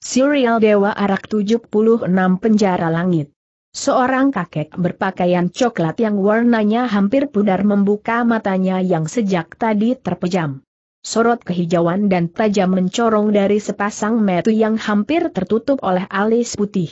Serial Dewa Arak 76 Penjara Langit. Seorang kakek berpakaian coklat yang warnanya hampir pudar membuka matanya yang sejak tadi terpejam. Sorot kehijauan dan tajam mencorong dari sepasang metu yang hampir tertutup oleh alis putih.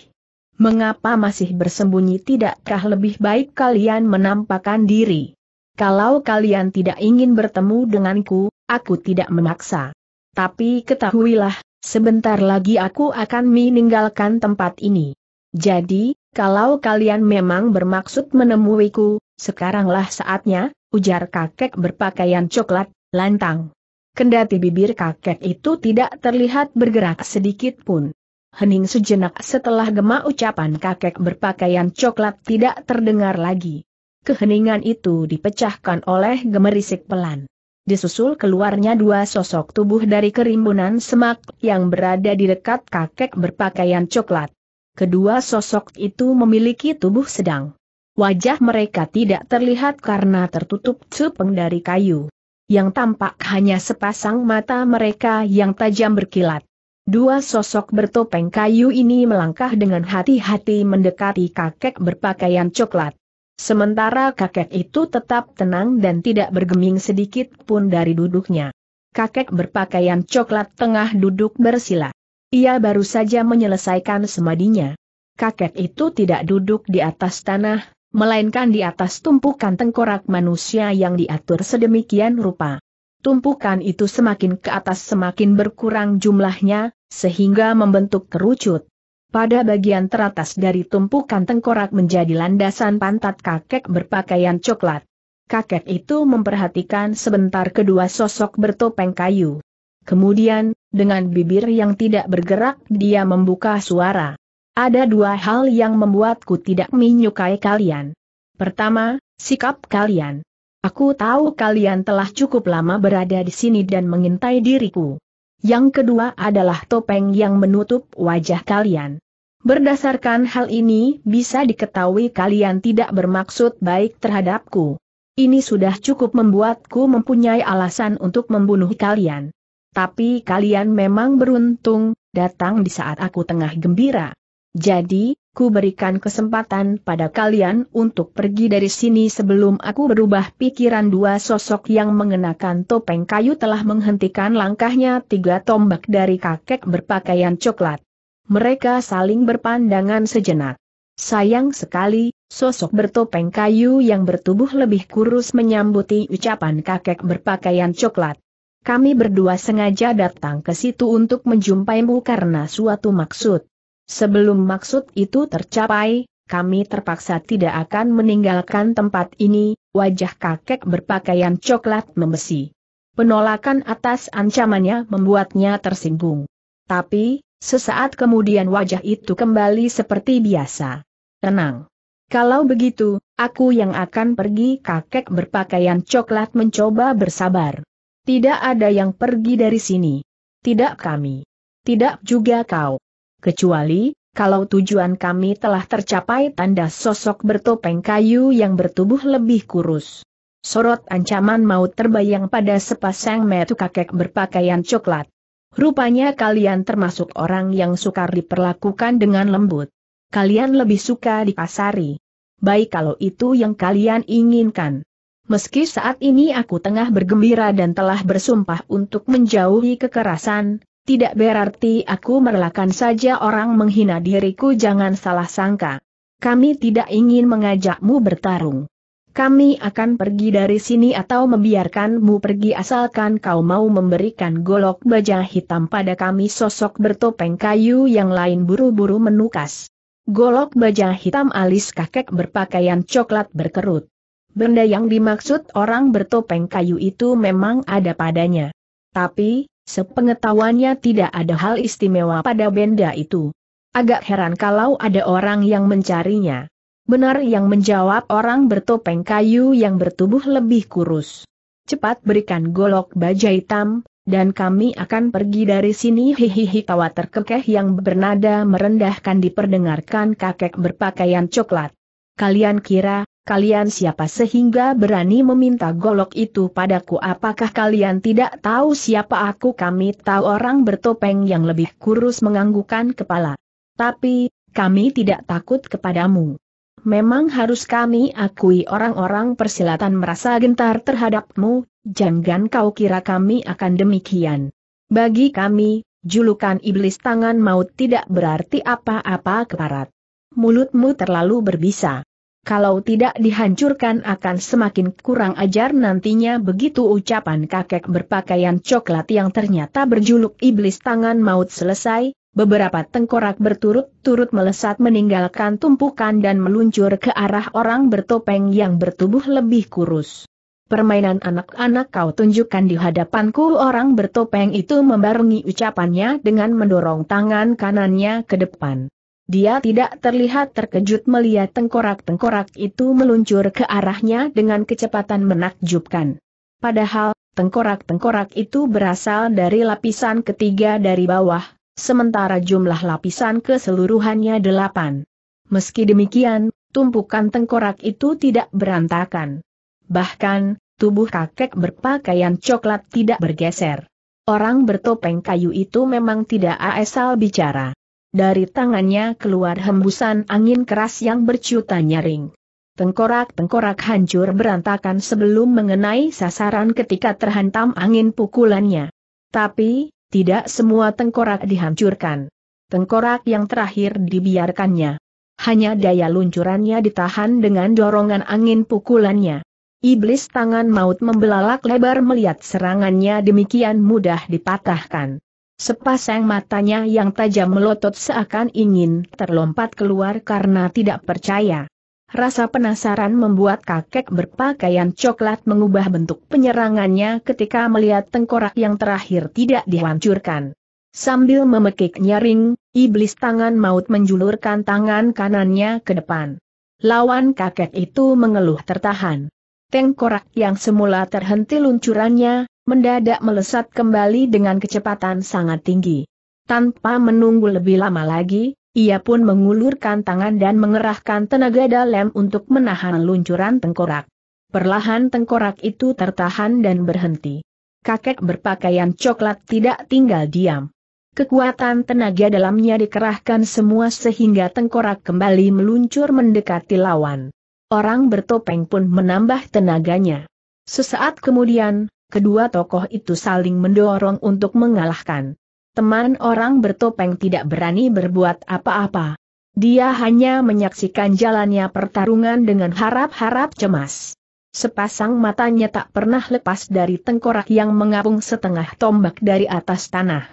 Mengapa masih bersembunyi tidakkah lebih baik kalian menampakkan diri? Kalau kalian tidak ingin bertemu denganku, aku tidak memaksa. Tapi ketahuilah, Sebentar lagi aku akan meninggalkan tempat ini. Jadi, kalau kalian memang bermaksud menemuiku, sekaranglah saatnya, ujar kakek berpakaian coklat, lantang. Kendati bibir kakek itu tidak terlihat bergerak sedikit pun. Hening sejenak setelah gema ucapan kakek berpakaian coklat tidak terdengar lagi. Keheningan itu dipecahkan oleh gemerisik pelan disusul keluarnya dua sosok tubuh dari kerimbunan semak yang berada di dekat kakek berpakaian coklat. Kedua sosok itu memiliki tubuh sedang. Wajah mereka tidak terlihat karena tertutup cupeng dari kayu. Yang tampak hanya sepasang mata mereka yang tajam berkilat. Dua sosok bertopeng kayu ini melangkah dengan hati-hati mendekati kakek berpakaian coklat. Sementara kakek itu tetap tenang dan tidak bergeming sedikit pun dari duduknya. Kakek berpakaian coklat tengah duduk bersila. Ia baru saja menyelesaikan semadinya. Kakek itu tidak duduk di atas tanah, melainkan di atas tumpukan tengkorak manusia yang diatur sedemikian rupa. Tumpukan itu semakin ke atas semakin berkurang jumlahnya, sehingga membentuk kerucut. Pada bagian teratas dari tumpukan tengkorak menjadi landasan pantat kakek berpakaian coklat. Kakek itu memperhatikan sebentar kedua sosok bertopeng kayu. Kemudian, dengan bibir yang tidak bergerak dia membuka suara. Ada dua hal yang membuatku tidak menyukai kalian. Pertama, sikap kalian. Aku tahu kalian telah cukup lama berada di sini dan mengintai diriku. Yang kedua adalah topeng yang menutup wajah kalian. Berdasarkan hal ini bisa diketahui kalian tidak bermaksud baik terhadapku. Ini sudah cukup membuatku mempunyai alasan untuk membunuh kalian. Tapi kalian memang beruntung, datang di saat aku tengah gembira. Jadi, ku berikan kesempatan pada kalian untuk pergi dari sini sebelum aku berubah pikiran dua sosok yang mengenakan topeng kayu telah menghentikan langkahnya tiga tombak dari kakek berpakaian coklat. Mereka saling berpandangan sejenak. Sayang sekali, sosok bertopeng kayu yang bertubuh lebih kurus menyambuti ucapan kakek berpakaian coklat. Kami berdua sengaja datang ke situ untuk menjumpaimu karena suatu maksud. Sebelum maksud itu tercapai, kami terpaksa tidak akan meninggalkan tempat ini, wajah kakek berpakaian coklat membesi. Penolakan atas ancamannya membuatnya tersinggung. Tapi, sesaat kemudian wajah itu kembali seperti biasa. Tenang. Kalau begitu, aku yang akan pergi kakek berpakaian coklat mencoba bersabar. Tidak ada yang pergi dari sini. Tidak kami. Tidak juga kau. Kecuali, kalau tujuan kami telah tercapai tanda sosok bertopeng kayu yang bertubuh lebih kurus. Sorot ancaman maut terbayang pada sepasang metu kakek berpakaian coklat. Rupanya kalian termasuk orang yang sukar diperlakukan dengan lembut. Kalian lebih suka dipasari. Baik kalau itu yang kalian inginkan. Meski saat ini aku tengah bergembira dan telah bersumpah untuk menjauhi kekerasan, tidak berarti aku merelakan saja orang menghina diriku jangan salah sangka. Kami tidak ingin mengajakmu bertarung. Kami akan pergi dari sini atau membiarkanmu pergi asalkan kau mau memberikan golok baja hitam pada kami sosok bertopeng kayu yang lain buru-buru menukas. Golok baja hitam alis kakek berpakaian coklat berkerut. Benda yang dimaksud orang bertopeng kayu itu memang ada padanya. Tapi, Sepengetahuannya tidak ada hal istimewa pada benda itu. Agak heran kalau ada orang yang mencarinya. Benar yang menjawab orang bertopeng kayu yang bertubuh lebih kurus. Cepat berikan golok baja hitam, dan kami akan pergi dari sini hihihi tawa terkekeh yang bernada merendahkan diperdengarkan kakek berpakaian coklat. Kalian kira, kalian siapa sehingga berani meminta golok itu padaku apakah kalian tidak tahu siapa aku kami tahu orang bertopeng yang lebih kurus menganggukkan kepala. Tapi, kami tidak takut kepadamu. Memang harus kami akui orang-orang persilatan merasa gentar terhadapmu, jangan kau kira kami akan demikian. Bagi kami, julukan iblis tangan maut tidak berarti apa-apa keparat. Mulutmu terlalu berbisa kalau tidak dihancurkan akan semakin kurang ajar nantinya begitu ucapan kakek berpakaian coklat yang ternyata berjuluk iblis tangan maut selesai, beberapa tengkorak berturut-turut melesat meninggalkan tumpukan dan meluncur ke arah orang bertopeng yang bertubuh lebih kurus. Permainan anak-anak kau tunjukkan di hadapanku orang bertopeng itu membarungi ucapannya dengan mendorong tangan kanannya ke depan. Dia tidak terlihat terkejut melihat tengkorak-tengkorak itu meluncur ke arahnya dengan kecepatan menakjubkan. Padahal, tengkorak-tengkorak itu berasal dari lapisan ketiga dari bawah, sementara jumlah lapisan keseluruhannya delapan. Meski demikian, tumpukan tengkorak itu tidak berantakan. Bahkan, tubuh kakek berpakaian coklat tidak bergeser. Orang bertopeng kayu itu memang tidak asal bicara. Dari tangannya keluar hembusan angin keras yang berciuta nyaring. Tengkorak-tengkorak hancur berantakan sebelum mengenai sasaran ketika terhantam angin pukulannya. Tapi, tidak semua tengkorak dihancurkan. Tengkorak yang terakhir dibiarkannya. Hanya daya luncurannya ditahan dengan dorongan angin pukulannya. Iblis tangan maut membelalak lebar melihat serangannya demikian mudah dipatahkan. Sepasang matanya yang tajam melotot seakan ingin terlompat keluar karena tidak percaya. Rasa penasaran membuat kakek berpakaian coklat mengubah bentuk penyerangannya ketika melihat tengkorak yang terakhir tidak dihancurkan. Sambil memekik nyaring, iblis tangan maut menjulurkan tangan kanannya ke depan. Lawan kakek itu mengeluh tertahan. Tengkorak yang semula terhenti luncurannya, mendadak melesat kembali dengan kecepatan sangat tinggi. Tanpa menunggu lebih lama lagi, ia pun mengulurkan tangan dan mengerahkan tenaga dalam untuk menahan luncuran tengkorak. Perlahan tengkorak itu tertahan dan berhenti. Kakek berpakaian coklat tidak tinggal diam. Kekuatan tenaga dalamnya dikerahkan semua sehingga tengkorak kembali meluncur mendekati lawan. Orang bertopeng pun menambah tenaganya. Sesaat kemudian, kedua tokoh itu saling mendorong untuk mengalahkan. Teman orang bertopeng tidak berani berbuat apa-apa. Dia hanya menyaksikan jalannya pertarungan dengan harap-harap cemas. Sepasang matanya tak pernah lepas dari tengkorak yang mengapung setengah tombak dari atas tanah.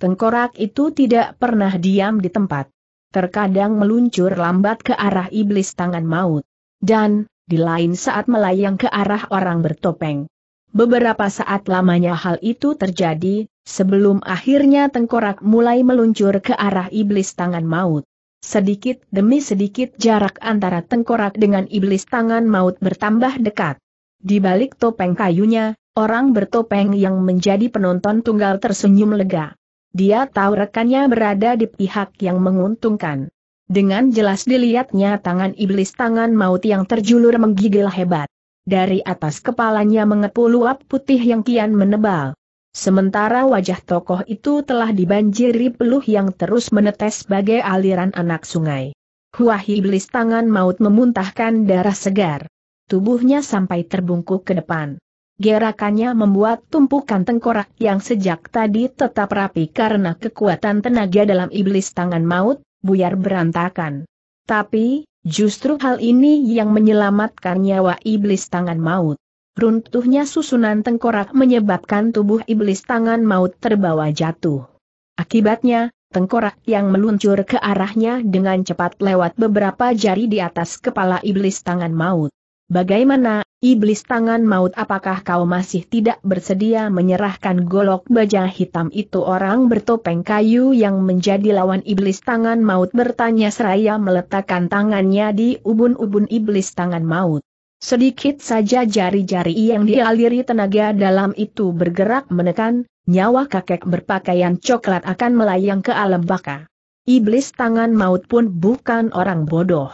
Tengkorak itu tidak pernah diam di tempat. Terkadang meluncur lambat ke arah iblis tangan maut. Dan, di lain saat melayang ke arah orang bertopeng. Beberapa saat lamanya hal itu terjadi, sebelum akhirnya tengkorak mulai meluncur ke arah iblis tangan maut. Sedikit demi sedikit jarak antara tengkorak dengan iblis tangan maut bertambah dekat. Di balik topeng kayunya, orang bertopeng yang menjadi penonton tunggal tersenyum lega. Dia tahu rekannya berada di pihak yang menguntungkan. Dengan jelas dilihatnya tangan iblis tangan maut yang terjulur menggigil hebat. Dari atas kepalanya mengepul uap putih yang kian menebal. Sementara wajah tokoh itu telah dibanjiri peluh yang terus menetes sebagai aliran anak sungai. Huah iblis tangan maut memuntahkan darah segar. Tubuhnya sampai terbungkuk ke depan. Gerakannya membuat tumpukan tengkorak yang sejak tadi tetap rapi karena kekuatan tenaga dalam iblis tangan maut, buyar berantakan. Tapi, Justru hal ini yang menyelamatkan nyawa iblis tangan maut. Runtuhnya susunan tengkorak menyebabkan tubuh iblis tangan maut terbawa jatuh. Akibatnya, tengkorak yang meluncur ke arahnya dengan cepat lewat beberapa jari di atas kepala iblis tangan maut. Bagaimana, iblis tangan maut apakah kau masih tidak bersedia menyerahkan golok baja hitam itu orang bertopeng kayu yang menjadi lawan iblis tangan maut bertanya seraya meletakkan tangannya di ubun-ubun iblis tangan maut. Sedikit saja jari-jari yang dialiri tenaga dalam itu bergerak menekan, nyawa kakek berpakaian coklat akan melayang ke alam baka. Iblis tangan maut pun bukan orang bodoh.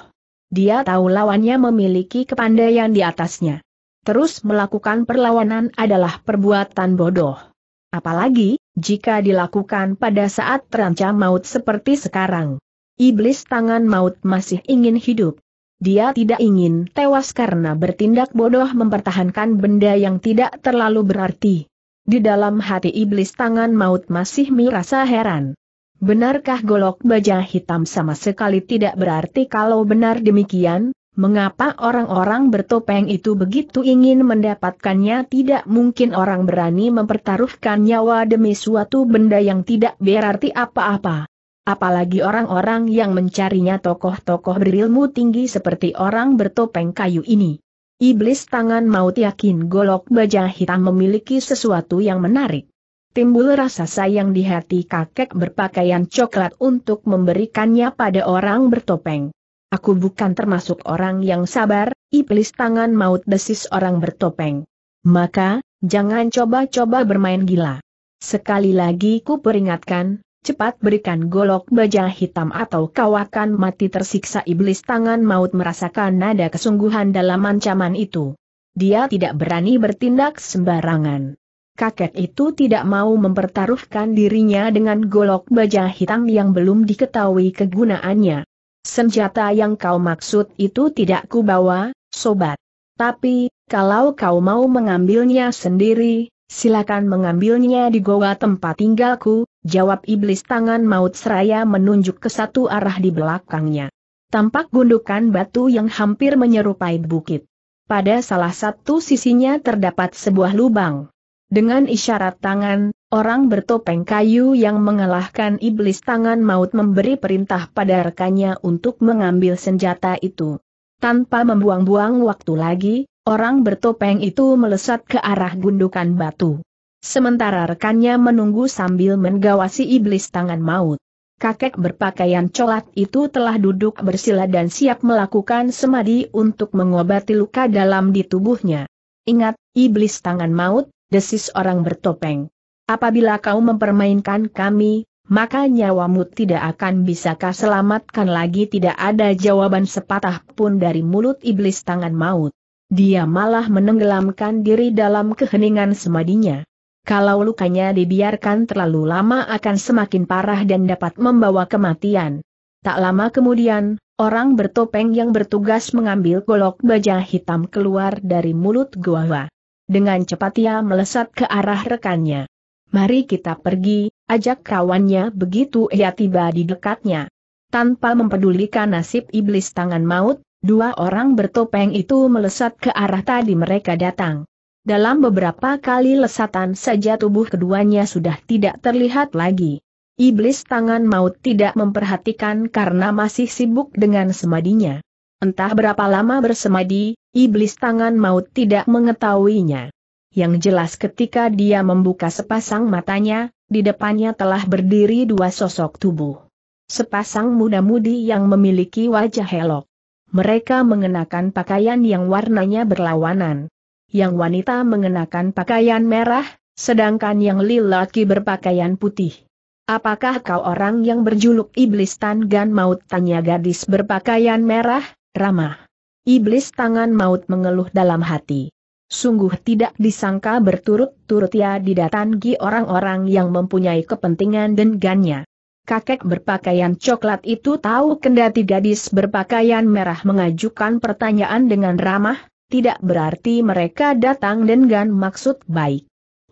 Dia tahu lawannya memiliki kepandaian di atasnya. Terus melakukan perlawanan adalah perbuatan bodoh. Apalagi, jika dilakukan pada saat terancam maut seperti sekarang. Iblis tangan maut masih ingin hidup. Dia tidak ingin tewas karena bertindak bodoh mempertahankan benda yang tidak terlalu berarti. Di dalam hati iblis tangan maut masih merasa heran. Benarkah golok baja hitam sama sekali tidak berarti kalau benar demikian? Mengapa orang-orang bertopeng itu begitu ingin mendapatkannya tidak mungkin orang berani mempertaruhkan nyawa demi suatu benda yang tidak berarti apa-apa. Apalagi orang-orang yang mencarinya tokoh-tokoh berilmu tinggi seperti orang bertopeng kayu ini. Iblis tangan maut yakin golok baja hitam memiliki sesuatu yang menarik timbul rasa sayang di hati kakek berpakaian coklat untuk memberikannya pada orang bertopeng. Aku bukan termasuk orang yang sabar, iblis tangan maut desis orang bertopeng. Maka, jangan coba-coba bermain gila. Sekali lagi ku peringatkan, cepat berikan golok baja hitam atau kau akan mati tersiksa iblis tangan maut merasakan nada kesungguhan dalam ancaman itu. Dia tidak berani bertindak sembarangan kakek itu tidak mau mempertaruhkan dirinya dengan golok baja hitam yang belum diketahui kegunaannya. Senjata yang kau maksud itu tidak kubawa, sobat. Tapi, kalau kau mau mengambilnya sendiri, silakan mengambilnya di goa tempat tinggalku, jawab iblis tangan maut seraya menunjuk ke satu arah di belakangnya. Tampak gundukan batu yang hampir menyerupai bukit. Pada salah satu sisinya terdapat sebuah lubang. Dengan isyarat tangan, orang bertopeng kayu yang mengalahkan iblis tangan maut memberi perintah pada rekannya untuk mengambil senjata itu. Tanpa membuang-buang waktu lagi, orang bertopeng itu melesat ke arah gundukan batu. Sementara rekannya menunggu sambil menggawasi iblis tangan maut. Kakek berpakaian colat itu telah duduk bersila dan siap melakukan semadi untuk mengobati luka dalam di tubuhnya. Ingat, iblis tangan maut, desis orang bertopeng. Apabila kau mempermainkan kami, maka nyawamu tidak akan bisa kau selamatkan lagi tidak ada jawaban sepatah pun dari mulut iblis tangan maut. Dia malah menenggelamkan diri dalam keheningan semadinya. Kalau lukanya dibiarkan terlalu lama akan semakin parah dan dapat membawa kematian. Tak lama kemudian, orang bertopeng yang bertugas mengambil golok baja hitam keluar dari mulut gua. Dengan cepat ia melesat ke arah rekannya. Mari kita pergi, ajak kawannya begitu ia tiba di dekatnya. Tanpa mempedulikan nasib iblis tangan maut, dua orang bertopeng itu melesat ke arah tadi mereka datang. Dalam beberapa kali lesatan saja tubuh keduanya sudah tidak terlihat lagi. Iblis tangan maut tidak memperhatikan karena masih sibuk dengan semadinya. Entah berapa lama bersemadi, iblis tangan maut tidak mengetahuinya. Yang jelas ketika dia membuka sepasang matanya, di depannya telah berdiri dua sosok tubuh. Sepasang muda-mudi yang memiliki wajah helok. Mereka mengenakan pakaian yang warnanya berlawanan. Yang wanita mengenakan pakaian merah, sedangkan yang lelaki berpakaian putih. Apakah kau orang yang berjuluk iblis tangan maut? Tanya gadis berpakaian merah, ramah. Iblis tangan maut mengeluh dalam hati. Sungguh tidak disangka berturut-turut ia didatangi orang-orang yang mempunyai kepentingan gannya. Kakek berpakaian coklat itu tahu kendati gadis berpakaian merah mengajukan pertanyaan dengan ramah, tidak berarti mereka datang dengan maksud baik.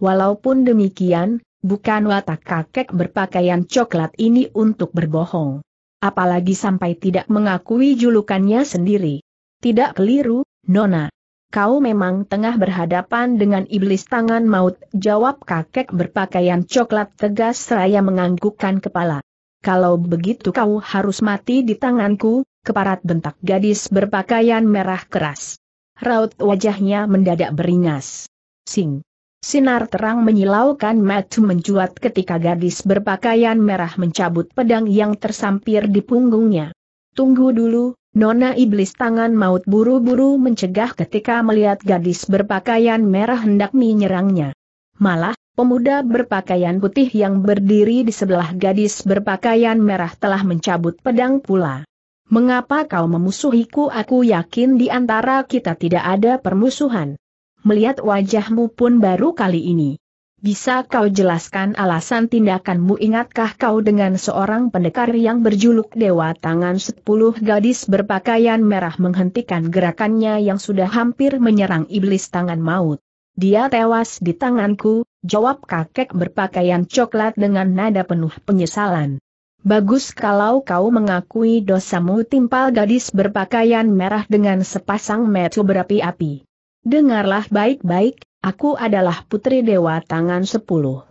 Walaupun demikian, bukan watak kakek berpakaian coklat ini untuk berbohong apalagi sampai tidak mengakui julukannya sendiri. Tidak keliru, Nona. Kau memang tengah berhadapan dengan iblis tangan maut, jawab kakek berpakaian coklat tegas seraya menganggukkan kepala. Kalau begitu kau harus mati di tanganku, keparat bentak gadis berpakaian merah keras. Raut wajahnya mendadak beringas. Sing. Sinar terang menyilaukan mata menjuat ketika gadis berpakaian merah mencabut pedang yang tersampir di punggungnya. Tunggu dulu, Nona Iblis tangan maut buru-buru mencegah ketika melihat gadis berpakaian merah hendak menyerangnya. Malah, pemuda berpakaian putih yang berdiri di sebelah gadis berpakaian merah telah mencabut pedang pula. Mengapa kau memusuhiku? Aku yakin di antara kita tidak ada permusuhan melihat wajahmu pun baru kali ini. Bisa kau jelaskan alasan tindakanmu ingatkah kau dengan seorang pendekar yang berjuluk Dewa Tangan Sepuluh gadis berpakaian merah menghentikan gerakannya yang sudah hampir menyerang iblis tangan maut. Dia tewas di tanganku, jawab kakek berpakaian coklat dengan nada penuh penyesalan. Bagus kalau kau mengakui dosamu timpal gadis berpakaian merah dengan sepasang metu berapi-api. Dengarlah baik-baik, aku adalah putri dewa tangan sepuluh.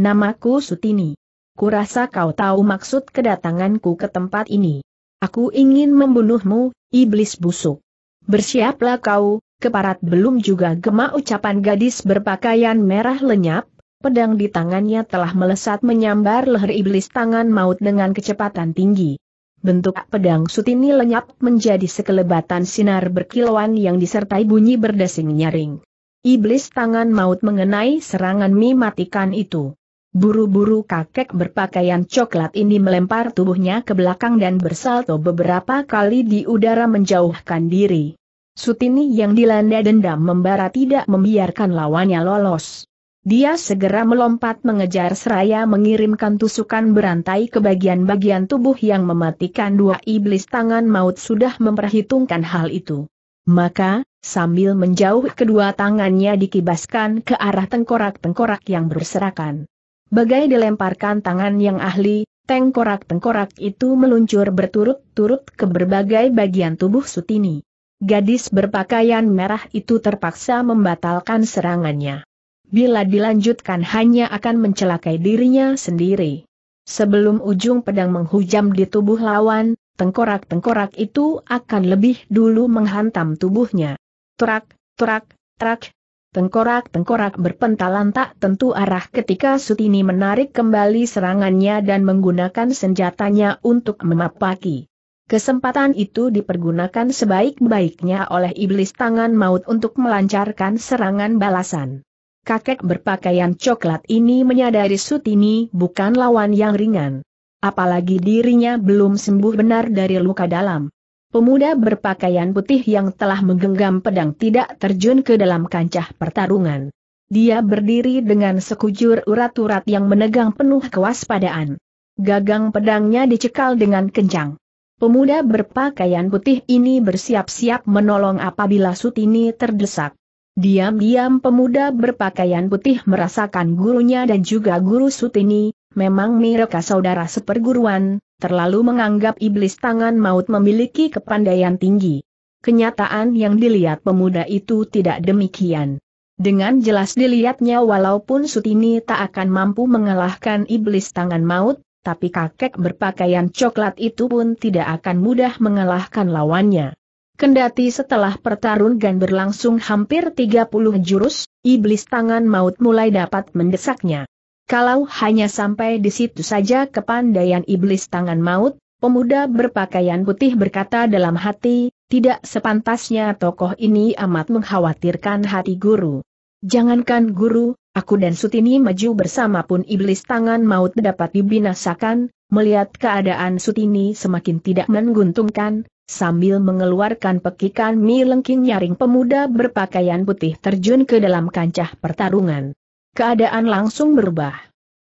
Namaku Sutini. Kurasa kau tahu maksud kedatanganku ke tempat ini. Aku ingin membunuhmu, iblis busuk. Bersiaplah kau, keparat belum juga gema ucapan gadis berpakaian merah lenyap, pedang di tangannya telah melesat menyambar leher iblis tangan maut dengan kecepatan tinggi. Bentuk pedang sutini lenyap menjadi sekelebatan sinar berkilauan yang disertai bunyi berdesing nyaring. Iblis tangan maut mengenai serangan matikan itu. Buru-buru kakek berpakaian coklat ini melempar tubuhnya ke belakang dan bersalto beberapa kali di udara menjauhkan diri. Sutini yang dilanda dendam membara tidak membiarkan lawannya lolos. Dia segera melompat mengejar seraya mengirimkan tusukan berantai ke bagian-bagian tubuh yang mematikan dua iblis tangan maut sudah memperhitungkan hal itu. Maka, sambil menjauh kedua tangannya dikibaskan ke arah tengkorak-tengkorak yang berserakan. Bagai dilemparkan tangan yang ahli, tengkorak-tengkorak itu meluncur berturut-turut ke berbagai bagian tubuh Sutini. Gadis berpakaian merah itu terpaksa membatalkan serangannya bila dilanjutkan hanya akan mencelakai dirinya sendiri. Sebelum ujung pedang menghujam di tubuh lawan, tengkorak-tengkorak itu akan lebih dulu menghantam tubuhnya. Trak, trak, trak. Tengkorak-tengkorak berpentalan tak tentu arah ketika Sutini menarik kembali serangannya dan menggunakan senjatanya untuk memapaki. Kesempatan itu dipergunakan sebaik-baiknya oleh iblis tangan maut untuk melancarkan serangan balasan kakek berpakaian coklat ini menyadari Sutini bukan lawan yang ringan. Apalagi dirinya belum sembuh benar dari luka dalam. Pemuda berpakaian putih yang telah menggenggam pedang tidak terjun ke dalam kancah pertarungan. Dia berdiri dengan sekujur urat-urat yang menegang penuh kewaspadaan. Gagang pedangnya dicekal dengan kencang. Pemuda berpakaian putih ini bersiap-siap menolong apabila Sutini terdesak. Diam-diam pemuda berpakaian putih merasakan gurunya dan juga guru Sutini, memang mereka saudara seperguruan, terlalu menganggap iblis tangan maut memiliki kepandaian tinggi. Kenyataan yang dilihat pemuda itu tidak demikian. Dengan jelas dilihatnya walaupun Sutini tak akan mampu mengalahkan iblis tangan maut, tapi kakek berpakaian coklat itu pun tidak akan mudah mengalahkan lawannya. Kendati setelah pertarungan berlangsung hampir 30 jurus, iblis tangan maut mulai dapat mendesaknya. Kalau hanya sampai di situ saja kepandaian iblis tangan maut, pemuda berpakaian putih berkata dalam hati, tidak sepantasnya tokoh ini amat mengkhawatirkan hati guru. Jangankan guru, aku dan Sutini maju bersama pun iblis tangan maut dapat dibinasakan, melihat keadaan Sutini semakin tidak menguntungkan, Sambil mengeluarkan pekikan mi lengking nyaring pemuda berpakaian putih terjun ke dalam kancah pertarungan. Keadaan langsung berubah.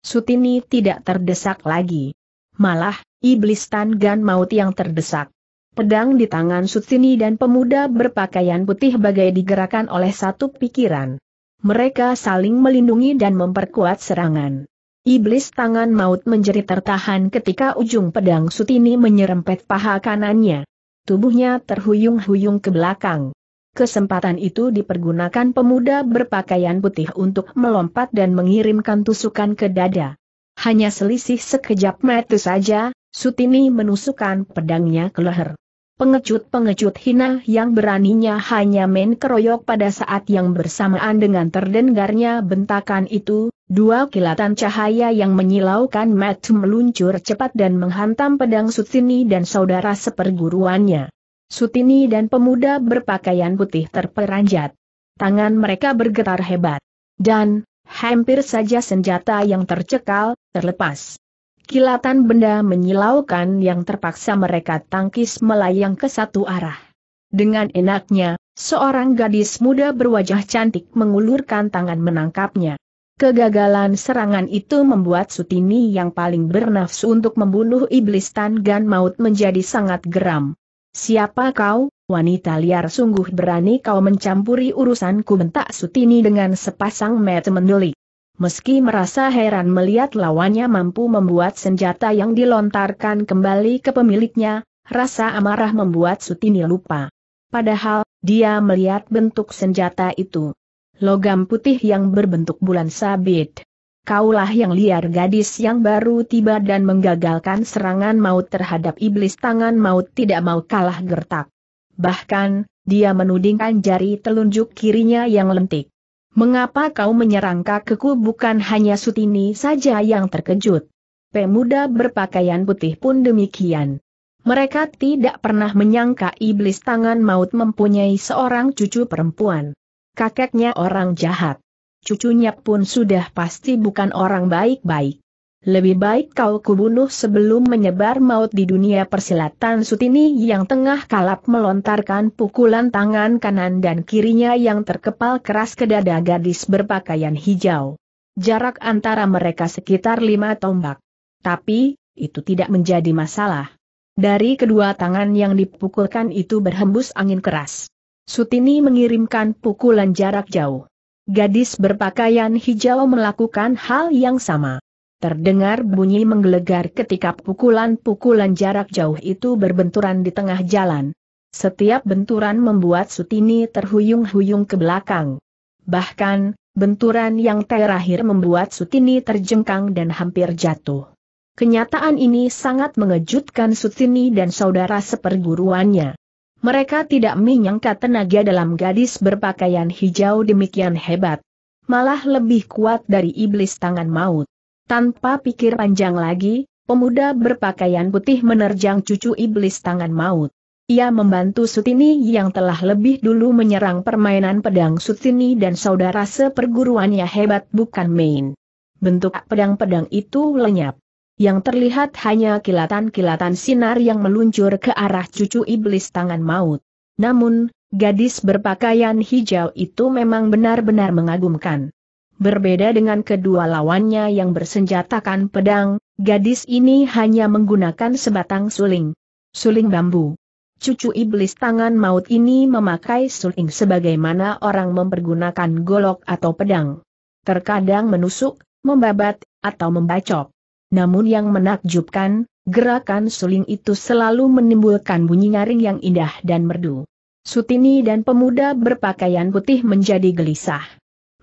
Sutini tidak terdesak lagi. Malah, iblis Tangan maut yang terdesak. Pedang di tangan Sutini dan pemuda berpakaian putih bagai digerakkan oleh satu pikiran. Mereka saling melindungi dan memperkuat serangan. Iblis tangan maut menjerit tertahan ketika ujung pedang Sutini menyerempet paha kanannya. Tubuhnya terhuyung-huyung ke belakang. Kesempatan itu dipergunakan pemuda berpakaian putih untuk melompat dan mengirimkan tusukan ke dada. Hanya selisih sekejap mata saja, Sutini menusukkan pedangnya ke leher. Pengecut-pengecut hina yang beraninya hanya main keroyok pada saat yang bersamaan dengan terdengarnya bentakan itu, Dua kilatan cahaya yang menyilaukan Matt meluncur cepat dan menghantam pedang Sutini dan saudara seperguruannya. Sutini dan pemuda berpakaian putih terperanjat. Tangan mereka bergetar hebat. Dan, hampir saja senjata yang tercekal, terlepas. Kilatan benda menyilaukan yang terpaksa mereka tangkis melayang ke satu arah. Dengan enaknya, seorang gadis muda berwajah cantik mengulurkan tangan menangkapnya. Kegagalan serangan itu membuat Sutini yang paling bernafsu untuk membunuh iblis Tangan Maut menjadi sangat geram. Siapa kau, wanita liar sungguh berani kau mencampuri urusanku bentak Sutini dengan sepasang mata mendelik. Meski merasa heran melihat lawannya mampu membuat senjata yang dilontarkan kembali ke pemiliknya, rasa amarah membuat Sutini lupa. Padahal, dia melihat bentuk senjata itu logam putih yang berbentuk bulan sabit. Kaulah yang liar gadis yang baru tiba dan menggagalkan serangan maut terhadap iblis tangan maut tidak mau kalah gertak. Bahkan, dia menudingkan jari telunjuk kirinya yang lentik. Mengapa kau menyerang kakekku bukan hanya Sutini saja yang terkejut? Pemuda berpakaian putih pun demikian. Mereka tidak pernah menyangka iblis tangan maut mempunyai seorang cucu perempuan kakeknya orang jahat. Cucunya pun sudah pasti bukan orang baik-baik. Lebih baik kau kubunuh sebelum menyebar maut di dunia persilatan Sutini yang tengah kalap melontarkan pukulan tangan kanan dan kirinya yang terkepal keras ke dada gadis berpakaian hijau. Jarak antara mereka sekitar lima tombak. Tapi, itu tidak menjadi masalah. Dari kedua tangan yang dipukulkan itu berhembus angin keras. Sutini mengirimkan pukulan jarak jauh. Gadis berpakaian hijau melakukan hal yang sama. Terdengar bunyi menggelegar ketika pukulan-pukulan jarak jauh itu berbenturan di tengah jalan. Setiap benturan membuat Sutini terhuyung-huyung ke belakang. Bahkan, benturan yang terakhir membuat Sutini terjengkang dan hampir jatuh. Kenyataan ini sangat mengejutkan Sutini dan saudara seperguruannya. Mereka tidak menyangka tenaga dalam gadis berpakaian hijau demikian hebat. Malah lebih kuat dari iblis tangan maut. Tanpa pikir panjang lagi, pemuda berpakaian putih menerjang cucu iblis tangan maut. Ia membantu Sutini yang telah lebih dulu menyerang permainan pedang Sutini dan saudara seperguruannya hebat bukan main. Bentuk pedang-pedang itu lenyap. Yang terlihat hanya kilatan-kilatan sinar yang meluncur ke arah cucu iblis tangan maut. Namun, gadis berpakaian hijau itu memang benar-benar mengagumkan. Berbeda dengan kedua lawannya yang bersenjatakan pedang, gadis ini hanya menggunakan sebatang suling. Suling bambu. Cucu iblis tangan maut ini memakai suling sebagaimana orang mempergunakan golok atau pedang. Terkadang menusuk, membabat, atau membacok. Namun yang menakjubkan, gerakan suling itu selalu menimbulkan bunyi nyaring yang indah dan merdu. Sutini dan pemuda berpakaian putih menjadi gelisah.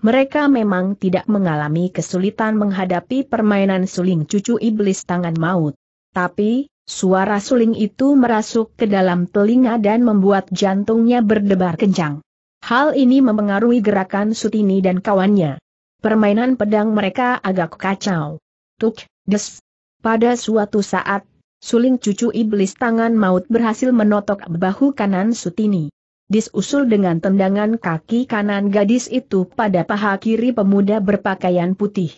Mereka memang tidak mengalami kesulitan menghadapi permainan suling cucu iblis tangan maut. Tapi, suara suling itu merasuk ke dalam telinga dan membuat jantungnya berdebar kencang. Hal ini mempengaruhi gerakan Sutini dan kawannya. Permainan pedang mereka agak kacau. Tuk, Des. Pada suatu saat, suling cucu iblis tangan maut berhasil menotok bahu kanan Sutini. Disusul dengan tendangan kaki kanan gadis itu pada paha kiri pemuda berpakaian putih.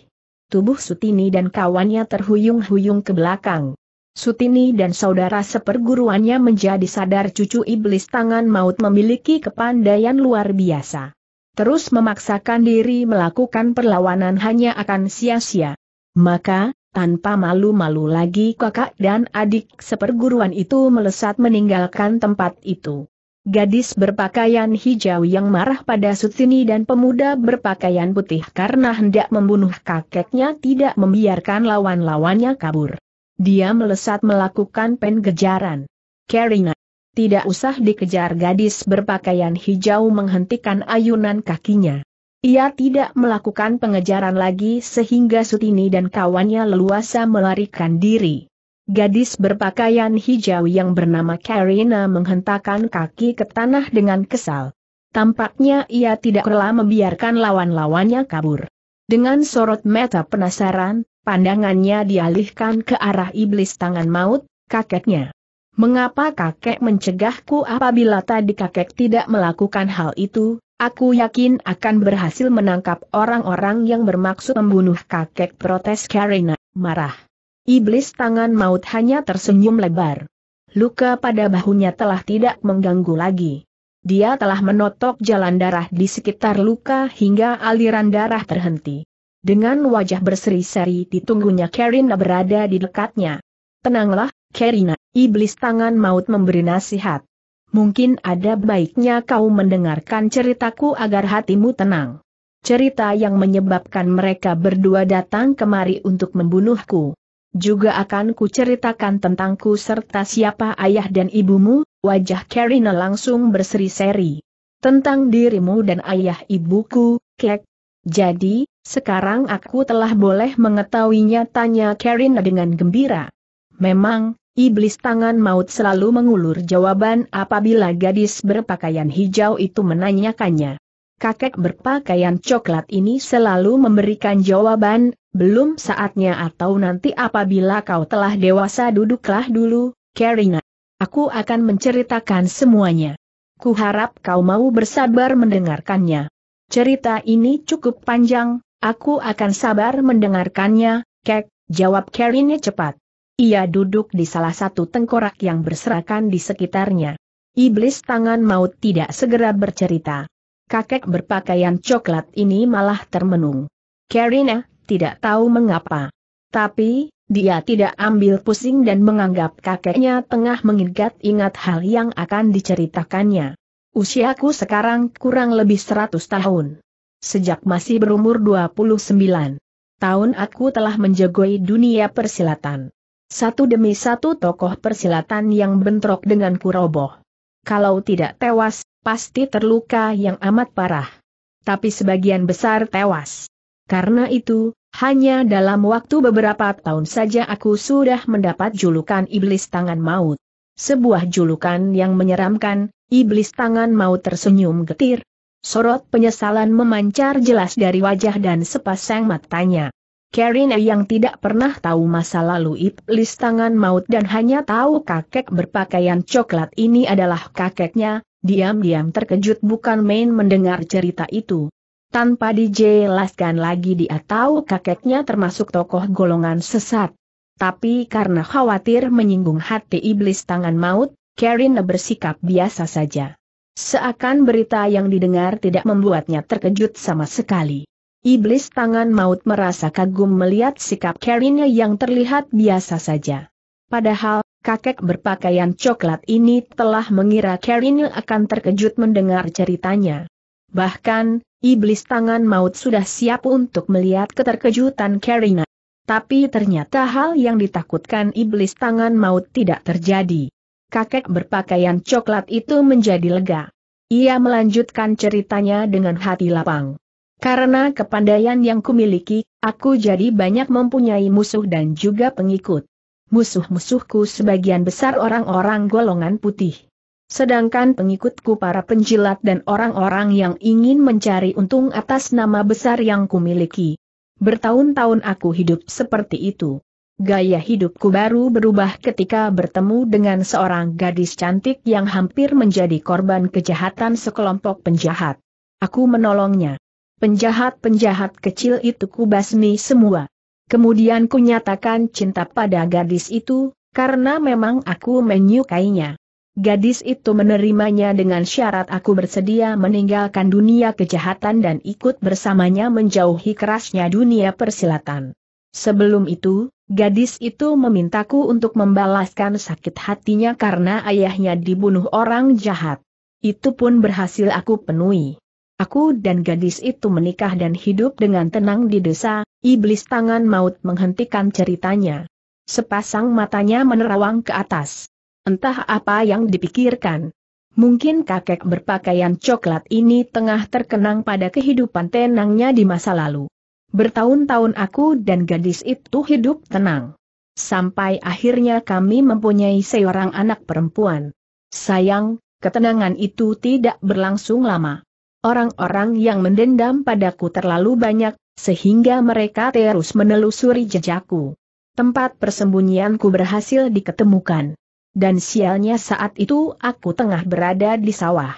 Tubuh Sutini dan kawannya terhuyung-huyung ke belakang. Sutini dan saudara seperguruannya menjadi sadar cucu iblis tangan maut memiliki kepandaian luar biasa. Terus memaksakan diri melakukan perlawanan hanya akan sia-sia. Maka, tanpa malu-malu lagi kakak dan adik seperguruan itu melesat meninggalkan tempat itu. Gadis berpakaian hijau yang marah pada Sutini dan pemuda berpakaian putih karena hendak membunuh kakeknya tidak membiarkan lawan-lawannya kabur. Dia melesat melakukan pengejaran. Karina, Tidak usah dikejar gadis berpakaian hijau menghentikan ayunan kakinya. Ia tidak melakukan pengejaran lagi sehingga Sutini dan kawannya leluasa melarikan diri. Gadis berpakaian hijau yang bernama Karina menghentakkan kaki ke tanah dengan kesal. Tampaknya ia tidak rela membiarkan lawan-lawannya kabur. Dengan sorot mata penasaran, pandangannya dialihkan ke arah iblis tangan maut, kakeknya. Mengapa kakek mencegahku apabila tadi kakek tidak melakukan hal itu, Aku yakin akan berhasil menangkap orang-orang yang bermaksud membunuh kakek protes Karina, marah. Iblis tangan maut hanya tersenyum lebar. Luka pada bahunya telah tidak mengganggu lagi. Dia telah menotok jalan darah di sekitar luka hingga aliran darah terhenti. Dengan wajah berseri-seri ditunggunya Karina berada di dekatnya. Tenanglah, Karina, iblis tangan maut memberi nasihat. Mungkin ada baiknya kau mendengarkan ceritaku agar hatimu tenang. Cerita yang menyebabkan mereka berdua datang kemari untuk membunuhku. Juga akan kuceritakan tentangku serta siapa ayah dan ibumu, wajah Karina langsung berseri-seri. Tentang dirimu dan ayah ibuku, Kek. Jadi, sekarang aku telah boleh mengetahuinya tanya Karina dengan gembira. Memang, Iblis tangan maut selalu mengulur jawaban apabila gadis berpakaian hijau itu menanyakannya. Kakek berpakaian coklat ini selalu memberikan jawaban, belum saatnya atau nanti apabila kau telah dewasa duduklah dulu, Karina. Aku akan menceritakan semuanya. Kuharap kau mau bersabar mendengarkannya. Cerita ini cukup panjang, aku akan sabar mendengarkannya, Kek, jawab Karina cepat. Ia duduk di salah satu tengkorak yang berserakan di sekitarnya. Iblis tangan maut tidak segera bercerita. Kakek berpakaian coklat ini malah termenung. Karina, tidak tahu mengapa. Tapi, dia tidak ambil pusing dan menganggap kakeknya tengah mengingat-ingat hal yang akan diceritakannya. Usiaku sekarang kurang lebih 100 tahun. Sejak masih berumur 29 tahun aku telah menjagoi dunia persilatan. Satu demi satu tokoh persilatan yang bentrok dengan Kurobo. Kalau tidak tewas, pasti terluka yang amat parah. Tapi sebagian besar tewas. Karena itu, hanya dalam waktu beberapa tahun saja aku sudah mendapat julukan Iblis Tangan Maut. Sebuah julukan yang menyeramkan, Iblis Tangan Maut tersenyum getir. Sorot penyesalan memancar jelas dari wajah dan sepasang matanya. Karina yang tidak pernah tahu masa lalu iblis tangan maut dan hanya tahu kakek berpakaian coklat ini adalah kakeknya, diam-diam terkejut bukan main mendengar cerita itu. Tanpa dijelaskan lagi dia tahu kakeknya termasuk tokoh golongan sesat. Tapi karena khawatir menyinggung hati iblis tangan maut, Karina bersikap biasa saja. Seakan berita yang didengar tidak membuatnya terkejut sama sekali. Iblis tangan maut merasa kagum melihat sikap Karina yang terlihat biasa saja. Padahal, kakek berpakaian coklat ini telah mengira Karina akan terkejut mendengar ceritanya. Bahkan, iblis tangan maut sudah siap untuk melihat keterkejutan Karina. Tapi ternyata hal yang ditakutkan iblis tangan maut tidak terjadi. Kakek berpakaian coklat itu menjadi lega. Ia melanjutkan ceritanya dengan hati lapang. Karena kepandaian yang kumiliki, aku jadi banyak mempunyai musuh dan juga pengikut. Musuh-musuhku sebagian besar orang-orang golongan putih. Sedangkan pengikutku para penjilat dan orang-orang yang ingin mencari untung atas nama besar yang kumiliki. Bertahun-tahun aku hidup seperti itu. Gaya hidupku baru berubah ketika bertemu dengan seorang gadis cantik yang hampir menjadi korban kejahatan sekelompok penjahat. Aku menolongnya. Penjahat-penjahat kecil itu kubasmi semua. Kemudian kunyatakan cinta pada gadis itu, karena memang aku menyukainya. Gadis itu menerimanya dengan syarat aku bersedia meninggalkan dunia kejahatan dan ikut bersamanya menjauhi kerasnya dunia persilatan. Sebelum itu, gadis itu memintaku untuk membalaskan sakit hatinya karena ayahnya dibunuh orang jahat. Itu pun berhasil aku penuhi aku dan gadis itu menikah dan hidup dengan tenang di desa, iblis tangan maut menghentikan ceritanya. Sepasang matanya menerawang ke atas. Entah apa yang dipikirkan. Mungkin kakek berpakaian coklat ini tengah terkenang pada kehidupan tenangnya di masa lalu. Bertahun-tahun aku dan gadis itu hidup tenang. Sampai akhirnya kami mempunyai seorang anak perempuan. Sayang, ketenangan itu tidak berlangsung lama. Orang-orang yang mendendam padaku terlalu banyak, sehingga mereka terus menelusuri jejakku. Tempat persembunyianku berhasil diketemukan. Dan sialnya saat itu aku tengah berada di sawah.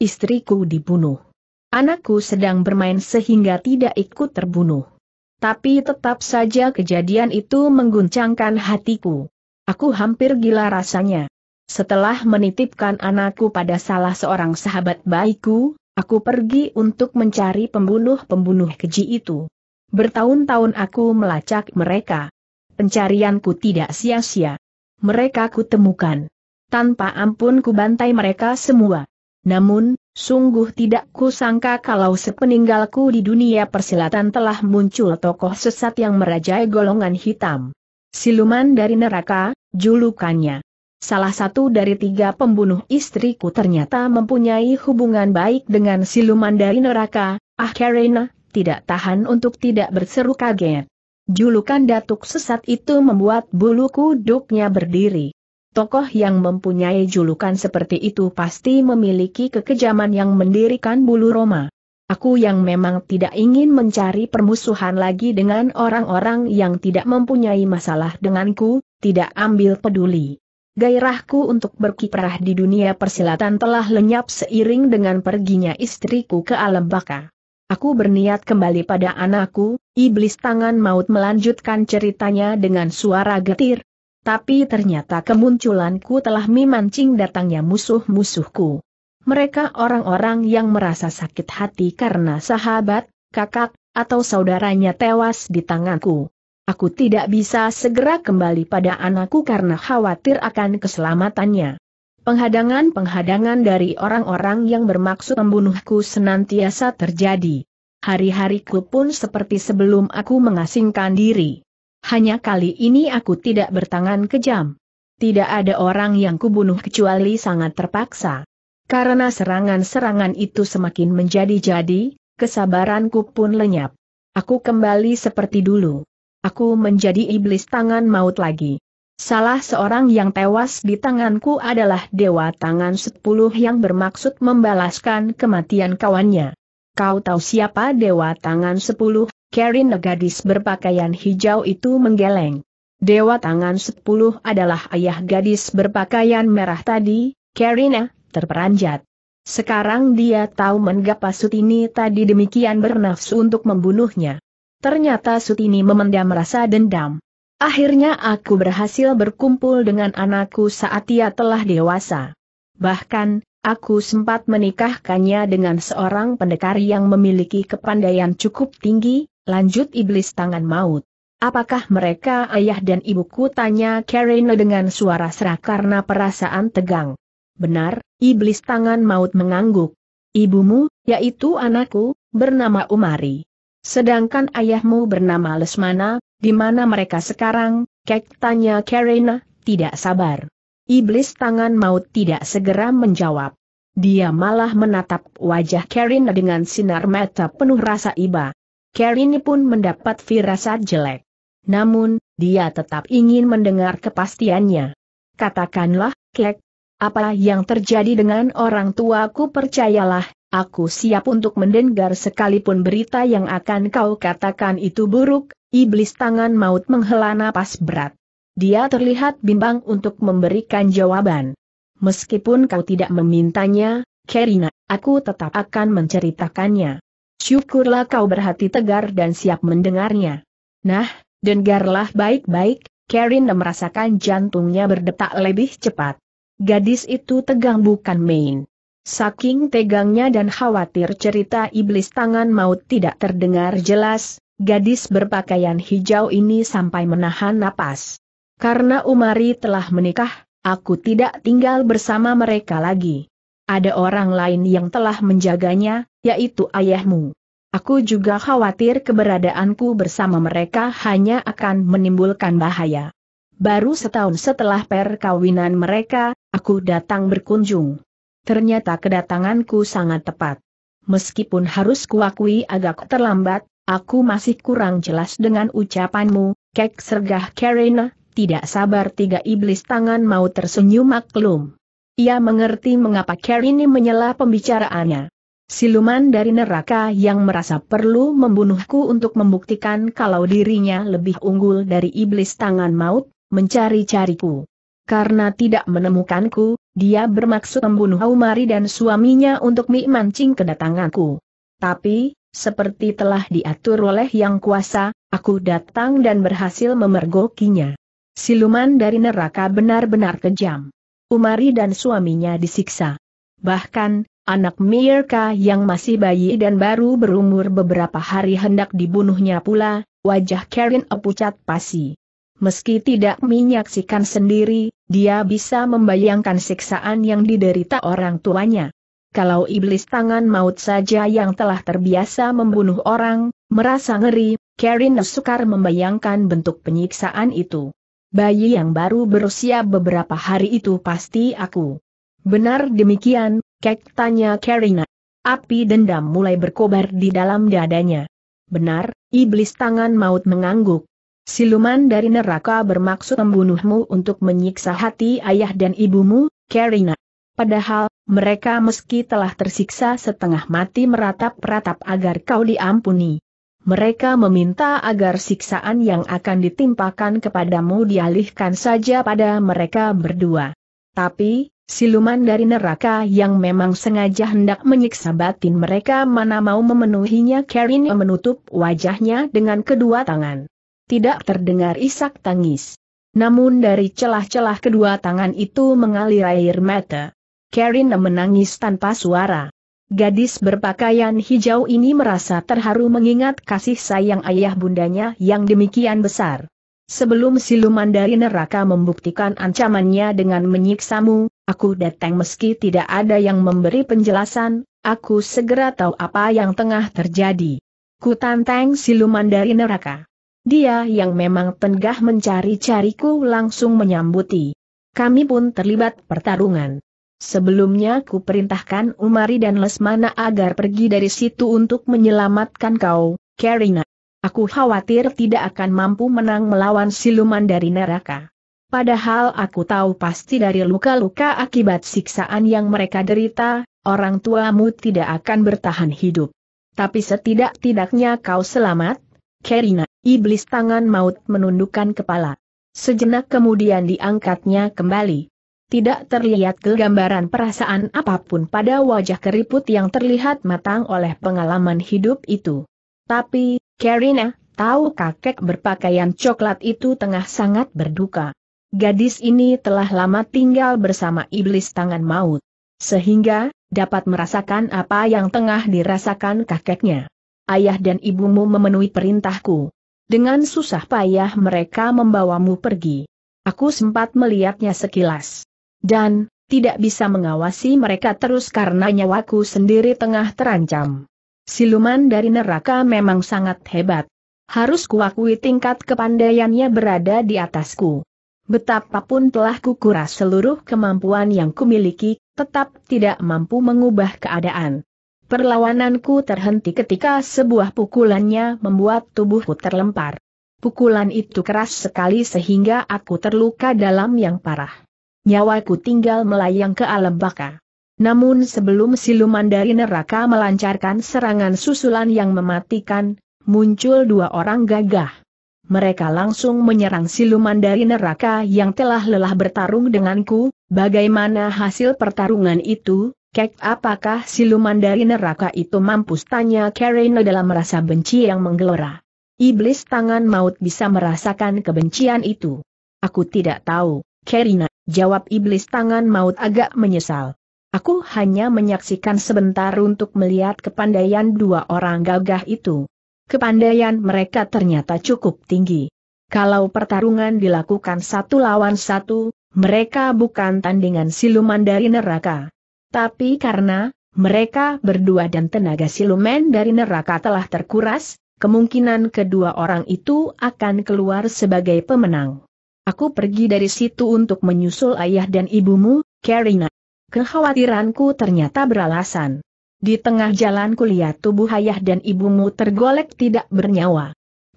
Istriku dibunuh. Anakku sedang bermain sehingga tidak ikut terbunuh. Tapi tetap saja kejadian itu mengguncangkan hatiku. Aku hampir gila rasanya. Setelah menitipkan anakku pada salah seorang sahabat baikku, Aku pergi untuk mencari pembunuh-pembunuh keji itu. Bertahun-tahun aku melacak mereka. Pencarianku tidak sia-sia. Mereka kutemukan. Tanpa ampun kubantai mereka semua. Namun, sungguh tidak kusangka kalau sepeninggalku di dunia persilatan telah muncul tokoh sesat yang merajai golongan hitam. Siluman dari neraka, julukannya. Salah satu dari tiga pembunuh istriku ternyata mempunyai hubungan baik dengan siluman dari neraka, ah Karina, tidak tahan untuk tidak berseru kaget. Julukan datuk sesat itu membuat bulu kuduknya berdiri. Tokoh yang mempunyai julukan seperti itu pasti memiliki kekejaman yang mendirikan bulu Roma. Aku yang memang tidak ingin mencari permusuhan lagi dengan orang-orang yang tidak mempunyai masalah denganku, tidak ambil peduli. Gairahku untuk berkiprah di dunia persilatan telah lenyap seiring dengan perginya istriku ke alam baka. Aku berniat kembali pada anakku, iblis tangan maut melanjutkan ceritanya dengan suara getir. Tapi ternyata kemunculanku telah memancing datangnya musuh-musuhku. Mereka orang-orang yang merasa sakit hati karena sahabat, kakak, atau saudaranya tewas di tanganku. Aku tidak bisa segera kembali pada anakku karena khawatir akan keselamatannya. Penghadangan-penghadangan dari orang-orang yang bermaksud membunuhku senantiasa terjadi. Hari-hariku pun seperti sebelum aku mengasingkan diri. Hanya kali ini aku tidak bertangan kejam. Tidak ada orang yang kubunuh kecuali sangat terpaksa. Karena serangan-serangan itu semakin menjadi-jadi, kesabaranku pun lenyap. Aku kembali seperti dulu. Aku menjadi iblis tangan maut lagi. Salah seorang yang tewas di tanganku adalah dewa tangan sepuluh yang bermaksud membalaskan kematian kawannya. Kau tahu siapa dewa tangan sepuluh? Karin gadis berpakaian hijau itu menggeleng. Dewa tangan sepuluh adalah ayah gadis berpakaian merah tadi, Karina, terperanjat. Sekarang dia tahu mengapa Sutini tadi demikian bernafsu untuk membunuhnya. Ternyata Sutini memendam rasa dendam. Akhirnya aku berhasil berkumpul dengan anakku saat ia telah dewasa. Bahkan, aku sempat menikahkannya dengan seorang pendekar yang memiliki kepandaian cukup tinggi, lanjut iblis tangan maut. Apakah mereka ayah dan ibuku tanya Karina dengan suara serak karena perasaan tegang. Benar, iblis tangan maut mengangguk. Ibumu, yaitu anakku, bernama Umari. Sedangkan ayahmu bernama Lesmana, di mana mereka sekarang, Kek tanya Karina, tidak sabar. Iblis tangan maut tidak segera menjawab. Dia malah menatap wajah Karina dengan sinar mata penuh rasa iba. Karina pun mendapat firasat jelek. Namun, dia tetap ingin mendengar kepastiannya. Katakanlah, Kek, apa yang terjadi dengan orang tuaku percayalah, Aku siap untuk mendengar sekalipun berita yang akan kau katakan itu buruk, iblis tangan maut menghela napas berat. Dia terlihat bimbang untuk memberikan jawaban. Meskipun kau tidak memintanya, Kerina, aku tetap akan menceritakannya. Syukurlah kau berhati tegar dan siap mendengarnya. Nah, dengarlah baik-baik, Kerina merasakan jantungnya berdetak lebih cepat. Gadis itu tegang bukan main. Saking tegangnya dan khawatir cerita iblis tangan maut tidak terdengar jelas, gadis berpakaian hijau ini sampai menahan napas. Karena Umari telah menikah, aku tidak tinggal bersama mereka lagi. Ada orang lain yang telah menjaganya, yaitu ayahmu. Aku juga khawatir keberadaanku bersama mereka hanya akan menimbulkan bahaya. Baru setahun setelah perkawinan mereka, aku datang berkunjung ternyata kedatanganku sangat tepat. Meskipun harus kuakui agak terlambat, aku masih kurang jelas dengan ucapanmu, kek sergah Karina, tidak sabar tiga iblis tangan mau tersenyum maklum. Ia mengerti mengapa Karina menyela pembicaraannya. Siluman dari neraka yang merasa perlu membunuhku untuk membuktikan kalau dirinya lebih unggul dari iblis tangan maut, mencari-cariku. Karena tidak menemukanku, dia bermaksud membunuh Umari dan suaminya untuk mancing kedatanganku. Tapi, seperti telah diatur oleh yang kuasa, aku datang dan berhasil memergokinya. Siluman dari neraka benar-benar kejam. Umari dan suaminya disiksa. Bahkan, Anak Mirka yang masih bayi dan baru berumur beberapa hari hendak dibunuhnya pula, wajah Karen pucat pasi. Meski tidak menyaksikan sendiri, dia bisa membayangkan siksaan yang diderita orang tuanya. Kalau iblis tangan maut saja yang telah terbiasa membunuh orang, merasa ngeri, Karen sukar membayangkan bentuk penyiksaan itu. Bayi yang baru berusia beberapa hari itu pasti aku. Benar demikian, Kek tanya Karina. Api dendam mulai berkobar di dalam dadanya. Benar, iblis tangan maut mengangguk. Siluman dari neraka bermaksud membunuhmu untuk menyiksa hati ayah dan ibumu, Karina. Padahal, mereka meski telah tersiksa setengah mati meratap-ratap agar kau diampuni. Mereka meminta agar siksaan yang akan ditimpakan kepadamu dialihkan saja pada mereka berdua. Tapi, siluman dari neraka yang memang sengaja hendak menyiksa batin mereka mana mau memenuhinya Karina menutup wajahnya dengan kedua tangan tidak terdengar isak tangis. Namun dari celah-celah kedua tangan itu mengalir air mata. Karen menangis tanpa suara. Gadis berpakaian hijau ini merasa terharu mengingat kasih sayang ayah bundanya yang demikian besar. Sebelum siluman dari neraka membuktikan ancamannya dengan menyiksamu, aku datang meski tidak ada yang memberi penjelasan, aku segera tahu apa yang tengah terjadi. Ku tantang siluman dari neraka. Dia yang memang tengah mencari-cariku langsung menyambuti. Kami pun terlibat pertarungan. Sebelumnya ku perintahkan Umari dan Lesmana agar pergi dari situ untuk menyelamatkan kau, Karina. Aku khawatir tidak akan mampu menang melawan siluman dari neraka. Padahal aku tahu pasti dari luka-luka akibat siksaan yang mereka derita, orang tuamu tidak akan bertahan hidup. Tapi setidak-tidaknya kau selamat, Karina. Iblis tangan maut menundukkan kepala. Sejenak kemudian diangkatnya kembali. Tidak terlihat kegambaran perasaan apapun pada wajah keriput yang terlihat matang oleh pengalaman hidup itu. Tapi, Karina, tahu kakek berpakaian coklat itu tengah sangat berduka. Gadis ini telah lama tinggal bersama iblis tangan maut. Sehingga, dapat merasakan apa yang tengah dirasakan kakeknya. Ayah dan ibumu memenuhi perintahku. Dengan susah payah mereka membawamu pergi. Aku sempat melihatnya sekilas. Dan, tidak bisa mengawasi mereka terus karena nyawaku sendiri tengah terancam. Siluman dari neraka memang sangat hebat. Harus kuakui tingkat kepandaiannya berada di atasku. Betapapun telah kukuras seluruh kemampuan yang kumiliki, tetap tidak mampu mengubah keadaan. Perlawananku terhenti ketika sebuah pukulannya membuat tubuhku terlempar. Pukulan itu keras sekali sehingga aku terluka dalam yang parah. Nyawaku tinggal melayang ke alam baka. Namun sebelum siluman dari neraka melancarkan serangan susulan yang mematikan, muncul dua orang gagah. Mereka langsung menyerang siluman dari neraka yang telah lelah bertarung denganku, bagaimana hasil pertarungan itu, Kek apakah siluman dari neraka itu mampus tanya Karina dalam merasa benci yang menggelora. Iblis tangan maut bisa merasakan kebencian itu. Aku tidak tahu, Karina, jawab iblis tangan maut agak menyesal. Aku hanya menyaksikan sebentar untuk melihat kepandaian dua orang gagah itu. Kepandaian mereka ternyata cukup tinggi. Kalau pertarungan dilakukan satu lawan satu, mereka bukan tandingan siluman dari neraka. Tapi karena mereka berdua dan tenaga siluman dari neraka telah terkuras, kemungkinan kedua orang itu akan keluar sebagai pemenang. Aku pergi dari situ untuk menyusul ayah dan ibumu, Karina. Kekhawatiranku ternyata beralasan. Di tengah jalan kulihat tubuh ayah dan ibumu tergolek tidak bernyawa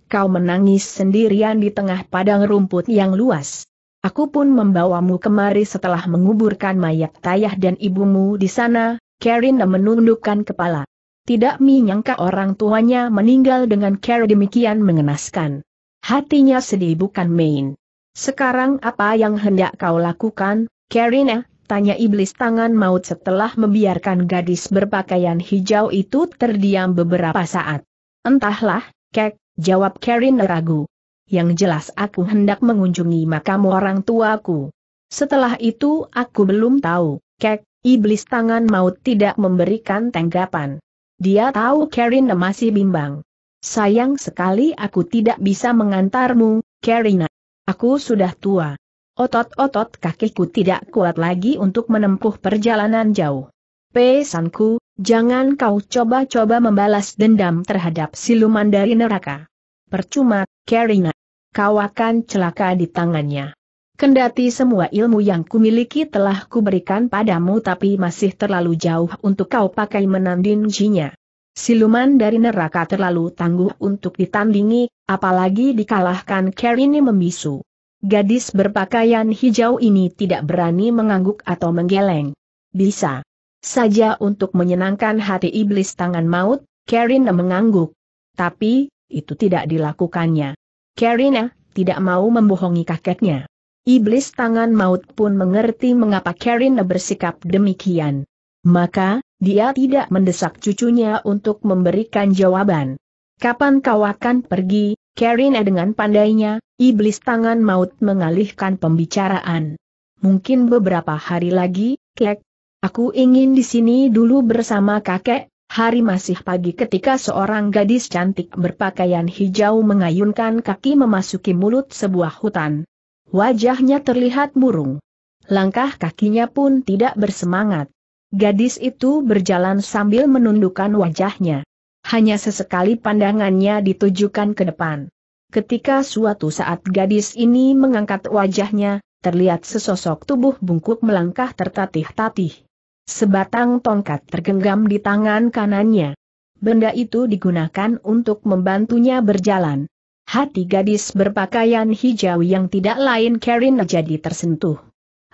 kau menangis sendirian di tengah padang rumput yang luas. Aku pun membawamu kemari setelah menguburkan mayat tayah dan ibumu di sana, Karina menundukkan kepala. Tidak menyangka orang tuanya meninggal dengan cara demikian mengenaskan. Hatinya sedih bukan main. Sekarang apa yang hendak kau lakukan, Karina? Tanya iblis tangan maut setelah membiarkan gadis berpakaian hijau itu terdiam beberapa saat. Entahlah, kek, jawab Karina ragu yang jelas aku hendak mengunjungi makam orang tuaku. Setelah itu aku belum tahu, kek, iblis tangan maut tidak memberikan tanggapan. Dia tahu Karina masih bimbang. Sayang sekali aku tidak bisa mengantarmu, Karina. Aku sudah tua. Otot-otot kakiku tidak kuat lagi untuk menempuh perjalanan jauh. Pesanku, jangan kau coba-coba membalas dendam terhadap siluman dari neraka percuma, Karina. Kau akan celaka di tangannya. Kendati semua ilmu yang kumiliki telah kuberikan padamu tapi masih terlalu jauh untuk kau pakai menandinginya. Siluman dari neraka terlalu tangguh untuk ditandingi, apalagi dikalahkan Karini membisu. Gadis berpakaian hijau ini tidak berani mengangguk atau menggeleng. Bisa. Saja untuk menyenangkan hati iblis tangan maut, Karina mengangguk. Tapi, itu tidak dilakukannya. Karina tidak mau membohongi kakeknya. Iblis tangan maut pun mengerti mengapa Karina bersikap demikian. Maka, dia tidak mendesak cucunya untuk memberikan jawaban. Kapan kau akan pergi, Karina dengan pandainya, iblis tangan maut mengalihkan pembicaraan. Mungkin beberapa hari lagi, kek. Aku ingin di sini dulu bersama kakek, Hari masih pagi ketika seorang gadis cantik berpakaian hijau mengayunkan kaki memasuki mulut sebuah hutan. Wajahnya terlihat murung. Langkah kakinya pun tidak bersemangat. Gadis itu berjalan sambil menundukkan wajahnya. Hanya sesekali pandangannya ditujukan ke depan. Ketika suatu saat gadis ini mengangkat wajahnya, terlihat sesosok tubuh bungkuk melangkah tertatih-tatih. Sebatang tongkat tergenggam di tangan kanannya. Benda itu digunakan untuk membantunya berjalan. Hati gadis berpakaian hijau yang tidak lain Karen jadi tersentuh.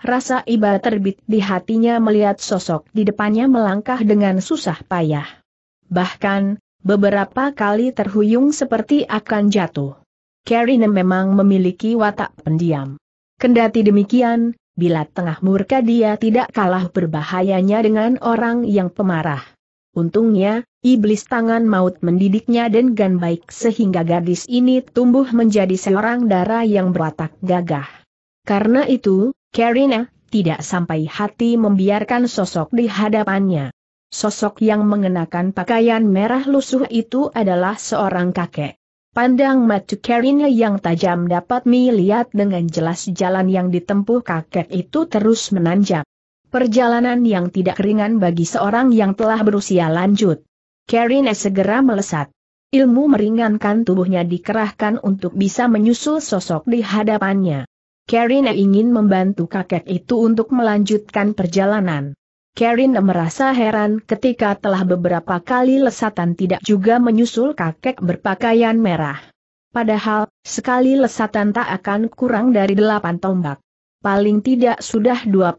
Rasa iba terbit di hatinya melihat sosok di depannya melangkah dengan susah payah. Bahkan, beberapa kali terhuyung seperti akan jatuh. Karen memang memiliki watak pendiam. Kendati demikian, Bila tengah murka dia tidak kalah berbahayanya dengan orang yang pemarah. Untungnya, iblis tangan maut mendidiknya dengan baik sehingga gadis ini tumbuh menjadi seorang dara yang beratak gagah. Karena itu, Karina, tidak sampai hati membiarkan sosok di hadapannya. Sosok yang mengenakan pakaian merah lusuh itu adalah seorang kakek. Pandang matu Karina yang tajam dapat melihat dengan jelas jalan yang ditempuh kakek itu terus menanjak. Perjalanan yang tidak ringan bagi seorang yang telah berusia lanjut. Karina segera melesat. Ilmu meringankan tubuhnya dikerahkan untuk bisa menyusul sosok di hadapannya. Karina ingin membantu kakek itu untuk melanjutkan perjalanan. Karin merasa heran ketika telah beberapa kali lesatan tidak juga menyusul kakek berpakaian merah. Padahal, sekali lesatan tak akan kurang dari delapan tombak. Paling tidak sudah 25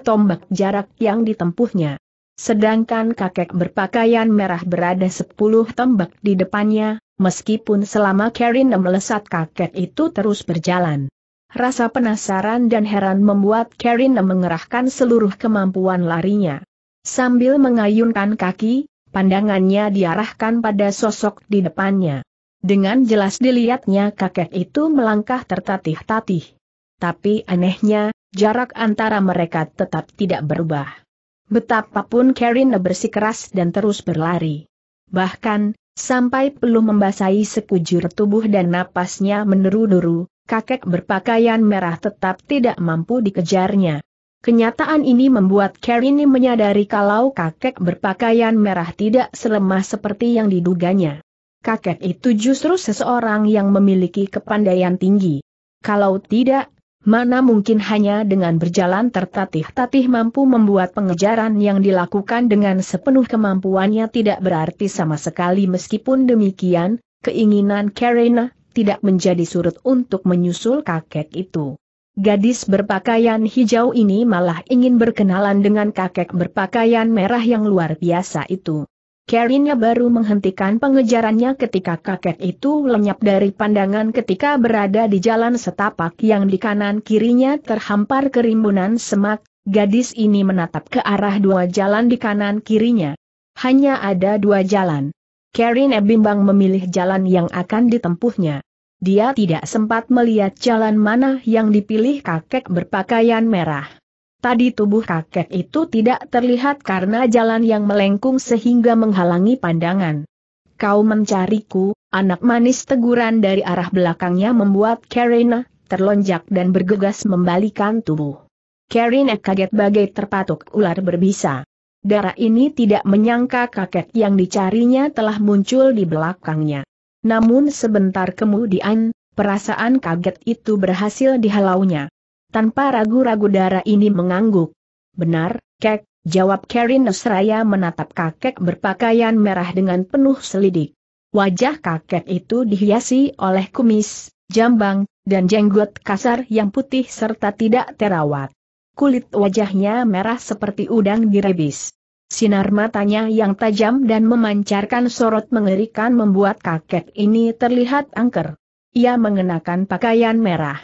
tombak jarak yang ditempuhnya. Sedangkan kakek berpakaian merah berada 10 tombak di depannya, meskipun selama Karin melesat kakek itu terus berjalan. Rasa penasaran dan heran membuat Karin mengerahkan seluruh kemampuan larinya. Sambil mengayunkan kaki, pandangannya diarahkan pada sosok di depannya. Dengan jelas dilihatnya kakek itu melangkah tertatih-tatih. Tapi anehnya, jarak antara mereka tetap tidak berubah. Betapapun Karin bersikeras dan terus berlari. Bahkan, sampai peluh membasahi sekujur tubuh dan napasnya meneru-neru, kakek berpakaian merah tetap tidak mampu dikejarnya. Kenyataan ini membuat Karini menyadari kalau kakek berpakaian merah tidak selemah seperti yang diduganya. Kakek itu justru seseorang yang memiliki kepandaian tinggi. Kalau tidak, mana mungkin hanya dengan berjalan tertatih-tatih mampu membuat pengejaran yang dilakukan dengan sepenuh kemampuannya tidak berarti sama sekali meskipun demikian, keinginan Karina tidak menjadi surut untuk menyusul kakek itu. Gadis berpakaian hijau ini malah ingin berkenalan dengan kakek berpakaian merah yang luar biasa itu. Karinnya baru menghentikan pengejarannya ketika kakek itu lenyap dari pandangan ketika berada di jalan setapak yang di kanan kirinya terhampar kerimbunan semak, gadis ini menatap ke arah dua jalan di kanan kirinya. Hanya ada dua jalan. Karin bimbang memilih jalan yang akan ditempuhnya dia tidak sempat melihat jalan mana yang dipilih kakek berpakaian merah. Tadi tubuh kakek itu tidak terlihat karena jalan yang melengkung sehingga menghalangi pandangan. Kau mencariku, anak manis teguran dari arah belakangnya membuat Karina terlonjak dan bergegas membalikan tubuh. Karina kaget bagai terpatuk ular berbisa. Darah ini tidak menyangka kakek yang dicarinya telah muncul di belakangnya. Namun sebentar kemudian, perasaan kaget itu berhasil dihalaunya. Tanpa ragu-ragu darah ini mengangguk. Benar, kek, jawab Karin Nusraya menatap kakek berpakaian merah dengan penuh selidik. Wajah kakek itu dihiasi oleh kumis, jambang, dan jenggot kasar yang putih serta tidak terawat. Kulit wajahnya merah seperti udang direbis. Sinar matanya yang tajam dan memancarkan sorot mengerikan membuat kakek ini terlihat angker. Ia mengenakan pakaian merah.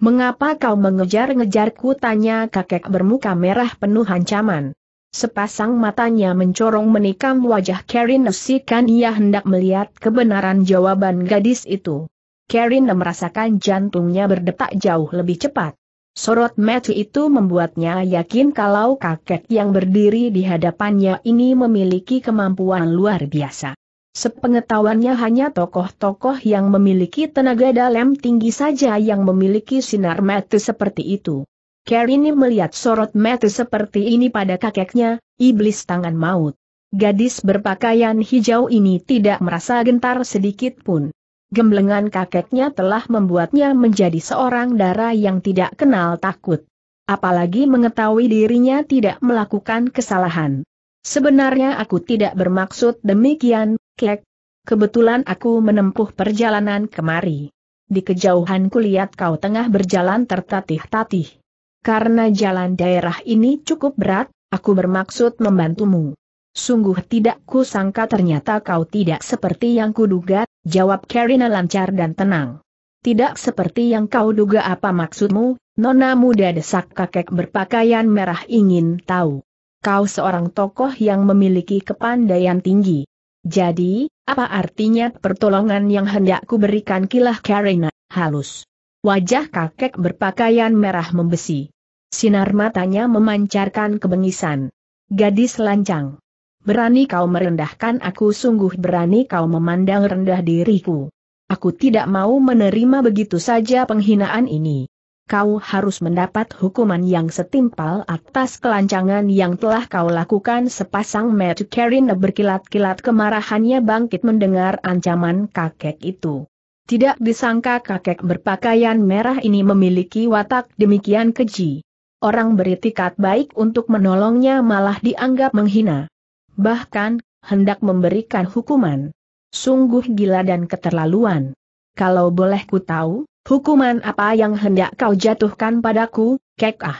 Mengapa kau mengejar-ngejarku? Tanya kakek bermuka merah penuh ancaman. Sepasang matanya mencorong menikam wajah Karin Nesikan ia hendak melihat kebenaran jawaban gadis itu. Karin merasakan jantungnya berdetak jauh lebih cepat. Sorot mata itu membuatnya yakin kalau kakek yang berdiri di hadapannya ini memiliki kemampuan luar biasa. Sepengetahuannya hanya tokoh-tokoh yang memiliki tenaga dalam tinggi saja yang memiliki sinar mata seperti itu. Karini melihat sorot mata seperti ini pada kakeknya, iblis tangan maut. Gadis berpakaian hijau ini tidak merasa gentar sedikit pun gemblengan kakeknya telah membuatnya menjadi seorang darah yang tidak kenal takut. Apalagi mengetahui dirinya tidak melakukan kesalahan. Sebenarnya aku tidak bermaksud demikian, kek. Kebetulan aku menempuh perjalanan kemari. Di kejauhan kulihat kau tengah berjalan tertatih-tatih. Karena jalan daerah ini cukup berat, aku bermaksud membantumu. Sungguh tidak kusangka ternyata kau tidak seperti yang kuduga, jawab Karina lancar dan tenang. Tidak seperti yang kau duga apa maksudmu, nona muda desak kakek berpakaian merah ingin tahu. Kau seorang tokoh yang memiliki kepandaian tinggi. Jadi, apa artinya pertolongan yang hendak berikan kilah Karina, halus. Wajah kakek berpakaian merah membesi. Sinar matanya memancarkan kebengisan. Gadis lancang. Berani kau merendahkan aku sungguh berani kau memandang rendah diriku. Aku tidak mau menerima begitu saja penghinaan ini. Kau harus mendapat hukuman yang setimpal atas kelancangan yang telah kau lakukan sepasang Matthew Karina berkilat-kilat kemarahannya bangkit mendengar ancaman kakek itu. Tidak disangka kakek berpakaian merah ini memiliki watak demikian keji. Orang beritikat baik untuk menolongnya malah dianggap menghina bahkan, hendak memberikan hukuman. Sungguh gila dan keterlaluan. Kalau boleh ku tahu, hukuman apa yang hendak kau jatuhkan padaku, kek ah.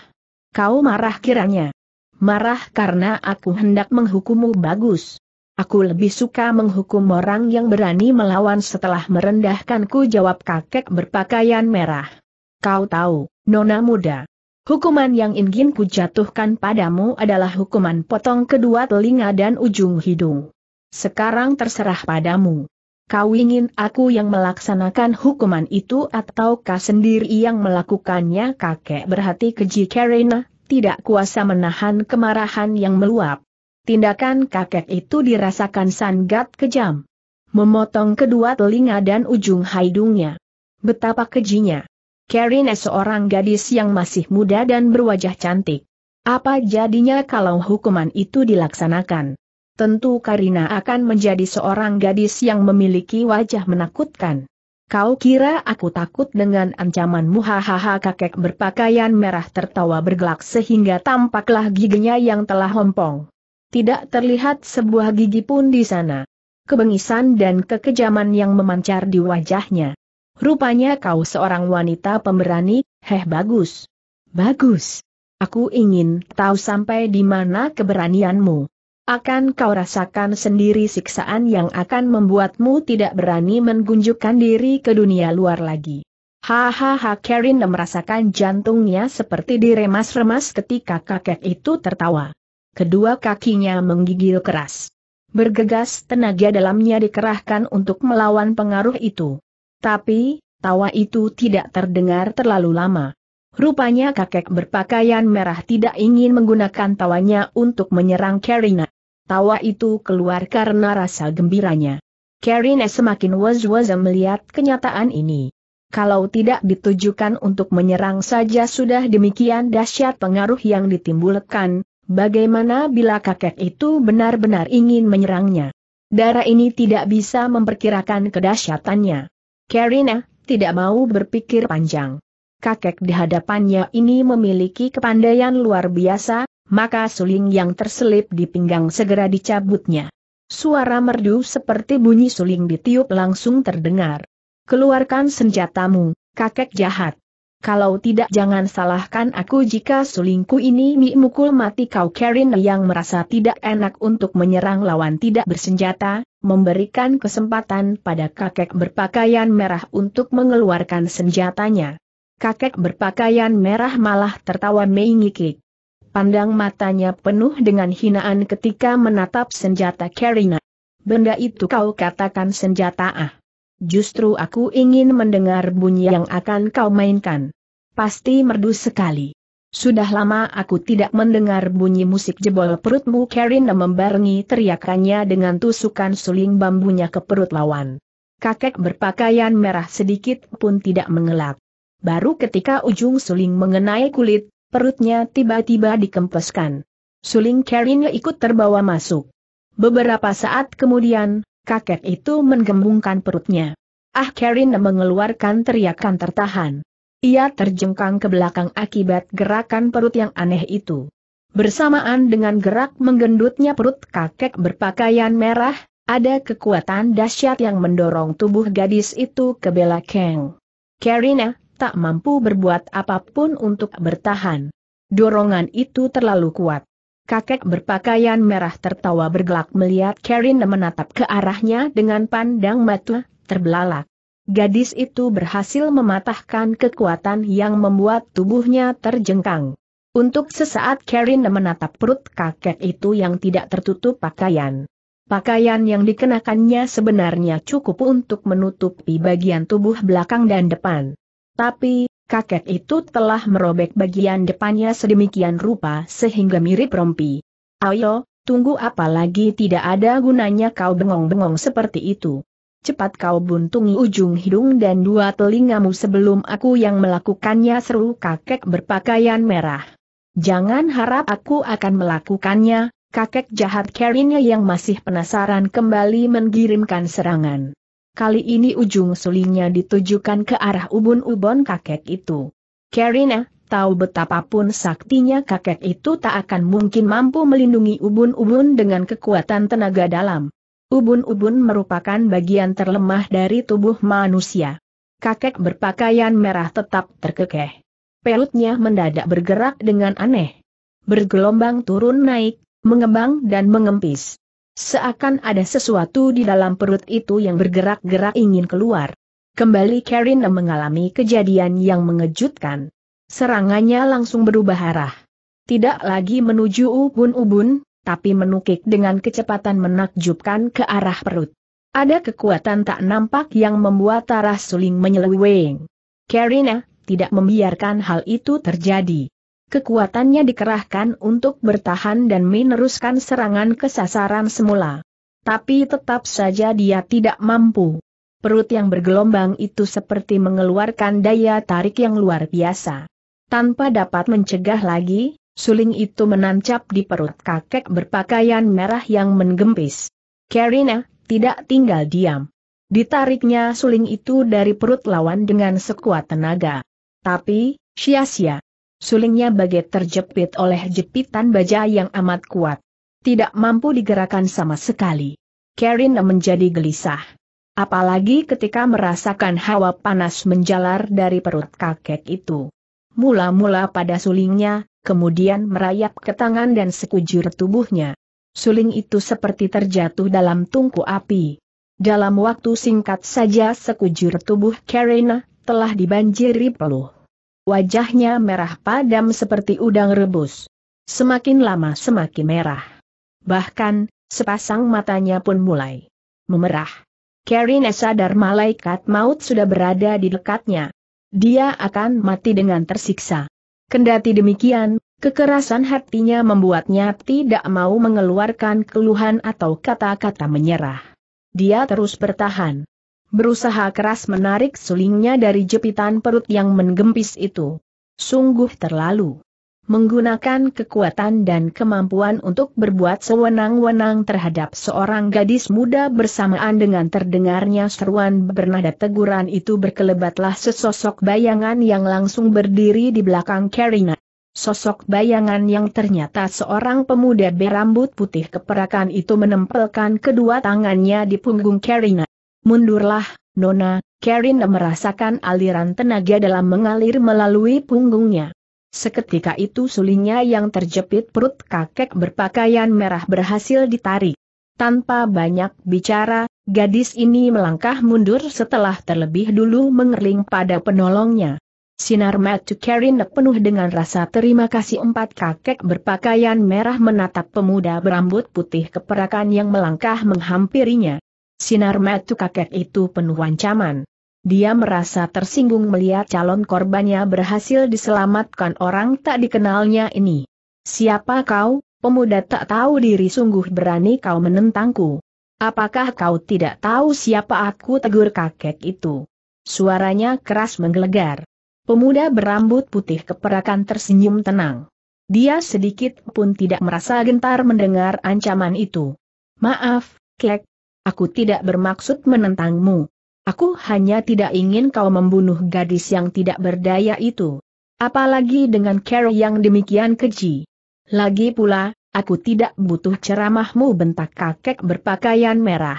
Kau marah kiranya. Marah karena aku hendak menghukummu bagus. Aku lebih suka menghukum orang yang berani melawan setelah merendahkanku jawab kakek berpakaian merah. Kau tahu, nona muda, Hukuman yang ingin kujatuhkan padamu adalah hukuman potong kedua telinga dan ujung hidung. Sekarang terserah padamu. Kau ingin aku yang melaksanakan hukuman itu atau ataukah sendiri yang melakukannya kakek berhati keji Karina, tidak kuasa menahan kemarahan yang meluap. Tindakan kakek itu dirasakan sangat kejam. Memotong kedua telinga dan ujung hidungnya. Betapa kejinya. Karine seorang gadis yang masih muda dan berwajah cantik. Apa jadinya kalau hukuman itu dilaksanakan? Tentu Karina akan menjadi seorang gadis yang memiliki wajah menakutkan. Kau kira aku takut dengan ancamanmu hahaha kakek berpakaian merah tertawa bergelak sehingga tampaklah giginya yang telah hompong. Tidak terlihat sebuah gigi pun di sana. Kebengisan dan kekejaman yang memancar di wajahnya. Rupanya kau seorang wanita pemberani, heh bagus. Bagus. Aku ingin tahu sampai di mana keberanianmu. Akan kau rasakan sendiri siksaan yang akan membuatmu tidak berani menggunjukkan diri ke dunia luar lagi. Hahaha Karin merasakan jantungnya seperti diremas-remas ketika kakek itu tertawa. Kedua kakinya menggigil keras. Bergegas tenaga dalamnya dikerahkan untuk melawan pengaruh itu. Tapi, tawa itu tidak terdengar terlalu lama. Rupanya kakek berpakaian merah tidak ingin menggunakan tawanya untuk menyerang Karina. Tawa itu keluar karena rasa gembiranya. Karina semakin was-was melihat kenyataan ini. Kalau tidak ditujukan untuk menyerang saja sudah demikian dahsyat pengaruh yang ditimbulkan, bagaimana bila kakek itu benar-benar ingin menyerangnya? Darah ini tidak bisa memperkirakan kedahsyatannya. Karina, tidak mau berpikir panjang. Kakek di hadapannya ini memiliki kepandaian luar biasa, maka suling yang terselip di pinggang segera dicabutnya. Suara merdu seperti bunyi suling ditiup langsung terdengar. Keluarkan senjatamu, kakek jahat. Kalau tidak jangan salahkan aku jika sulingku ini mukul mati kau Karin yang merasa tidak enak untuk menyerang lawan tidak bersenjata, memberikan kesempatan pada kakek berpakaian merah untuk mengeluarkan senjatanya. Kakek berpakaian merah malah tertawa mengikik. Pandang matanya penuh dengan hinaan ketika menatap senjata Karina. Benda itu kau katakan senjata ah. Justru aku ingin mendengar bunyi yang akan kau mainkan. Pasti merdu sekali. Sudah lama aku tidak mendengar bunyi musik jebol perutmu Karin. Karina membarengi teriakannya dengan tusukan suling bambunya ke perut lawan. Kakek berpakaian merah sedikit pun tidak mengelak. Baru ketika ujung suling mengenai kulit, perutnya tiba-tiba dikempeskan. Suling Karina ikut terbawa masuk. Beberapa saat kemudian, kakek itu menggembungkan perutnya. Ah Karin mengeluarkan teriakan tertahan. Ia terjengkang ke belakang akibat gerakan perut yang aneh itu. Bersamaan dengan gerak menggendutnya perut kakek berpakaian merah, ada kekuatan dahsyat yang mendorong tubuh gadis itu ke belakang. Kang. Karina, tak mampu berbuat apapun untuk bertahan. Dorongan itu terlalu kuat. Kakek berpakaian merah tertawa bergelak melihat Karina menatap ke arahnya dengan pandang mata, terbelalak gadis itu berhasil mematahkan kekuatan yang membuat tubuhnya terjengkang. Untuk sesaat Karen menatap perut kakek itu yang tidak tertutup pakaian. Pakaian yang dikenakannya sebenarnya cukup untuk menutupi bagian tubuh belakang dan depan. Tapi, kakek itu telah merobek bagian depannya sedemikian rupa sehingga mirip rompi. Ayo, tunggu apalagi tidak ada gunanya kau bengong-bengong seperti itu cepat kau buntungi ujung hidung dan dua telingamu sebelum aku yang melakukannya seru kakek berpakaian merah. Jangan harap aku akan melakukannya, kakek jahat Karinnya yang masih penasaran kembali mengirimkan serangan. Kali ini ujung sulingnya ditujukan ke arah ubun ubun kakek itu. Karina, tahu betapapun saktinya kakek itu tak akan mungkin mampu melindungi ubun-ubun dengan kekuatan tenaga dalam. Ubun-ubun merupakan bagian terlemah dari tubuh manusia. Kakek berpakaian merah tetap terkekeh. Pelutnya mendadak bergerak dengan aneh. Bergelombang turun naik, mengembang dan mengempis. Seakan ada sesuatu di dalam perut itu yang bergerak-gerak ingin keluar. Kembali Karen mengalami kejadian yang mengejutkan. Serangannya langsung berubah arah. Tidak lagi menuju ubun-ubun, tapi menukik dengan kecepatan menakjubkan ke arah perut. Ada kekuatan tak nampak yang membuat Tarah suling menyeleweng. Karina, tidak membiarkan hal itu terjadi. Kekuatannya dikerahkan untuk bertahan dan meneruskan serangan ke sasaran semula. Tapi tetap saja dia tidak mampu. Perut yang bergelombang itu seperti mengeluarkan daya tarik yang luar biasa. Tanpa dapat mencegah lagi, Suling itu menancap di perut kakek berpakaian merah yang menggempis. Karina, tidak tinggal diam. Ditariknya suling itu dari perut lawan dengan sekuat tenaga. Tapi, sia-sia. Sulingnya bagai terjepit oleh jepitan baja yang amat kuat. Tidak mampu digerakkan sama sekali. Karina menjadi gelisah. Apalagi ketika merasakan hawa panas menjalar dari perut kakek itu mula-mula pada sulingnya, kemudian merayap ke tangan dan sekujur tubuhnya. Suling itu seperti terjatuh dalam tungku api. Dalam waktu singkat saja sekujur tubuh Karina telah dibanjiri peluh. Wajahnya merah padam seperti udang rebus. Semakin lama semakin merah. Bahkan, sepasang matanya pun mulai memerah. Karina sadar malaikat maut sudah berada di dekatnya dia akan mati dengan tersiksa. Kendati demikian, kekerasan hatinya membuatnya tidak mau mengeluarkan keluhan atau kata-kata menyerah. Dia terus bertahan. Berusaha keras menarik sulingnya dari jepitan perut yang menggempis itu. Sungguh terlalu menggunakan kekuatan dan kemampuan untuk berbuat sewenang-wenang terhadap seorang gadis muda bersamaan dengan terdengarnya seruan bernada teguran itu berkelebatlah sesosok bayangan yang langsung berdiri di belakang Karina. Sosok bayangan yang ternyata seorang pemuda berambut putih keperakan itu menempelkan kedua tangannya di punggung Karina. Mundurlah, Nona, Karina merasakan aliran tenaga dalam mengalir melalui punggungnya. Seketika itu sulingnya yang terjepit perut kakek berpakaian merah berhasil ditarik. Tanpa banyak bicara, gadis ini melangkah mundur setelah terlebih dulu mengerling pada penolongnya. Sinar mata Karin penuh dengan rasa terima kasih empat kakek berpakaian merah menatap pemuda berambut putih keperakan yang melangkah menghampirinya. Sinar mata kakek itu penuh ancaman. Dia merasa tersinggung melihat calon korbannya berhasil diselamatkan orang tak dikenalnya ini. Siapa kau, pemuda tak tahu diri sungguh berani kau menentangku. Apakah kau tidak tahu siapa aku tegur kakek itu? Suaranya keras menggelegar. Pemuda berambut putih keperakan tersenyum tenang. Dia sedikit pun tidak merasa gentar mendengar ancaman itu. Maaf, Kek, aku tidak bermaksud menentangmu. Aku hanya tidak ingin kau membunuh gadis yang tidak berdaya itu. Apalagi dengan Carol yang demikian keji. Lagi pula, aku tidak butuh ceramahmu bentak kakek berpakaian merah.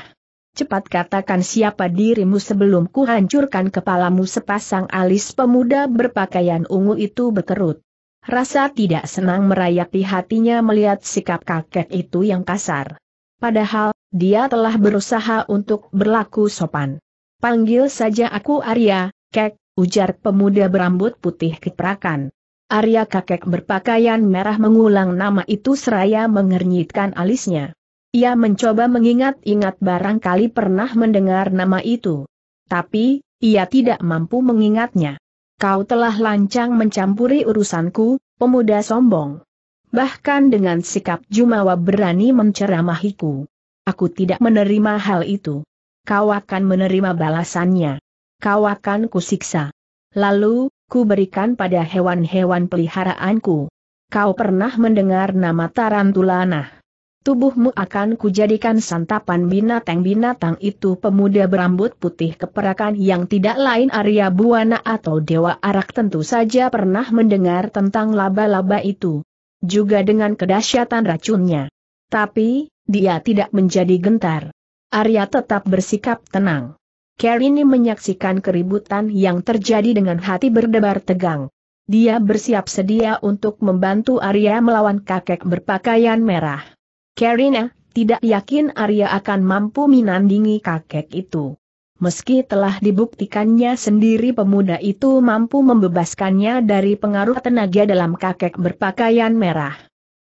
Cepat katakan siapa dirimu sebelum hancurkan kepalamu sepasang alis pemuda berpakaian ungu itu berkerut. Rasa tidak senang merayapi hatinya melihat sikap kakek itu yang kasar. Padahal, dia telah berusaha untuk berlaku sopan. Panggil saja aku Arya, kek, ujar pemuda berambut putih keprakan. Arya kakek berpakaian merah mengulang nama itu seraya mengernyitkan alisnya. Ia mencoba mengingat-ingat barangkali pernah mendengar nama itu. Tapi, ia tidak mampu mengingatnya. Kau telah lancang mencampuri urusanku, pemuda sombong. Bahkan dengan sikap Jumawa berani menceramahiku. Aku tidak menerima hal itu kau akan menerima balasannya. Kau akan kusiksa. Lalu, kuberikan pada hewan-hewan peliharaanku. Kau pernah mendengar nama tarantula nah? Tubuhmu akan kujadikan santapan binatang-binatang itu pemuda berambut putih keperakan yang tidak lain Arya Buana atau Dewa Arak tentu saja pernah mendengar tentang laba-laba itu. Juga dengan kedahsyatan racunnya. Tapi, dia tidak menjadi gentar. Arya tetap bersikap tenang. Karina menyaksikan keributan yang terjadi dengan hati berdebar tegang. Dia bersiap sedia untuk membantu Arya melawan kakek berpakaian merah. Karina, tidak yakin Arya akan mampu menandingi kakek itu. Meski telah dibuktikannya sendiri pemuda itu mampu membebaskannya dari pengaruh tenaga dalam kakek berpakaian merah.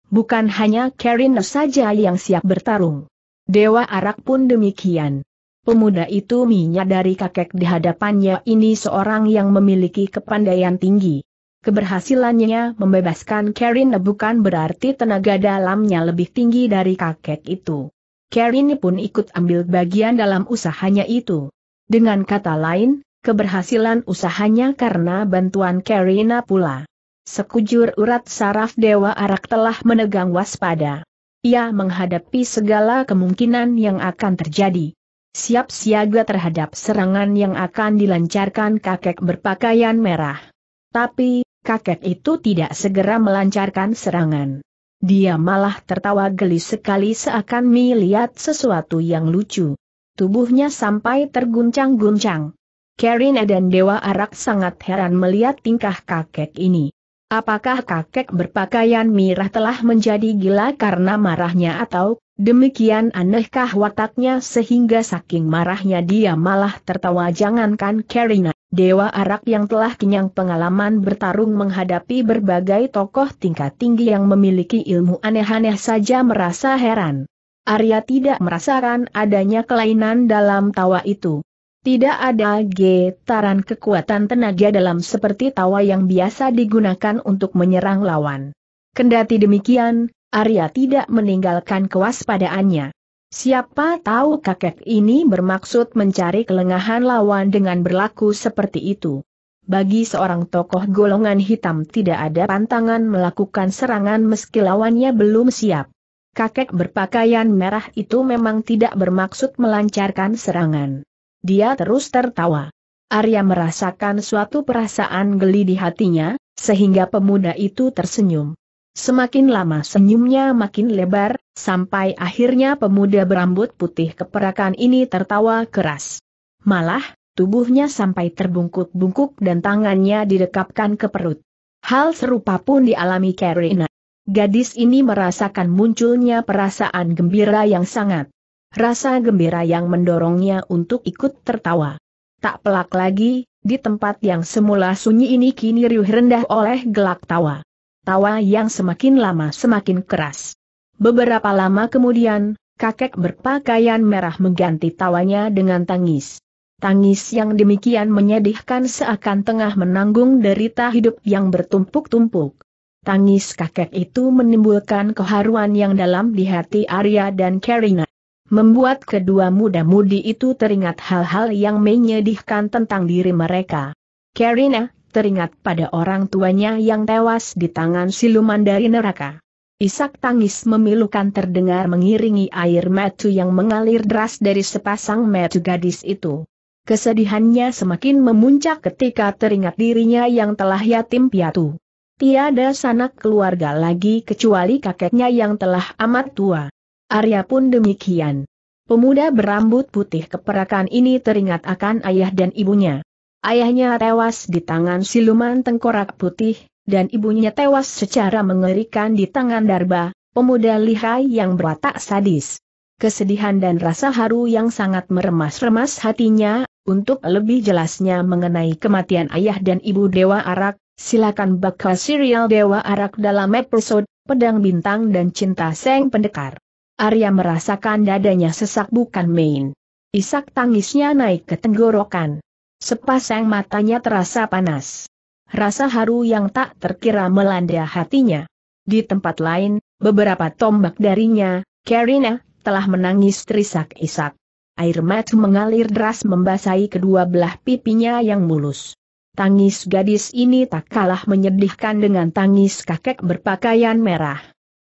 Bukan hanya Karina saja yang siap bertarung. Dewa Arak pun demikian. Pemuda itu menyadari kakek di hadapannya ini seorang yang memiliki kepandaian tinggi. Keberhasilannya membebaskan Karin bukan berarti tenaga dalamnya lebih tinggi dari kakek itu. Karin pun ikut ambil bagian dalam usahanya itu. Dengan kata lain, keberhasilan usahanya karena bantuan Karina pula. Sekujur urat saraf Dewa Arak telah menegang waspada ia menghadapi segala kemungkinan yang akan terjadi. Siap siaga terhadap serangan yang akan dilancarkan kakek berpakaian merah. Tapi, kakek itu tidak segera melancarkan serangan. Dia malah tertawa geli sekali seakan melihat sesuatu yang lucu. Tubuhnya sampai terguncang-guncang. Karina dan Dewa Arak sangat heran melihat tingkah kakek ini. Apakah kakek berpakaian mirah telah menjadi gila karena marahnya atau, demikian anehkah wataknya sehingga saking marahnya dia malah tertawa jangankan Karina, dewa arak yang telah kenyang pengalaman bertarung menghadapi berbagai tokoh tingkat tinggi yang memiliki ilmu aneh-aneh saja merasa heran. Arya tidak merasakan adanya kelainan dalam tawa itu. Tidak ada getaran kekuatan tenaga dalam seperti tawa yang biasa digunakan untuk menyerang lawan. Kendati demikian, Arya tidak meninggalkan kewaspadaannya. Siapa tahu kakek ini bermaksud mencari kelengahan lawan dengan berlaku seperti itu. Bagi seorang tokoh golongan hitam tidak ada pantangan melakukan serangan meski lawannya belum siap. Kakek berpakaian merah itu memang tidak bermaksud melancarkan serangan dia terus tertawa. Arya merasakan suatu perasaan geli di hatinya, sehingga pemuda itu tersenyum. Semakin lama senyumnya makin lebar, sampai akhirnya pemuda berambut putih keperakan ini tertawa keras. Malah, tubuhnya sampai terbungkuk-bungkuk dan tangannya didekapkan ke perut. Hal serupa pun dialami Karina. Gadis ini merasakan munculnya perasaan gembira yang sangat rasa gembira yang mendorongnya untuk ikut tertawa. Tak pelak lagi, di tempat yang semula sunyi ini kini riuh rendah oleh gelak tawa. Tawa yang semakin lama semakin keras. Beberapa lama kemudian, kakek berpakaian merah mengganti tawanya dengan tangis. Tangis yang demikian menyedihkan seakan tengah menanggung derita hidup yang bertumpuk-tumpuk. Tangis kakek itu menimbulkan keharuan yang dalam di hati Arya dan Karina. Membuat kedua muda-mudi itu teringat hal-hal yang menyedihkan tentang diri mereka. Karina, teringat pada orang tuanya yang tewas di tangan siluman dari neraka. Isak tangis memilukan terdengar mengiringi air mata yang mengalir deras dari sepasang mata gadis itu. Kesedihannya semakin memuncak ketika teringat dirinya yang telah yatim piatu. Tiada sanak keluarga lagi kecuali kakeknya yang telah amat tua. Arya pun demikian. Pemuda berambut putih keperakan ini teringat akan ayah dan ibunya. Ayahnya tewas di tangan siluman tengkorak putih, dan ibunya tewas secara mengerikan di tangan darba, pemuda lihai yang berwatak sadis. Kesedihan dan rasa haru yang sangat meremas-remas hatinya, untuk lebih jelasnya mengenai kematian ayah dan ibu Dewa Arak, silakan bakal serial Dewa Arak dalam episode Pedang Bintang dan Cinta Seng Pendekar. Arya merasakan dadanya sesak bukan main. Isak tangisnya naik ke tenggorokan. Sepasang matanya terasa panas. Rasa haru yang tak terkira melanda hatinya. Di tempat lain, beberapa tombak darinya, Karina, telah menangis terisak-isak. Air mata mengalir deras membasahi kedua belah pipinya yang mulus. Tangis gadis ini tak kalah menyedihkan dengan tangis kakek berpakaian merah.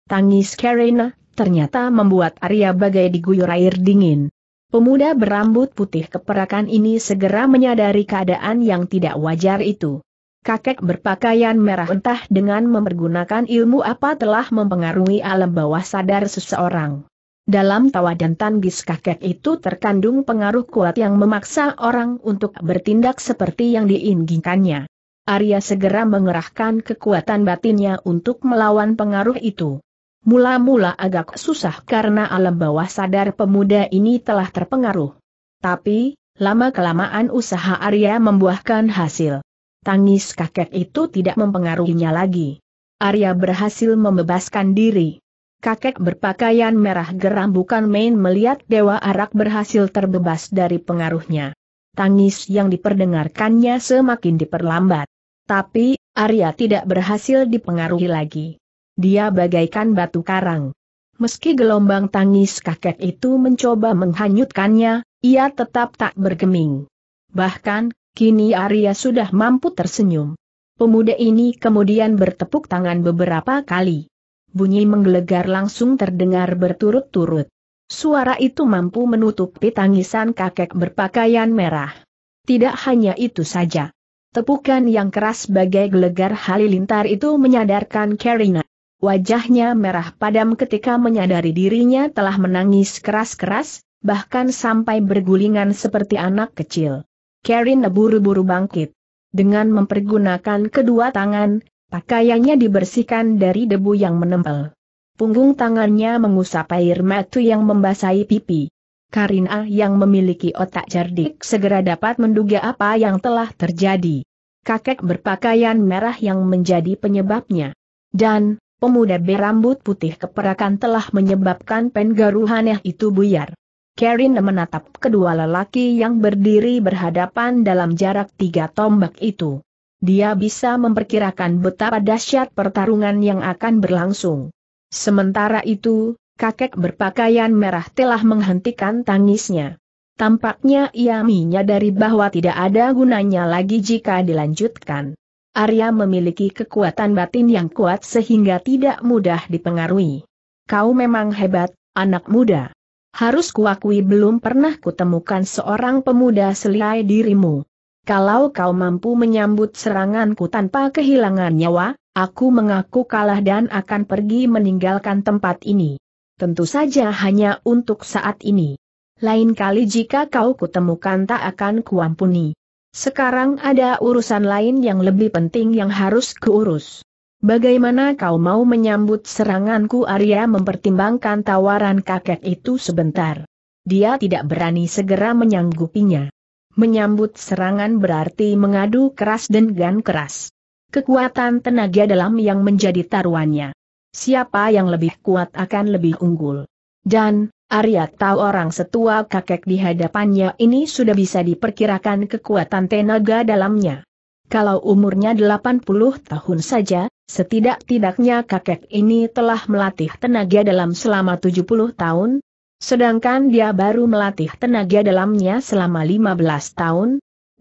Tangis Karina, ternyata membuat Arya bagai diguyur air dingin. Pemuda berambut putih keperakan ini segera menyadari keadaan yang tidak wajar itu. Kakek berpakaian merah entah dengan mempergunakan ilmu apa telah mempengaruhi alam bawah sadar seseorang. Dalam tawa dan tangis kakek itu terkandung pengaruh kuat yang memaksa orang untuk bertindak seperti yang diinginkannya. Arya segera mengerahkan kekuatan batinnya untuk melawan pengaruh itu. Mula-mula agak susah karena alam bawah sadar pemuda ini telah terpengaruh. Tapi, lama-kelamaan usaha Arya membuahkan hasil. Tangis kakek itu tidak mempengaruhinya lagi. Arya berhasil membebaskan diri. Kakek berpakaian merah geram bukan main melihat Dewa Arak berhasil terbebas dari pengaruhnya. Tangis yang diperdengarkannya semakin diperlambat. Tapi, Arya tidak berhasil dipengaruhi lagi. Dia bagaikan batu karang. Meski gelombang tangis kakek itu mencoba menghanyutkannya, ia tetap tak bergeming. Bahkan, kini Arya sudah mampu tersenyum. Pemuda ini kemudian bertepuk tangan beberapa kali. Bunyi menggelegar langsung terdengar berturut-turut. Suara itu mampu menutupi tangisan kakek berpakaian merah. Tidak hanya itu saja. Tepukan yang keras bagai gelegar halilintar itu menyadarkan Karina. Wajahnya merah padam ketika menyadari dirinya telah menangis keras-keras, bahkan sampai bergulingan seperti anak kecil. Karen buru-buru bangkit. Dengan mempergunakan kedua tangan, pakaiannya dibersihkan dari debu yang menempel. Punggung tangannya mengusap air matu yang membasahi pipi. Karina yang memiliki otak cerdik segera dapat menduga apa yang telah terjadi. Kakek berpakaian merah yang menjadi penyebabnya. Dan, pemuda berambut putih keperakan telah menyebabkan pengaruh itu buyar. Karen menatap kedua lelaki yang berdiri berhadapan dalam jarak tiga tombak itu. Dia bisa memperkirakan betapa dahsyat pertarungan yang akan berlangsung. Sementara itu, kakek berpakaian merah telah menghentikan tangisnya. Tampaknya ia menyadari bahwa tidak ada gunanya lagi jika dilanjutkan. Arya memiliki kekuatan batin yang kuat sehingga tidak mudah dipengaruhi. Kau memang hebat, anak muda. Harus kuakui belum pernah kutemukan seorang pemuda selai dirimu. Kalau kau mampu menyambut seranganku tanpa kehilangan nyawa, aku mengaku kalah dan akan pergi meninggalkan tempat ini. Tentu saja hanya untuk saat ini. Lain kali jika kau kutemukan tak akan kuampuni sekarang ada urusan lain yang lebih penting yang harus kuurus. Bagaimana kau mau menyambut seranganku Arya mempertimbangkan tawaran kakek itu sebentar. Dia tidak berani segera menyanggupinya. Menyambut serangan berarti mengadu keras dan gan keras. Kekuatan tenaga dalam yang menjadi taruhannya. Siapa yang lebih kuat akan lebih unggul. Dan, Arya tahu orang setua kakek di hadapannya ini sudah bisa diperkirakan kekuatan tenaga dalamnya. Kalau umurnya 80 tahun saja, setidak-tidaknya kakek ini telah melatih tenaga dalam selama 70 tahun, sedangkan dia baru melatih tenaga dalamnya selama 15 tahun.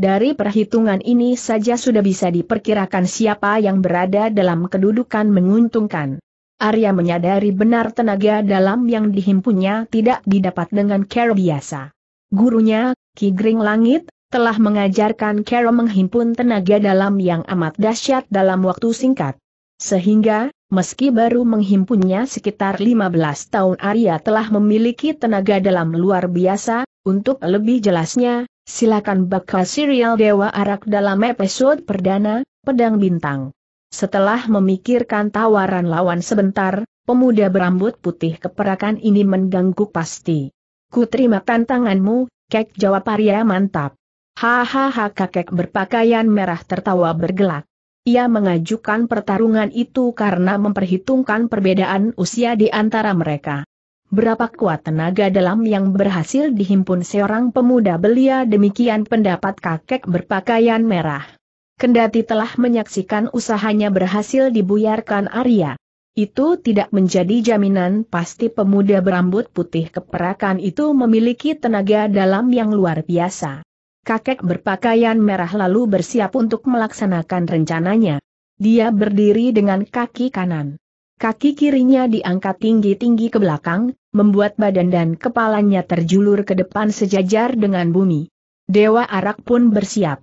Dari perhitungan ini saja sudah bisa diperkirakan siapa yang berada dalam kedudukan menguntungkan. Arya menyadari benar tenaga dalam yang dihimpunnya tidak didapat dengan cara biasa. Gurunya, Ki Gring Langit, telah mengajarkan cara menghimpun tenaga dalam yang amat dahsyat dalam waktu singkat. Sehingga, meski baru menghimpunnya sekitar 15 tahun Arya telah memiliki tenaga dalam luar biasa, untuk lebih jelasnya, silakan baca serial Dewa Arak dalam episode perdana, Pedang Bintang. Setelah memikirkan tawaran lawan sebentar, pemuda berambut putih keperakan ini mengganggu pasti. Ku terima tantanganmu, kek jawab Arya mantap. Hahaha kakek berpakaian merah tertawa bergelak. Ia mengajukan pertarungan itu karena memperhitungkan perbedaan usia di antara mereka. Berapa kuat tenaga dalam yang berhasil dihimpun seorang pemuda belia demikian pendapat kakek berpakaian merah kendati telah menyaksikan usahanya berhasil dibuyarkan Arya. Itu tidak menjadi jaminan pasti pemuda berambut putih keperakan itu memiliki tenaga dalam yang luar biasa. Kakek berpakaian merah lalu bersiap untuk melaksanakan rencananya. Dia berdiri dengan kaki kanan. Kaki kirinya diangkat tinggi-tinggi ke belakang, membuat badan dan kepalanya terjulur ke depan sejajar dengan bumi. Dewa Arak pun bersiap.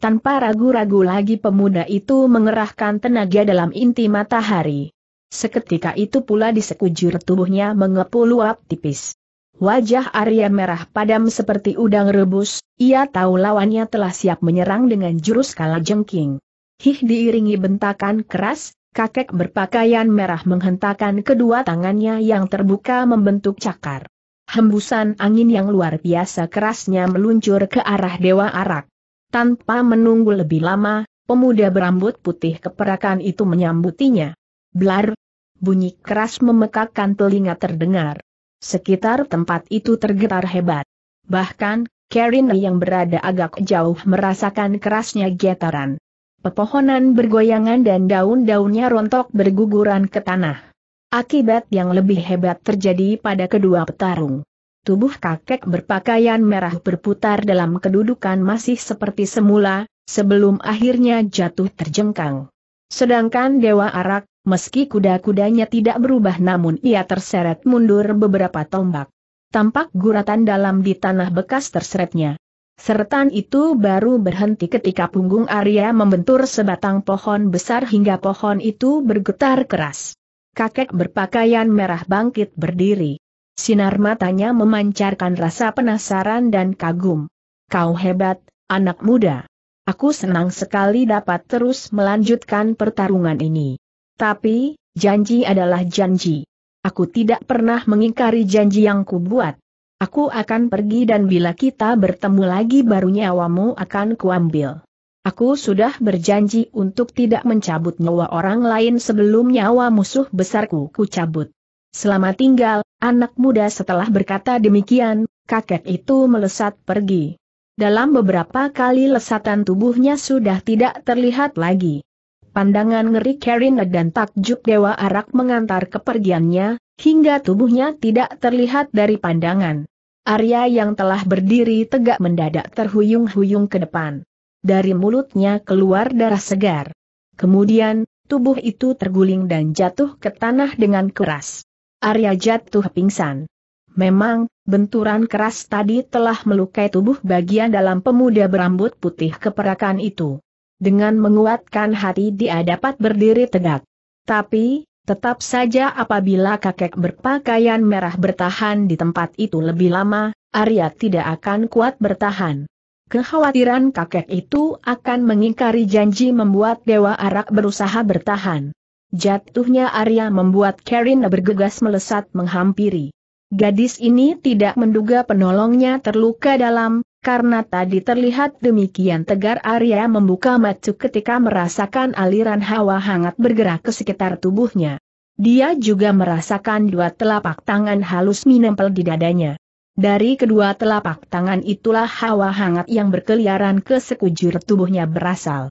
Tanpa ragu-ragu lagi pemuda itu mengerahkan tenaga dalam inti matahari. Seketika itu pula di sekujur tubuhnya mengepul luap tipis. Wajah Arya merah padam seperti udang rebus, ia tahu lawannya telah siap menyerang dengan jurus kala jengking. Hih diiringi bentakan keras, kakek berpakaian merah menghentakkan kedua tangannya yang terbuka membentuk cakar. Hembusan angin yang luar biasa kerasnya meluncur ke arah Dewa Arak. Tanpa menunggu lebih lama, pemuda berambut putih keperakan itu menyambutinya. Blar! Bunyi keras memekakkan telinga terdengar. Sekitar tempat itu tergetar hebat. Bahkan, Karen yang berada agak jauh merasakan kerasnya getaran. Pepohonan bergoyangan dan daun-daunnya rontok berguguran ke tanah. Akibat yang lebih hebat terjadi pada kedua petarung. Tubuh kakek berpakaian merah berputar dalam kedudukan masih seperti semula, sebelum akhirnya jatuh terjengkang. Sedangkan Dewa Arak, meski kuda-kudanya tidak berubah namun ia terseret mundur beberapa tombak. Tampak guratan dalam di tanah bekas terseretnya. Seretan itu baru berhenti ketika punggung Arya membentur sebatang pohon besar hingga pohon itu bergetar keras. Kakek berpakaian merah bangkit berdiri. Sinar matanya memancarkan rasa penasaran dan kagum. Kau hebat, anak muda. Aku senang sekali dapat terus melanjutkan pertarungan ini. Tapi, janji adalah janji. Aku tidak pernah mengingkari janji yang kubuat. Aku akan pergi dan bila kita bertemu lagi baru nyawamu akan kuambil. Aku sudah berjanji untuk tidak mencabut nyawa orang lain sebelum nyawa musuh besarku kucabut. Selama tinggal, anak muda setelah berkata demikian, kakek itu melesat pergi. Dalam beberapa kali lesatan tubuhnya sudah tidak terlihat lagi. Pandangan ngeri Karina dan takjub Dewa Arak mengantar kepergiannya, hingga tubuhnya tidak terlihat dari pandangan. Arya yang telah berdiri tegak mendadak terhuyung-huyung ke depan. Dari mulutnya keluar darah segar. Kemudian, tubuh itu terguling dan jatuh ke tanah dengan keras. Arya jatuh pingsan. Memang, benturan keras tadi telah melukai tubuh bagian dalam pemuda berambut putih keperakan itu. Dengan menguatkan hati dia dapat berdiri tegak. Tapi, tetap saja apabila kakek berpakaian merah bertahan di tempat itu lebih lama, Arya tidak akan kuat bertahan. Kekhawatiran kakek itu akan mengingkari janji membuat Dewa Arak berusaha bertahan. Jatuhnya Arya membuat Karina bergegas melesat menghampiri. Gadis ini tidak menduga penolongnya terluka dalam, karena tadi terlihat demikian tegar Arya membuka macu ketika merasakan aliran hawa hangat bergerak ke sekitar tubuhnya. Dia juga merasakan dua telapak tangan halus menempel di dadanya. Dari kedua telapak tangan itulah hawa hangat yang berkeliaran ke sekujur tubuhnya berasal.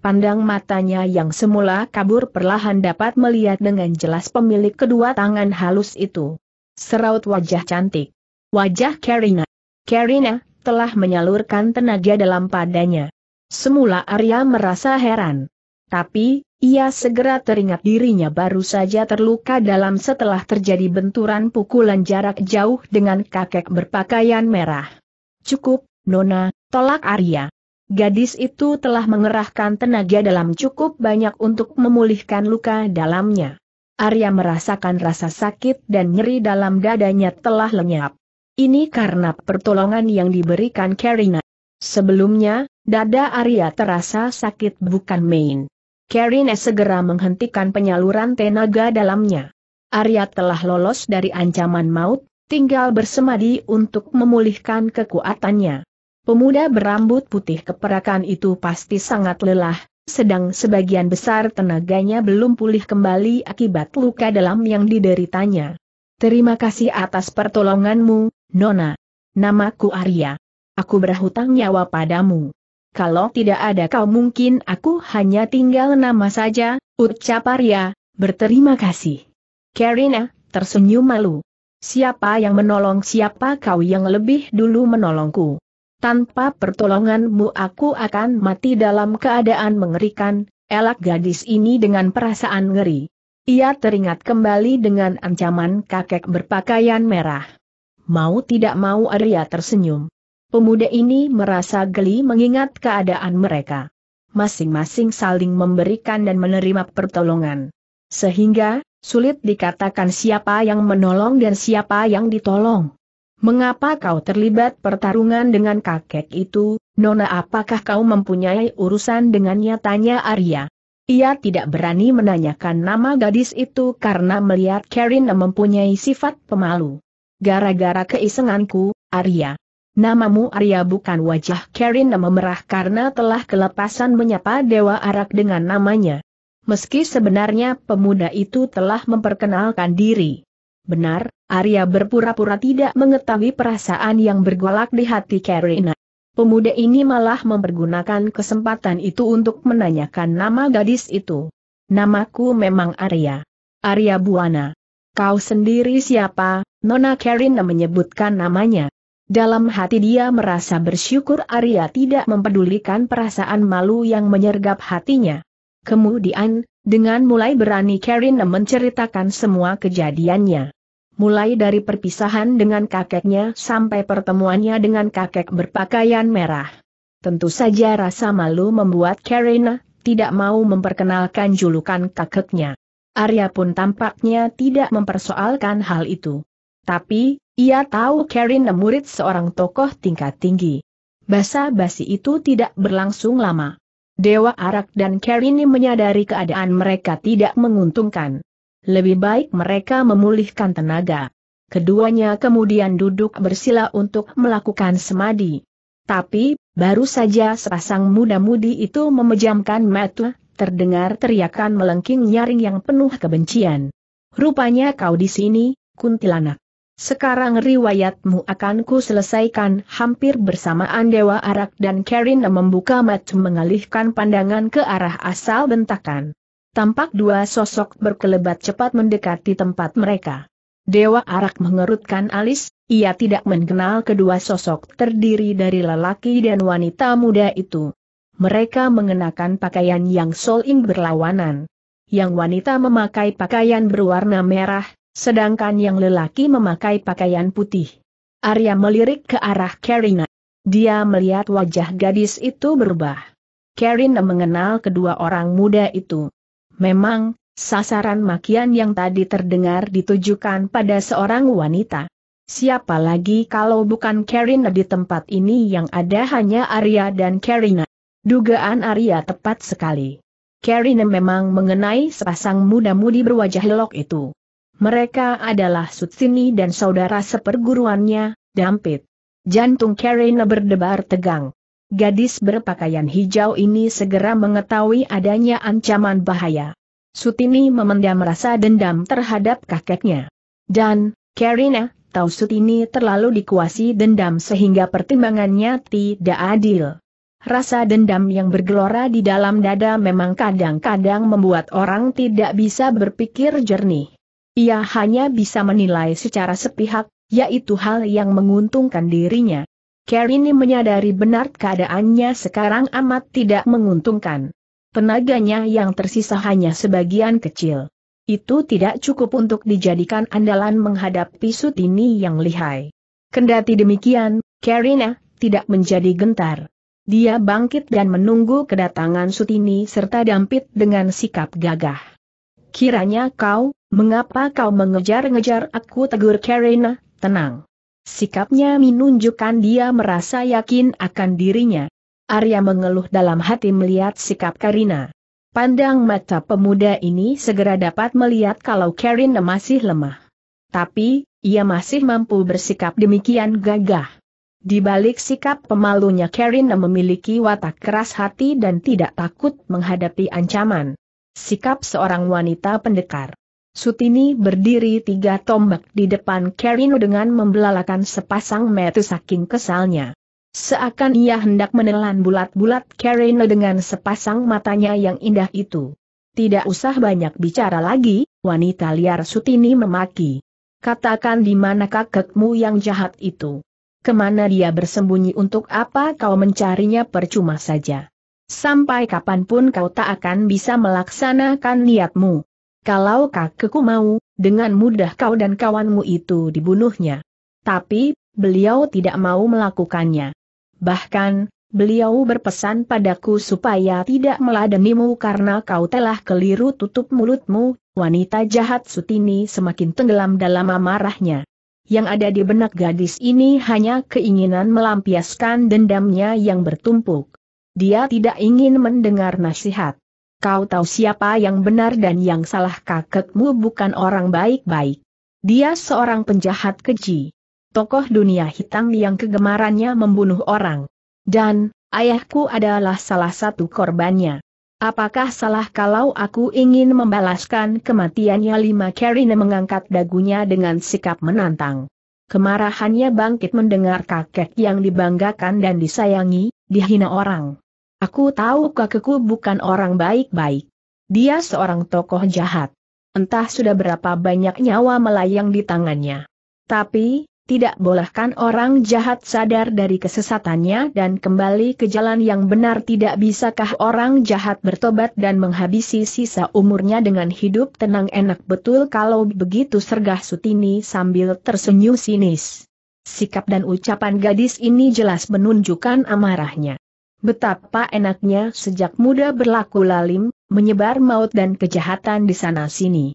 Pandang matanya yang semula kabur perlahan dapat melihat dengan jelas pemilik kedua tangan halus itu. Seraut wajah cantik. Wajah Karina. Karina, telah menyalurkan tenaga dalam padanya. Semula Arya merasa heran. Tapi, ia segera teringat dirinya baru saja terluka dalam setelah terjadi benturan pukulan jarak jauh dengan kakek berpakaian merah. Cukup, Nona, tolak Arya. Gadis itu telah mengerahkan tenaga dalam cukup banyak untuk memulihkan luka dalamnya. Arya merasakan rasa sakit dan nyeri dalam dadanya telah lenyap. Ini karena pertolongan yang diberikan Karina. Sebelumnya, dada Arya terasa sakit bukan main. Karina segera menghentikan penyaluran tenaga dalamnya. Arya telah lolos dari ancaman maut, tinggal bersemadi untuk memulihkan kekuatannya. Pemuda berambut putih keperakan itu pasti sangat lelah, sedang sebagian besar tenaganya belum pulih kembali akibat luka dalam yang dideritanya. Terima kasih atas pertolonganmu, Nona. Namaku Arya. Aku berhutang nyawa padamu. Kalau tidak ada kau mungkin aku hanya tinggal nama saja, ucap Arya, berterima kasih. Karina, tersenyum malu. Siapa yang menolong siapa kau yang lebih dulu menolongku? Tanpa pertolonganmu aku akan mati dalam keadaan mengerikan, elak gadis ini dengan perasaan ngeri. Ia teringat kembali dengan ancaman kakek berpakaian merah. Mau tidak mau Arya tersenyum. Pemuda ini merasa geli mengingat keadaan mereka. Masing-masing saling memberikan dan menerima pertolongan. Sehingga, sulit dikatakan siapa yang menolong dan siapa yang ditolong. Mengapa kau terlibat pertarungan dengan kakek itu, Nona apakah kau mempunyai urusan dengannya tanya Arya. Ia tidak berani menanyakan nama gadis itu karena melihat Karin mempunyai sifat pemalu. Gara-gara keisenganku, Arya. Namamu Arya bukan wajah Karin memerah karena telah kelepasan menyapa Dewa Arak dengan namanya. Meski sebenarnya pemuda itu telah memperkenalkan diri. Benar, Arya berpura-pura tidak mengetahui perasaan yang bergolak di hati Karina. Pemuda ini malah mempergunakan kesempatan itu untuk menanyakan nama gadis itu. Namaku memang Arya. Arya Buana. Kau sendiri siapa? Nona Karina menyebutkan namanya. Dalam hati dia merasa bersyukur Arya tidak mempedulikan perasaan malu yang menyergap hatinya. Kemudian, dengan mulai berani Karina menceritakan semua kejadiannya. Mulai dari perpisahan dengan kakeknya sampai pertemuannya dengan kakek berpakaian merah. Tentu saja rasa malu membuat Karen tidak mau memperkenalkan julukan kakeknya. Arya pun tampaknya tidak mempersoalkan hal itu. Tapi, ia tahu Karen murid seorang tokoh tingkat tinggi. Basa-basi itu tidak berlangsung lama. Dewa Arak dan Kerini menyadari keadaan mereka tidak menguntungkan. Lebih baik mereka memulihkan tenaga. Keduanya kemudian duduk bersila untuk melakukan semadi. Tapi, baru saja sepasang muda-mudi itu memejamkan mata, terdengar teriakan melengking nyaring yang penuh kebencian. Rupanya kau di sini, kuntilanak. Sekarang riwayatmu akan ku selesaikan hampir bersamaan Dewa Arak dan Karina membuka mata mengalihkan pandangan ke arah asal bentakan. Tampak dua sosok berkelebat cepat mendekati tempat mereka. Dewa Arak mengerutkan alis, ia tidak mengenal kedua sosok terdiri dari lelaki dan wanita muda itu. Mereka mengenakan pakaian yang soling berlawanan. Yang wanita memakai pakaian berwarna merah, Sedangkan yang lelaki memakai pakaian putih. Arya melirik ke arah Karina. Dia melihat wajah gadis itu berubah. Karina mengenal kedua orang muda itu. Memang, sasaran makian yang tadi terdengar ditujukan pada seorang wanita. Siapa lagi kalau bukan Karina di tempat ini yang ada hanya Arya dan Karina. Dugaan Arya tepat sekali. Karina memang mengenai sepasang muda-mudi berwajah lelok itu. Mereka adalah Sutsini dan saudara seperguruannya, Dampit. Jantung Karina berdebar tegang. Gadis berpakaian hijau ini segera mengetahui adanya ancaman bahaya. Sutini memendam rasa dendam terhadap kakeknya. Dan, Karina, tahu Sutini terlalu dikuasai dendam sehingga pertimbangannya tidak adil. Rasa dendam yang bergelora di dalam dada memang kadang-kadang membuat orang tidak bisa berpikir jernih ia hanya bisa menilai secara sepihak, yaitu hal yang menguntungkan dirinya. Karini menyadari benar keadaannya sekarang amat tidak menguntungkan. Tenaganya yang tersisa hanya sebagian kecil. Itu tidak cukup untuk dijadikan andalan menghadapi Sutini yang lihai. Kendati demikian, Karina tidak menjadi gentar. Dia bangkit dan menunggu kedatangan Sutini serta Dampit dengan sikap gagah. Kiranya kau, mengapa kau mengejar-ngejar aku tegur Karina, tenang. Sikapnya menunjukkan dia merasa yakin akan dirinya. Arya mengeluh dalam hati melihat sikap Karina. Pandang mata pemuda ini segera dapat melihat kalau Karina masih lemah. Tapi, ia masih mampu bersikap demikian gagah. Di balik sikap pemalunya Karina memiliki watak keras hati dan tidak takut menghadapi ancaman. Sikap seorang wanita pendekar. Sutini berdiri tiga tombak di depan Karino dengan membelalakan sepasang mata saking kesalnya. Seakan ia hendak menelan bulat-bulat Karino dengan sepasang matanya yang indah itu. Tidak usah banyak bicara lagi, wanita liar Sutini memaki. Katakan di mana kakekmu yang jahat itu. Kemana dia bersembunyi untuk apa kau mencarinya percuma saja. Sampai kapanpun kau tak akan bisa melaksanakan niatmu. Kalau kakekku mau, dengan mudah kau dan kawanmu itu dibunuhnya. Tapi, beliau tidak mau melakukannya. Bahkan, beliau berpesan padaku supaya tidak meladenimu karena kau telah keliru tutup mulutmu, wanita jahat Sutini semakin tenggelam dalam amarahnya. Yang ada di benak gadis ini hanya keinginan melampiaskan dendamnya yang bertumpuk. Dia tidak ingin mendengar nasihat. Kau tahu siapa yang benar dan yang salah kakekmu bukan orang baik-baik. Dia seorang penjahat keji. Tokoh dunia hitam yang kegemarannya membunuh orang. Dan, ayahku adalah salah satu korbannya. Apakah salah kalau aku ingin membalaskan kematiannya lima Karina mengangkat dagunya dengan sikap menantang. Kemarahannya bangkit mendengar kakek yang dibanggakan dan disayangi, dihina orang. Aku tahu kakekku bukan orang baik-baik. Dia seorang tokoh jahat. Entah sudah berapa banyak nyawa melayang di tangannya. Tapi, tidak bolehkan orang jahat sadar dari kesesatannya dan kembali ke jalan yang benar tidak bisakah orang jahat bertobat dan menghabisi sisa umurnya dengan hidup tenang enak betul kalau begitu sergah Sutini sambil tersenyum sinis. Sikap dan ucapan gadis ini jelas menunjukkan amarahnya. Betapa enaknya sejak muda berlaku lalim, menyebar maut dan kejahatan di sana-sini.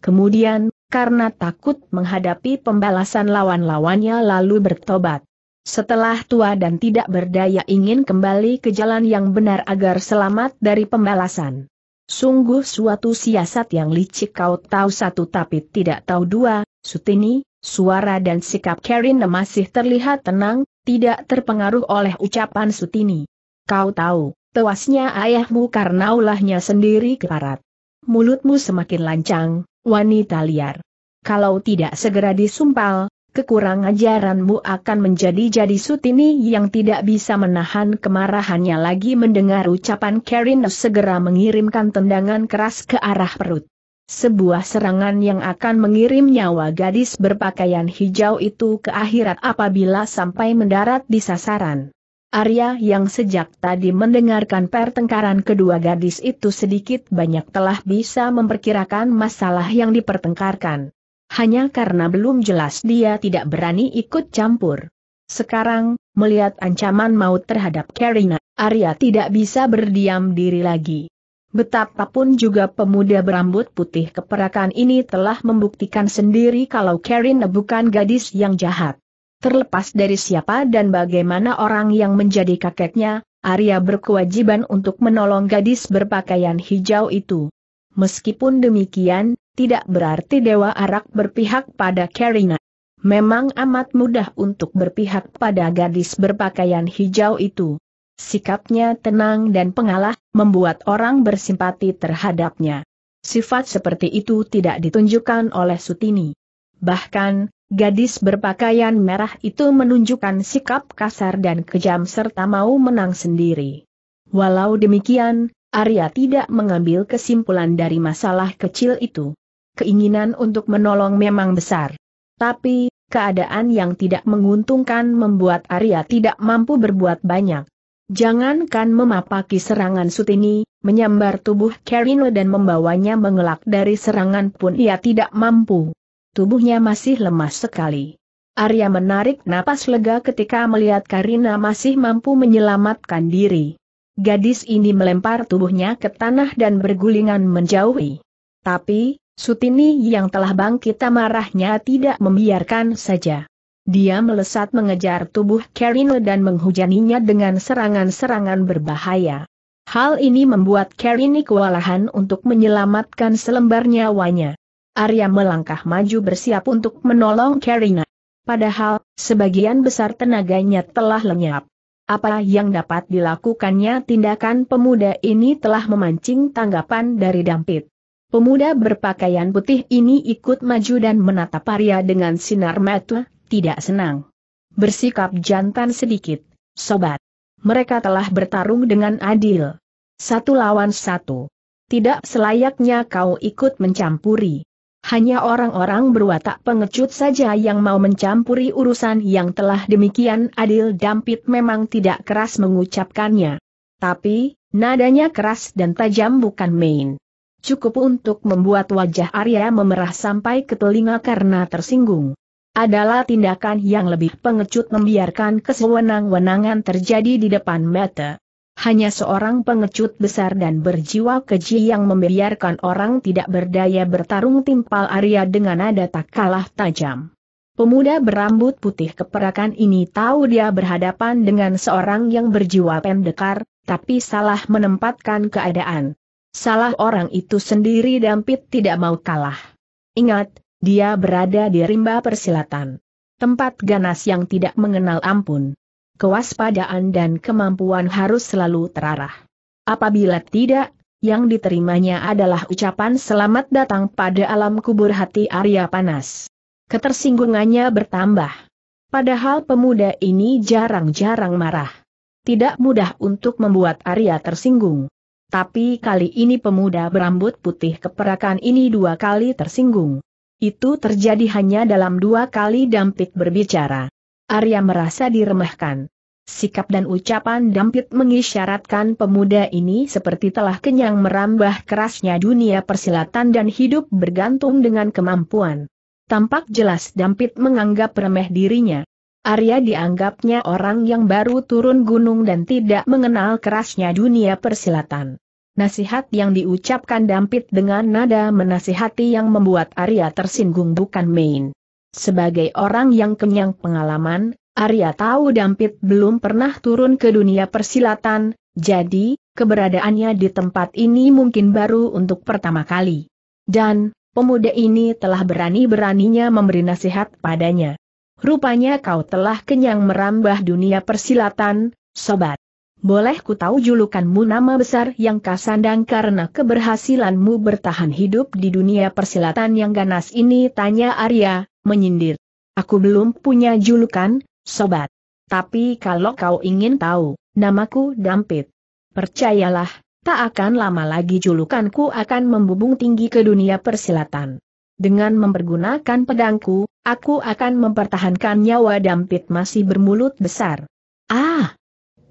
Kemudian, karena takut menghadapi pembalasan lawan-lawannya lalu bertobat. Setelah tua dan tidak berdaya ingin kembali ke jalan yang benar agar selamat dari pembalasan. Sungguh suatu siasat yang licik kau tahu satu tapi tidak tahu dua, Sutini, Suara dan sikap Karin masih terlihat tenang, tidak terpengaruh oleh ucapan Sutini. Kau tahu, tewasnya ayahmu karena ulahnya sendiri keparat. Mulutmu semakin lancang, wanita liar. Kalau tidak segera disumpal, kekurangan ajaranmu akan menjadi-jadi Sutini yang tidak bisa menahan kemarahannya lagi mendengar ucapan Karin segera mengirimkan tendangan keras ke arah perut. Sebuah serangan yang akan mengirim nyawa gadis berpakaian hijau itu ke akhirat apabila sampai mendarat di sasaran. Arya yang sejak tadi mendengarkan pertengkaran kedua gadis itu sedikit banyak telah bisa memperkirakan masalah yang dipertengkarkan. Hanya karena belum jelas dia tidak berani ikut campur. Sekarang, melihat ancaman maut terhadap Karina, Arya tidak bisa berdiam diri lagi. Betapapun juga pemuda berambut putih keperakan ini telah membuktikan sendiri kalau Karina bukan gadis yang jahat. Terlepas dari siapa dan bagaimana orang yang menjadi kakeknya, Arya berkewajiban untuk menolong gadis berpakaian hijau itu. Meskipun demikian, tidak berarti Dewa Arak berpihak pada Karina. Memang amat mudah untuk berpihak pada gadis berpakaian hijau itu. Sikapnya tenang dan pengalah, membuat orang bersimpati terhadapnya. Sifat seperti itu tidak ditunjukkan oleh Sutini. Bahkan, gadis berpakaian merah itu menunjukkan sikap kasar dan kejam serta mau menang sendiri. Walau demikian, Arya tidak mengambil kesimpulan dari masalah kecil itu. Keinginan untuk menolong memang besar. Tapi, keadaan yang tidak menguntungkan membuat Arya tidak mampu berbuat banyak. Jangankan memapaki serangan Sutini, menyambar tubuh Karino dan membawanya mengelak dari serangan pun ia tidak mampu. Tubuhnya masih lemas sekali. Arya menarik napas lega ketika melihat Karina masih mampu menyelamatkan diri. Gadis ini melempar tubuhnya ke tanah dan bergulingan menjauhi. Tapi, Sutini yang telah bangkit amarahnya tidak membiarkan saja. Dia melesat mengejar tubuh Karina dan menghujaninya dengan serangan-serangan berbahaya. Hal ini membuat Karine kewalahan untuk menyelamatkan selembar nyawanya. Arya melangkah maju bersiap untuk menolong Karina. Padahal, sebagian besar tenaganya telah lenyap. Apa yang dapat dilakukannya tindakan pemuda ini telah memancing tanggapan dari Dampit. Pemuda berpakaian putih ini ikut maju dan menatap Arya dengan sinar mata, tidak senang. Bersikap jantan sedikit, sobat. Mereka telah bertarung dengan adil. Satu lawan satu. Tidak selayaknya kau ikut mencampuri. Hanya orang-orang berwatak pengecut saja yang mau mencampuri urusan yang telah demikian adil Dampit memang tidak keras mengucapkannya. Tapi, nadanya keras dan tajam bukan main. Cukup untuk membuat wajah Arya memerah sampai ke telinga karena tersinggung adalah tindakan yang lebih pengecut membiarkan kesewenang-wenangan terjadi di depan mata. Hanya seorang pengecut besar dan berjiwa keji yang membiarkan orang tidak berdaya bertarung timpal Arya dengan nada tak kalah tajam. Pemuda berambut putih keperakan ini tahu dia berhadapan dengan seorang yang berjiwa pendekar, tapi salah menempatkan keadaan. Salah orang itu sendiri dampit tidak mau kalah. Ingat, dia berada di rimba persilatan. Tempat ganas yang tidak mengenal ampun. Kewaspadaan dan kemampuan harus selalu terarah. Apabila tidak, yang diterimanya adalah ucapan selamat datang pada alam kubur hati Arya Panas. Ketersinggungannya bertambah. Padahal pemuda ini jarang-jarang marah. Tidak mudah untuk membuat Arya tersinggung. Tapi kali ini pemuda berambut putih keperakan ini dua kali tersinggung. Itu terjadi hanya dalam dua kali Dampit berbicara. Arya merasa diremehkan. Sikap dan ucapan Dampit mengisyaratkan pemuda ini seperti telah kenyang merambah kerasnya dunia persilatan dan hidup bergantung dengan kemampuan. Tampak jelas Dampit menganggap remeh dirinya. Arya dianggapnya orang yang baru turun gunung dan tidak mengenal kerasnya dunia persilatan. Nasihat yang diucapkan Dampit dengan nada menasihati yang membuat Arya tersinggung bukan main. Sebagai orang yang kenyang pengalaman, Arya tahu Dampit belum pernah turun ke dunia persilatan, jadi, keberadaannya di tempat ini mungkin baru untuk pertama kali. Dan, pemuda ini telah berani-beraninya memberi nasihat padanya. Rupanya kau telah kenyang merambah dunia persilatan, sobat boleh ku tahu julukanmu nama besar yang kasandang karena keberhasilanmu bertahan hidup di dunia persilatan yang ganas ini? Tanya Arya, menyindir. Aku belum punya julukan, sobat. Tapi kalau kau ingin tahu, namaku Dampit. Percayalah, tak akan lama lagi julukanku akan membubung tinggi ke dunia persilatan. Dengan mempergunakan pedangku, aku akan mempertahankan nyawa Dampit masih bermulut besar. Ah,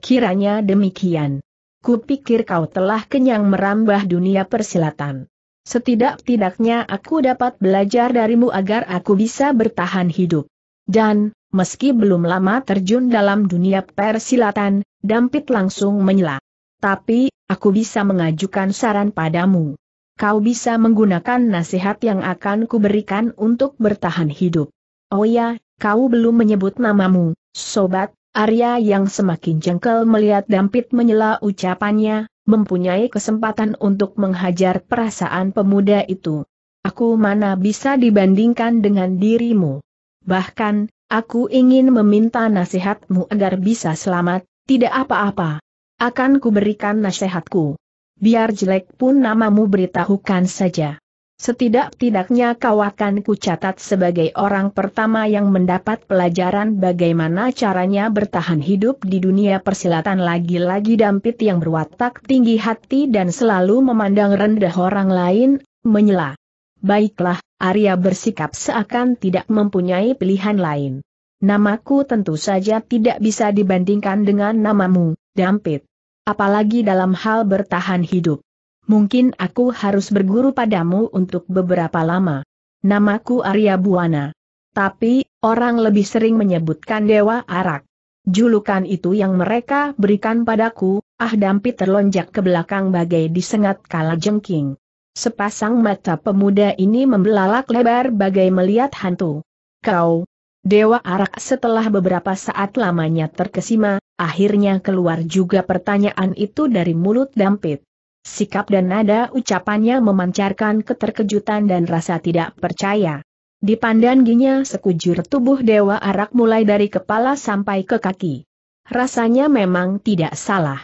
Kiranya demikian. Kupikir kau telah kenyang merambah dunia persilatan. Setidak-tidaknya aku dapat belajar darimu agar aku bisa bertahan hidup. Dan, meski belum lama terjun dalam dunia persilatan, Dampit langsung menyela. Tapi, aku bisa mengajukan saran padamu. Kau bisa menggunakan nasihat yang akan kuberikan untuk bertahan hidup. Oh ya, kau belum menyebut namamu, sobat, Arya yang semakin jengkel melihat Dampit menyela ucapannya, mempunyai kesempatan untuk menghajar perasaan pemuda itu. Aku mana bisa dibandingkan dengan dirimu. Bahkan, aku ingin meminta nasihatmu agar bisa selamat, tidak apa-apa. Akan kuberikan nasihatku. Biar jelek pun namamu beritahukan saja. Setidak-tidaknya kau akan kucatat sebagai orang pertama yang mendapat pelajaran bagaimana caranya bertahan hidup di dunia persilatan lagi-lagi dampit yang berwatak tinggi hati dan selalu memandang rendah orang lain, menyela. Baiklah, Arya bersikap seakan tidak mempunyai pilihan lain. Namaku tentu saja tidak bisa dibandingkan dengan namamu, Dampit. Apalagi dalam hal bertahan hidup mungkin aku harus berguru padamu untuk beberapa lama. Namaku Arya Buana. Tapi, orang lebih sering menyebutkan Dewa Arak. Julukan itu yang mereka berikan padaku, ah Dampi terlonjak ke belakang bagai disengat kala jengking. Sepasang mata pemuda ini membelalak lebar bagai melihat hantu. Kau, Dewa Arak setelah beberapa saat lamanya terkesima, akhirnya keluar juga pertanyaan itu dari mulut Dampit. Sikap dan nada ucapannya memancarkan keterkejutan dan rasa tidak percaya. Dipandanginya sekujur tubuh Dewa Arak mulai dari kepala sampai ke kaki. Rasanya memang tidak salah.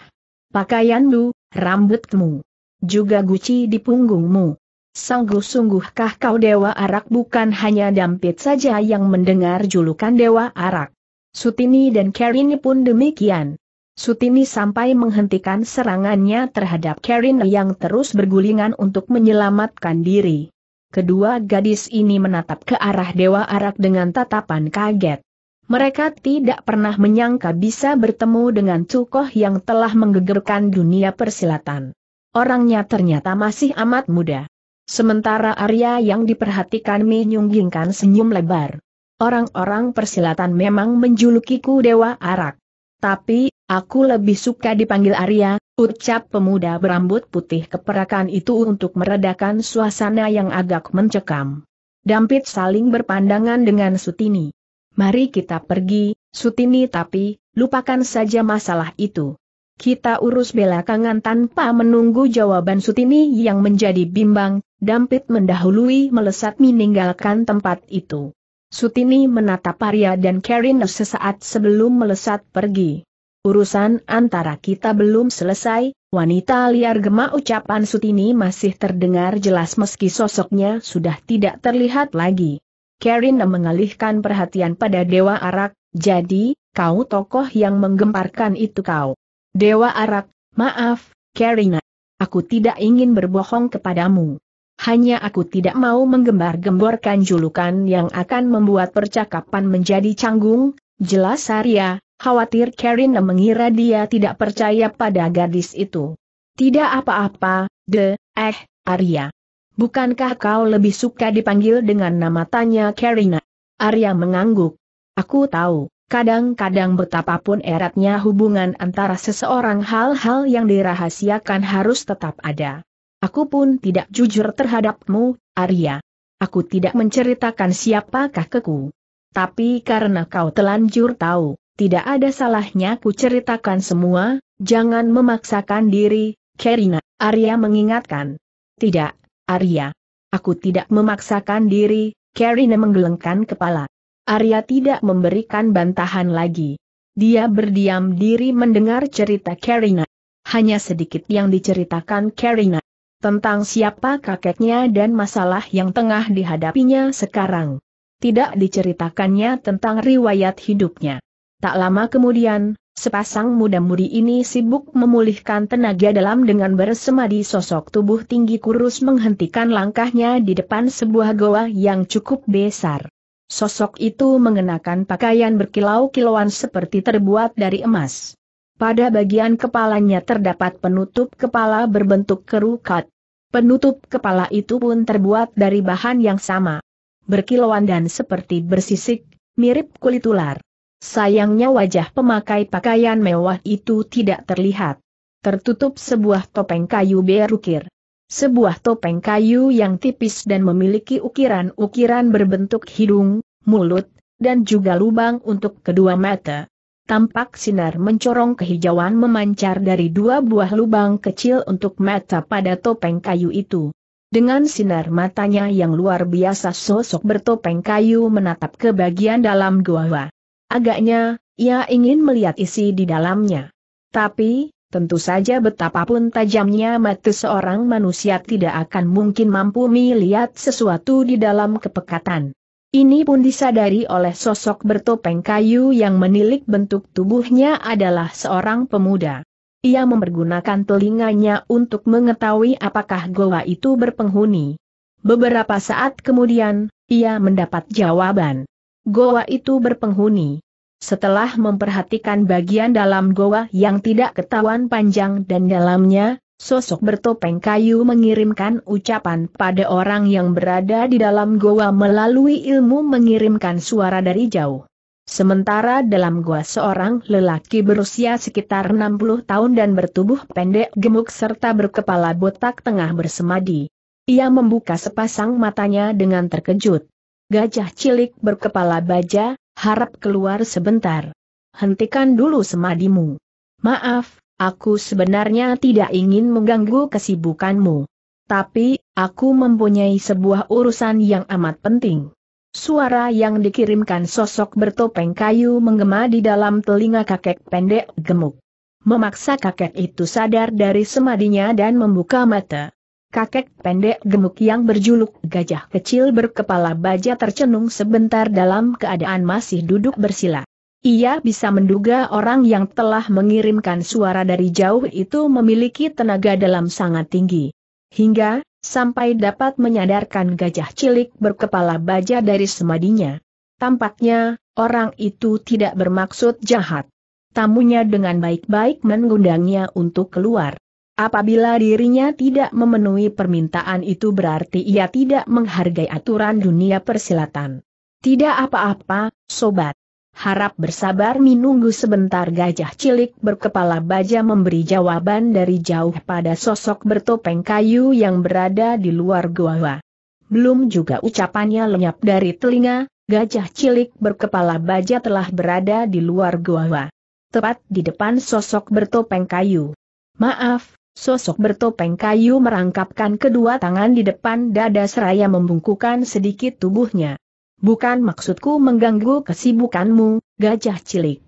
Pakaianmu, rambutmu, juga guci di punggungmu. Sungguh-sungguhkah kau Dewa Arak bukan hanya Dampit saja yang mendengar julukan Dewa Arak. Sutini dan Karini pun demikian. Sutini sampai menghentikan serangannya terhadap Karin yang terus bergulingan untuk menyelamatkan diri. Kedua gadis ini menatap ke arah Dewa Arak dengan tatapan kaget. Mereka tidak pernah menyangka bisa bertemu dengan Cukoh yang telah menggegerkan dunia persilatan. Orangnya ternyata masih amat muda. Sementara Arya yang diperhatikan menyunggingkan senyum lebar. Orang-orang persilatan memang menjulukiku Dewa Arak. Tapi, Aku lebih suka dipanggil Arya, ucap pemuda berambut putih keperakan itu untuk meredakan suasana yang agak mencekam. Dampit saling berpandangan dengan Sutini. Mari kita pergi, Sutini tapi, lupakan saja masalah itu. Kita urus belakangan tanpa menunggu jawaban Sutini yang menjadi bimbang, Dampit mendahului melesat meninggalkan tempat itu. Sutini menatap Arya dan Karin sesaat sebelum melesat pergi urusan antara kita belum selesai, wanita liar gema ucapan Sutini masih terdengar jelas meski sosoknya sudah tidak terlihat lagi. Karina mengalihkan perhatian pada Dewa Arak, jadi, kau tokoh yang menggemparkan itu kau. Dewa Arak, maaf, Karina. Aku tidak ingin berbohong kepadamu. Hanya aku tidak mau menggembar-gemborkan julukan yang akan membuat percakapan menjadi canggung, jelas Arya, Khawatir Karina mengira dia tidak percaya pada gadis itu. Tidak apa-apa, de, eh, Arya. Bukankah kau lebih suka dipanggil dengan nama tanya Karina? Arya mengangguk. Aku tahu, Kadang-kadang betapapun eratnya hubungan antara seseorang hal-hal yang dirahasiakan harus tetap ada. Aku pun tidak jujur terhadapmu, Arya. Aku tidak menceritakan siapakah keku. Tapi karena kau telanjur tahu, tidak ada salahnya ku ceritakan semua, jangan memaksakan diri, Kerina, Arya mengingatkan. Tidak, Arya. Aku tidak memaksakan diri, Kerina menggelengkan kepala. Arya tidak memberikan bantahan lagi. Dia berdiam diri mendengar cerita Kerina. Hanya sedikit yang diceritakan Kerina. Tentang siapa kakeknya dan masalah yang tengah dihadapinya sekarang. Tidak diceritakannya tentang riwayat hidupnya. Tak lama kemudian, sepasang muda-mudi ini sibuk memulihkan tenaga dalam dengan bersemadi sosok tubuh tinggi kurus menghentikan langkahnya di depan sebuah goa yang cukup besar. Sosok itu mengenakan pakaian berkilau-kilauan seperti terbuat dari emas. Pada bagian kepalanya terdapat penutup kepala berbentuk kerukat. Penutup kepala itu pun terbuat dari bahan yang sama. Berkilauan dan seperti bersisik, mirip kulit ular. Sayangnya wajah pemakai pakaian mewah itu tidak terlihat. Tertutup sebuah topeng kayu berukir. Sebuah topeng kayu yang tipis dan memiliki ukiran-ukiran berbentuk hidung, mulut, dan juga lubang untuk kedua mata. Tampak sinar mencorong kehijauan memancar dari dua buah lubang kecil untuk mata pada topeng kayu itu. Dengan sinar matanya yang luar biasa sosok bertopeng kayu menatap ke bagian dalam gua. Agaknya, ia ingin melihat isi di dalamnya. Tapi, Tentu saja betapapun tajamnya mata seorang manusia tidak akan mungkin mampu melihat sesuatu di dalam kepekatan. Ini pun disadari oleh sosok bertopeng kayu yang menilik bentuk tubuhnya adalah seorang pemuda. Ia mempergunakan telinganya untuk mengetahui apakah goa itu berpenghuni. Beberapa saat kemudian, ia mendapat jawaban goa itu berpenghuni. Setelah memperhatikan bagian dalam goa yang tidak ketahuan panjang dan dalamnya, sosok bertopeng kayu mengirimkan ucapan pada orang yang berada di dalam goa melalui ilmu mengirimkan suara dari jauh. Sementara dalam goa seorang lelaki berusia sekitar 60 tahun dan bertubuh pendek gemuk serta berkepala botak tengah bersemadi. Ia membuka sepasang matanya dengan terkejut. Gajah cilik berkepala baja, harap keluar sebentar. Hentikan dulu semadimu. Maaf, aku sebenarnya tidak ingin mengganggu kesibukanmu. Tapi, aku mempunyai sebuah urusan yang amat penting. Suara yang dikirimkan sosok bertopeng kayu menggema di dalam telinga kakek pendek gemuk. Memaksa kakek itu sadar dari semadinya dan membuka mata. Kakek pendek gemuk yang berjuluk gajah kecil berkepala baja tercenung sebentar dalam keadaan masih duduk bersila. Ia bisa menduga orang yang telah mengirimkan suara dari jauh itu memiliki tenaga dalam sangat tinggi. Hingga, sampai dapat menyadarkan gajah cilik berkepala baja dari semadinya. Tampaknya, orang itu tidak bermaksud jahat. Tamunya dengan baik-baik mengundangnya untuk keluar. Apabila dirinya tidak memenuhi permintaan itu berarti ia tidak menghargai aturan dunia persilatan. Tidak apa-apa, sobat. Harap bersabar menunggu sebentar gajah cilik berkepala baja memberi jawaban dari jauh pada sosok bertopeng kayu yang berada di luar gua. Belum juga ucapannya lenyap dari telinga, gajah cilik berkepala baja telah berada di luar gua. Tepat di depan sosok bertopeng kayu. Maaf, Sosok bertopeng kayu merangkapkan kedua tangan di depan dada seraya membungkukan sedikit tubuhnya. Bukan maksudku mengganggu kesibukanmu, gajah cilik.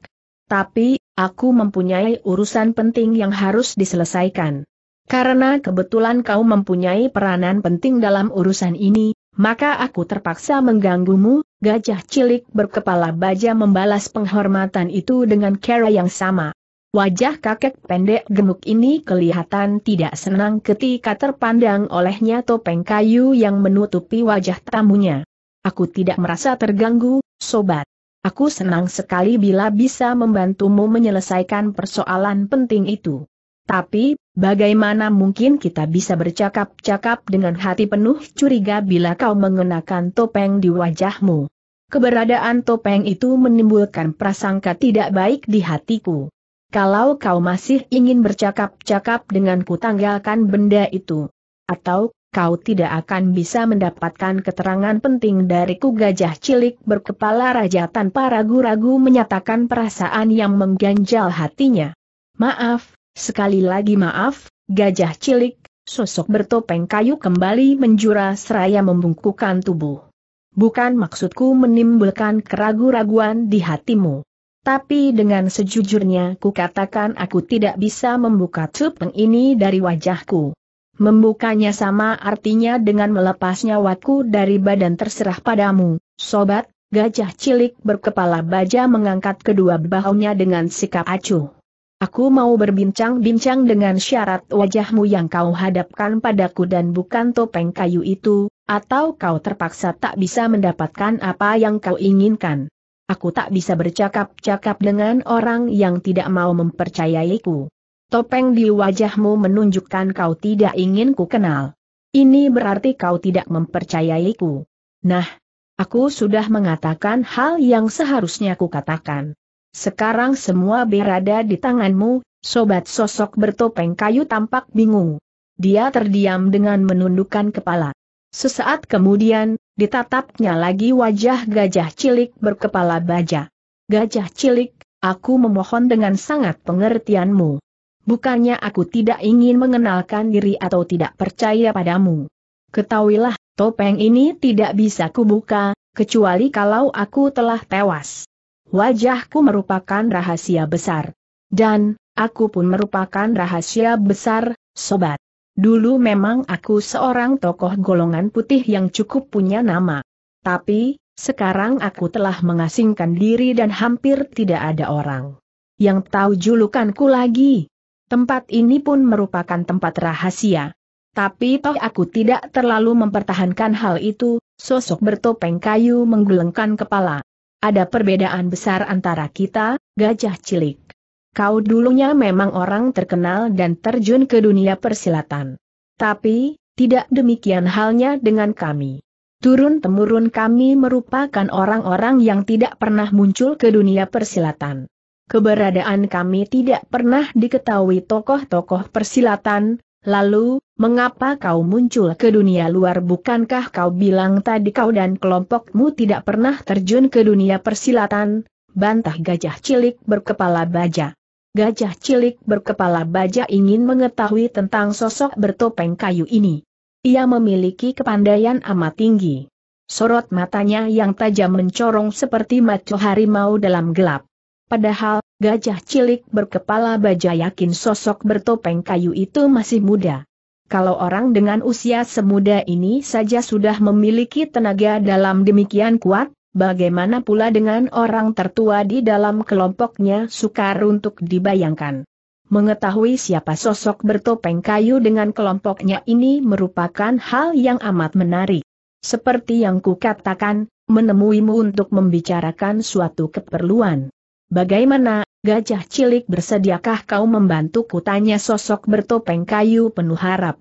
Tapi, aku mempunyai urusan penting yang harus diselesaikan. Karena kebetulan kau mempunyai peranan penting dalam urusan ini, maka aku terpaksa mengganggumu, gajah cilik berkepala baja membalas penghormatan itu dengan cara yang sama. Wajah kakek pendek gemuk ini kelihatan tidak senang ketika terpandang olehnya topeng kayu yang menutupi wajah tamunya. Aku tidak merasa terganggu, sobat. Aku senang sekali bila bisa membantumu menyelesaikan persoalan penting itu. Tapi, bagaimana mungkin kita bisa bercakap-cakap dengan hati penuh curiga bila kau mengenakan topeng di wajahmu? Keberadaan topeng itu menimbulkan prasangka tidak baik di hatiku. Kalau kau masih ingin bercakap-cakap denganku tanggalkan benda itu. Atau, kau tidak akan bisa mendapatkan keterangan penting dariku gajah cilik berkepala raja tanpa ragu-ragu menyatakan perasaan yang mengganjal hatinya. Maaf, sekali lagi maaf, gajah cilik, sosok bertopeng kayu kembali menjura seraya membungkukan tubuh. Bukan maksudku menimbulkan keraguan raguan di hatimu. Tapi dengan sejujurnya kukatakan aku tidak bisa membuka cupeng ini dari wajahku. Membukanya sama artinya dengan melepas nyawaku dari badan terserah padamu, sobat, gajah cilik berkepala baja mengangkat kedua bahunya dengan sikap acuh. Aku mau berbincang-bincang dengan syarat wajahmu yang kau hadapkan padaku dan bukan topeng kayu itu, atau kau terpaksa tak bisa mendapatkan apa yang kau inginkan. Aku tak bisa bercakap-cakap dengan orang yang tidak mau mempercayaiku. Topeng di wajahmu menunjukkan kau tidak ingin ku kenal. Ini berarti kau tidak mempercayaiku. Nah, aku sudah mengatakan hal yang seharusnya ku katakan. Sekarang semua berada di tanganmu, sobat sosok bertopeng kayu tampak bingung. Dia terdiam dengan menundukkan kepala. Sesaat kemudian, ditatapnya lagi wajah gajah cilik berkepala baja. Gajah cilik, aku memohon dengan sangat pengertianmu. Bukannya aku tidak ingin mengenalkan diri atau tidak percaya padamu. Ketahuilah, topeng ini tidak bisa kubuka, kecuali kalau aku telah tewas. Wajahku merupakan rahasia besar. Dan, aku pun merupakan rahasia besar, sobat. Dulu memang aku seorang tokoh golongan putih yang cukup punya nama. Tapi, sekarang aku telah mengasingkan diri dan hampir tidak ada orang yang tahu julukanku lagi. Tempat ini pun merupakan tempat rahasia. Tapi toh aku tidak terlalu mempertahankan hal itu, sosok bertopeng kayu menggelengkan kepala. Ada perbedaan besar antara kita, gajah cilik. Kau dulunya memang orang terkenal dan terjun ke dunia persilatan. Tapi, tidak demikian halnya dengan kami. Turun-temurun kami merupakan orang-orang yang tidak pernah muncul ke dunia persilatan. Keberadaan kami tidak pernah diketahui tokoh-tokoh persilatan, lalu, mengapa kau muncul ke dunia luar bukankah kau bilang tadi kau dan kelompokmu tidak pernah terjun ke dunia persilatan, bantah gajah cilik berkepala baja. Gajah cilik berkepala baja ingin mengetahui tentang sosok bertopeng kayu ini. Ia memiliki kepandaian amat tinggi. Sorot matanya yang tajam mencorong seperti maco harimau dalam gelap. Padahal, gajah cilik berkepala baja yakin sosok bertopeng kayu itu masih muda. Kalau orang dengan usia semuda ini saja sudah memiliki tenaga dalam demikian kuat, Bagaimana pula dengan orang tertua di dalam kelompoknya sukar untuk dibayangkan. Mengetahui siapa sosok bertopeng kayu dengan kelompoknya ini merupakan hal yang amat menarik. Seperti yang kukatakan, menemuimu untuk membicarakan suatu keperluan. Bagaimana, gajah cilik bersediakah kau membantu kutanya sosok bertopeng kayu penuh harap.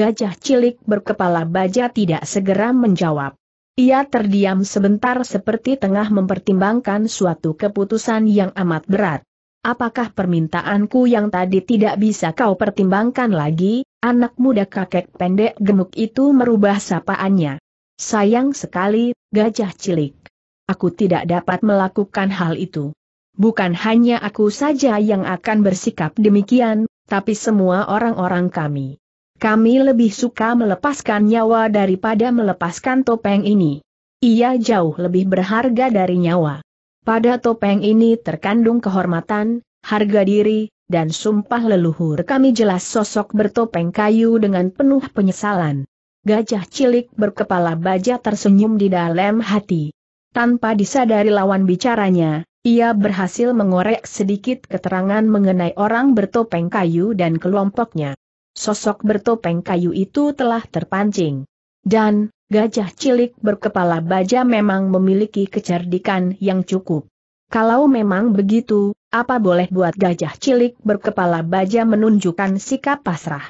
Gajah cilik berkepala baja tidak segera menjawab. Ia terdiam sebentar seperti tengah mempertimbangkan suatu keputusan yang amat berat. Apakah permintaanku yang tadi tidak bisa kau pertimbangkan lagi, anak muda kakek pendek gemuk itu merubah sapaannya. Sayang sekali, gajah cilik. Aku tidak dapat melakukan hal itu. Bukan hanya aku saja yang akan bersikap demikian, tapi semua orang-orang kami. Kami lebih suka melepaskan nyawa daripada melepaskan topeng ini. Ia jauh lebih berharga dari nyawa. Pada topeng ini terkandung kehormatan, harga diri, dan sumpah leluhur kami jelas sosok bertopeng kayu dengan penuh penyesalan. Gajah cilik berkepala baja tersenyum di dalam hati. Tanpa disadari lawan bicaranya, ia berhasil mengorek sedikit keterangan mengenai orang bertopeng kayu dan kelompoknya sosok bertopeng kayu itu telah terpancing. Dan, gajah cilik berkepala baja memang memiliki kecerdikan yang cukup. Kalau memang begitu, apa boleh buat gajah cilik berkepala baja menunjukkan sikap pasrah?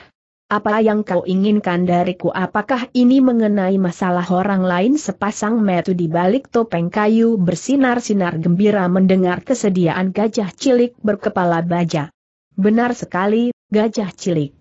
Apa yang kau inginkan dariku apakah ini mengenai masalah orang lain sepasang metu di balik topeng kayu bersinar-sinar gembira mendengar kesediaan gajah cilik berkepala baja. Benar sekali, gajah cilik.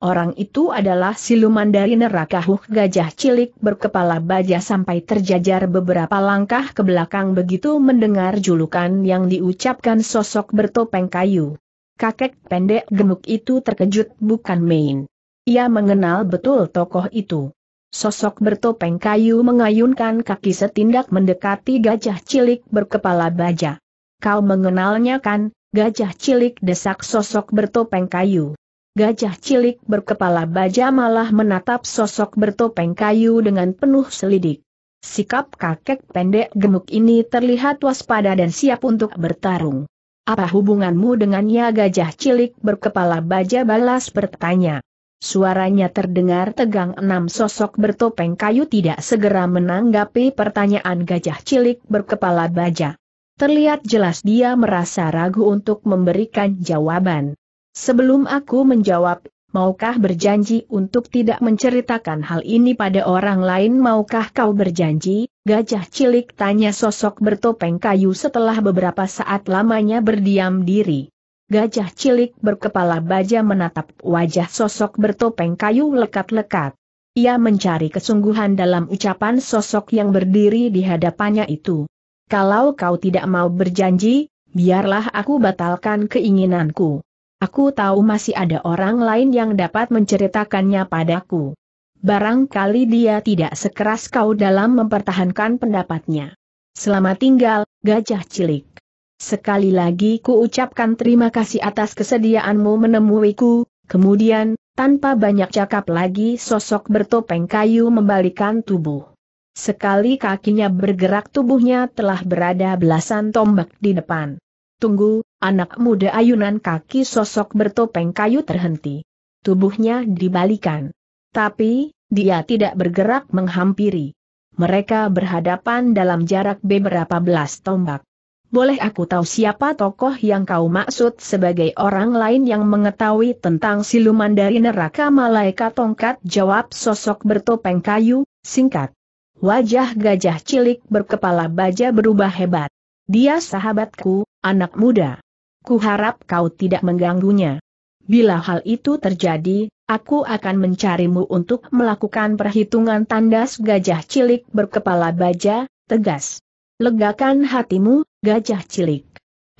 Orang itu adalah siluman dari neraka Huh gajah cilik berkepala baja sampai terjajar beberapa langkah ke belakang begitu mendengar julukan yang diucapkan sosok bertopeng kayu. Kakek pendek gemuk itu terkejut bukan main. Ia mengenal betul tokoh itu. Sosok bertopeng kayu mengayunkan kaki setindak mendekati gajah cilik berkepala baja. Kau mengenalnya kan, gajah cilik desak sosok bertopeng kayu. Gajah cilik berkepala baja malah menatap sosok bertopeng kayu dengan penuh selidik. Sikap kakek pendek gemuk ini terlihat waspada dan siap untuk bertarung. Apa hubunganmu dengannya gajah cilik berkepala baja balas bertanya. Suaranya terdengar tegang enam sosok bertopeng kayu tidak segera menanggapi pertanyaan gajah cilik berkepala baja. Terlihat jelas dia merasa ragu untuk memberikan jawaban. Sebelum aku menjawab, maukah berjanji untuk tidak menceritakan hal ini pada orang lain maukah kau berjanji? Gajah cilik tanya sosok bertopeng kayu setelah beberapa saat lamanya berdiam diri. Gajah cilik berkepala baja menatap wajah sosok bertopeng kayu lekat-lekat. Ia mencari kesungguhan dalam ucapan sosok yang berdiri di hadapannya itu. Kalau kau tidak mau berjanji, biarlah aku batalkan keinginanku. Aku tahu masih ada orang lain yang dapat menceritakannya padaku. Barangkali dia tidak sekeras kau dalam mempertahankan pendapatnya. Selamat tinggal, gajah cilik. Sekali lagi ku ucapkan terima kasih atas kesediaanmu menemuiku, kemudian, tanpa banyak cakap lagi sosok bertopeng kayu membalikan tubuh. Sekali kakinya bergerak tubuhnya telah berada belasan tombak di depan. Tunggu, anak muda ayunan kaki sosok bertopeng kayu terhenti. Tubuhnya dibalikan. Tapi, dia tidak bergerak menghampiri. Mereka berhadapan dalam jarak beberapa belas tombak. Boleh aku tahu siapa tokoh yang kau maksud sebagai orang lain yang mengetahui tentang siluman dari neraka malaikat tongkat? Jawab sosok bertopeng kayu, singkat. Wajah gajah cilik berkepala baja berubah hebat. Dia sahabatku, Anak muda. Kuharap kau tidak mengganggunya. Bila hal itu terjadi, aku akan mencarimu untuk melakukan perhitungan tandas gajah cilik berkepala baja, tegas. Legakan hatimu, gajah cilik.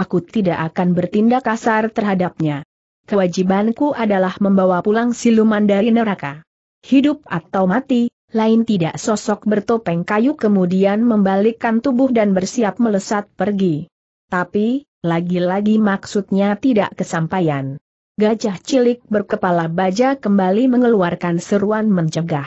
Aku tidak akan bertindak kasar terhadapnya. Kewajibanku adalah membawa pulang siluman dari neraka. Hidup atau mati, lain tidak sosok bertopeng kayu kemudian membalikkan tubuh dan bersiap melesat pergi. Tapi, lagi-lagi maksudnya tidak kesampaian. Gajah cilik berkepala baja kembali mengeluarkan seruan mencegah.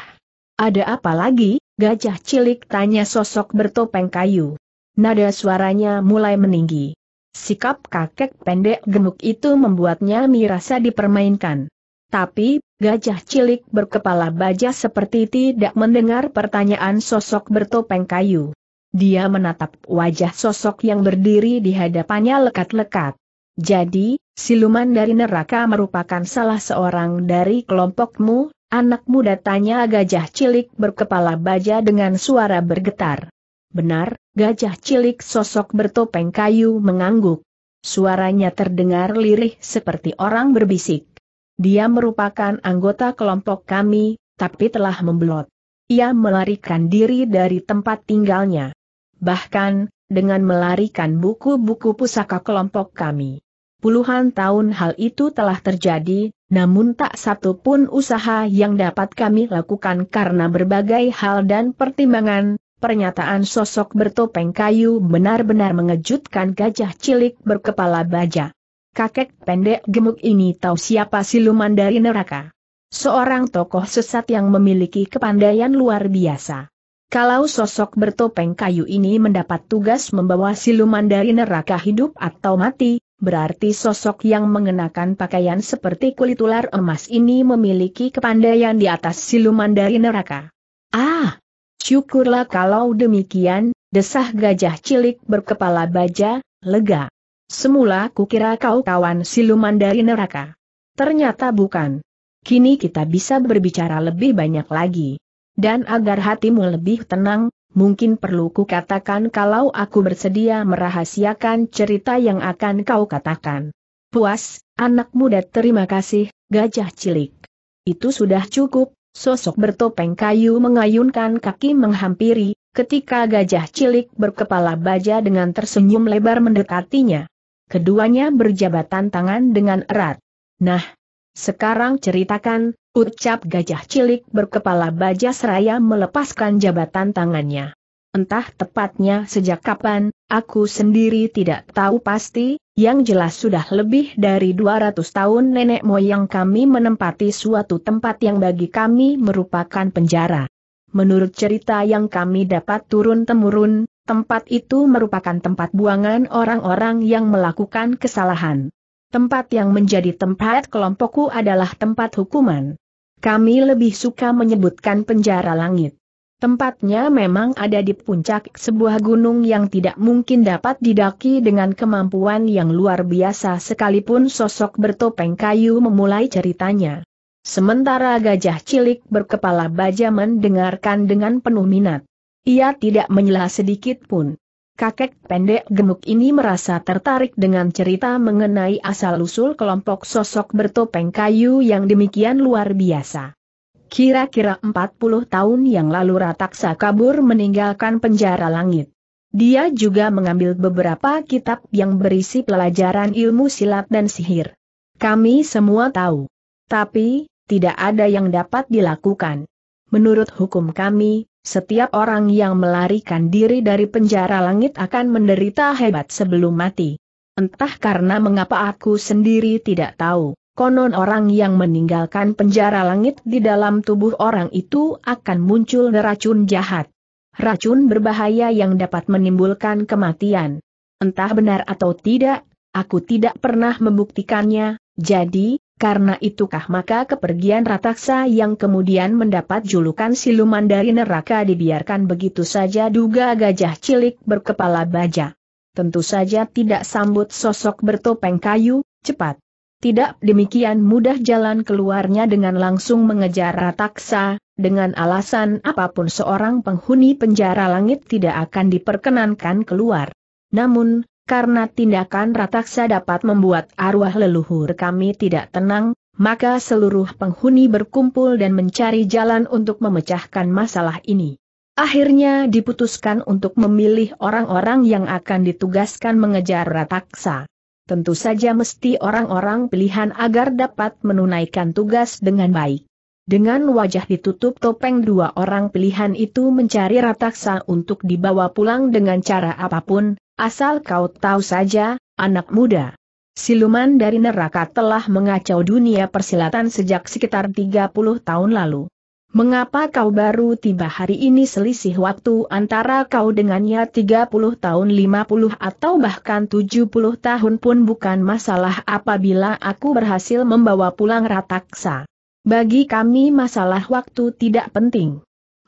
Ada apa lagi? Gajah cilik tanya sosok bertopeng kayu. Nada suaranya mulai meninggi. Sikap kakek pendek gemuk itu membuatnya merasa dipermainkan. Tapi, gajah cilik berkepala baja seperti tidak mendengar pertanyaan sosok bertopeng kayu. Dia menatap wajah sosok yang berdiri di hadapannya lekat-lekat. Jadi, siluman dari neraka merupakan salah seorang dari kelompokmu, anak muda tanya gajah cilik berkepala baja dengan suara bergetar. Benar, gajah cilik sosok bertopeng kayu mengangguk. Suaranya terdengar lirih seperti orang berbisik. Dia merupakan anggota kelompok kami, tapi telah membelot. Ia melarikan diri dari tempat tinggalnya bahkan, dengan melarikan buku-buku pusaka kelompok kami. Puluhan tahun hal itu telah terjadi, namun tak satu pun usaha yang dapat kami lakukan karena berbagai hal dan pertimbangan, pernyataan sosok bertopeng kayu benar-benar mengejutkan gajah cilik berkepala baja. Kakek pendek gemuk ini tahu siapa siluman dari neraka. Seorang tokoh sesat yang memiliki kepandaian luar biasa. Kalau sosok bertopeng kayu ini mendapat tugas membawa siluman dari neraka hidup atau mati, berarti sosok yang mengenakan pakaian seperti kulit ular emas ini memiliki kepandaian di atas siluman dari neraka. Ah! Syukurlah kalau demikian, desah gajah cilik berkepala baja, lega. Semula kukira kau kawan siluman dari neraka. Ternyata bukan. Kini kita bisa berbicara lebih banyak lagi. Dan agar hatimu lebih tenang, mungkin perlu kukatakan kalau aku bersedia merahasiakan cerita yang akan kau katakan. Puas, anak muda terima kasih, gajah cilik. Itu sudah cukup, sosok bertopeng kayu mengayunkan kaki menghampiri, ketika gajah cilik berkepala baja dengan tersenyum lebar mendekatinya. Keduanya berjabatan tangan dengan erat. Nah, sekarang ceritakan, Ucap gajah cilik berkepala baja seraya melepaskan jabatan tangannya. Entah tepatnya sejak kapan, aku sendiri tidak tahu pasti, yang jelas sudah lebih dari 200 tahun nenek moyang kami menempati suatu tempat yang bagi kami merupakan penjara. Menurut cerita yang kami dapat turun-temurun, tempat itu merupakan tempat buangan orang-orang yang melakukan kesalahan. Tempat yang menjadi tempat kelompokku adalah tempat hukuman. Kami lebih suka menyebutkan penjara langit. Tempatnya memang ada di puncak sebuah gunung yang tidak mungkin dapat didaki dengan kemampuan yang luar biasa sekalipun sosok bertopeng kayu memulai ceritanya. Sementara gajah cilik berkepala baja mendengarkan dengan penuh minat. Ia tidak menyela sedikit pun kakek pendek gemuk ini merasa tertarik dengan cerita mengenai asal-usul kelompok sosok bertopeng kayu yang demikian luar biasa. Kira-kira 40 tahun yang lalu Rataksa kabur meninggalkan penjara langit. Dia juga mengambil beberapa kitab yang berisi pelajaran ilmu silat dan sihir. Kami semua tahu. Tapi, tidak ada yang dapat dilakukan. Menurut hukum kami, setiap orang yang melarikan diri dari penjara langit akan menderita hebat sebelum mati. Entah karena mengapa aku sendiri tidak tahu, konon orang yang meninggalkan penjara langit di dalam tubuh orang itu akan muncul racun jahat. Racun berbahaya yang dapat menimbulkan kematian. Entah benar atau tidak, aku tidak pernah membuktikannya, jadi, karena itukah maka kepergian rataksa yang kemudian mendapat julukan siluman dari neraka dibiarkan begitu saja duga gajah cilik berkepala baja. Tentu saja tidak sambut sosok bertopeng kayu, cepat. Tidak demikian mudah jalan keluarnya dengan langsung mengejar rataksa, dengan alasan apapun seorang penghuni penjara langit tidak akan diperkenankan keluar. Namun, karena tindakan rataksa dapat membuat arwah leluhur kami tidak tenang, maka seluruh penghuni berkumpul dan mencari jalan untuk memecahkan masalah ini. Akhirnya diputuskan untuk memilih orang-orang yang akan ditugaskan mengejar rataksa. Tentu saja mesti orang-orang pilihan agar dapat menunaikan tugas dengan baik. Dengan wajah ditutup topeng dua orang pilihan itu mencari rataksa untuk dibawa pulang dengan cara apapun, Asal kau tahu saja, anak muda. Siluman dari neraka telah mengacau dunia persilatan sejak sekitar 30 tahun lalu. Mengapa kau baru tiba hari ini selisih waktu antara kau dengannya 30 tahun 50 atau bahkan 70 tahun pun bukan masalah apabila aku berhasil membawa pulang rataksa. Bagi kami masalah waktu tidak penting.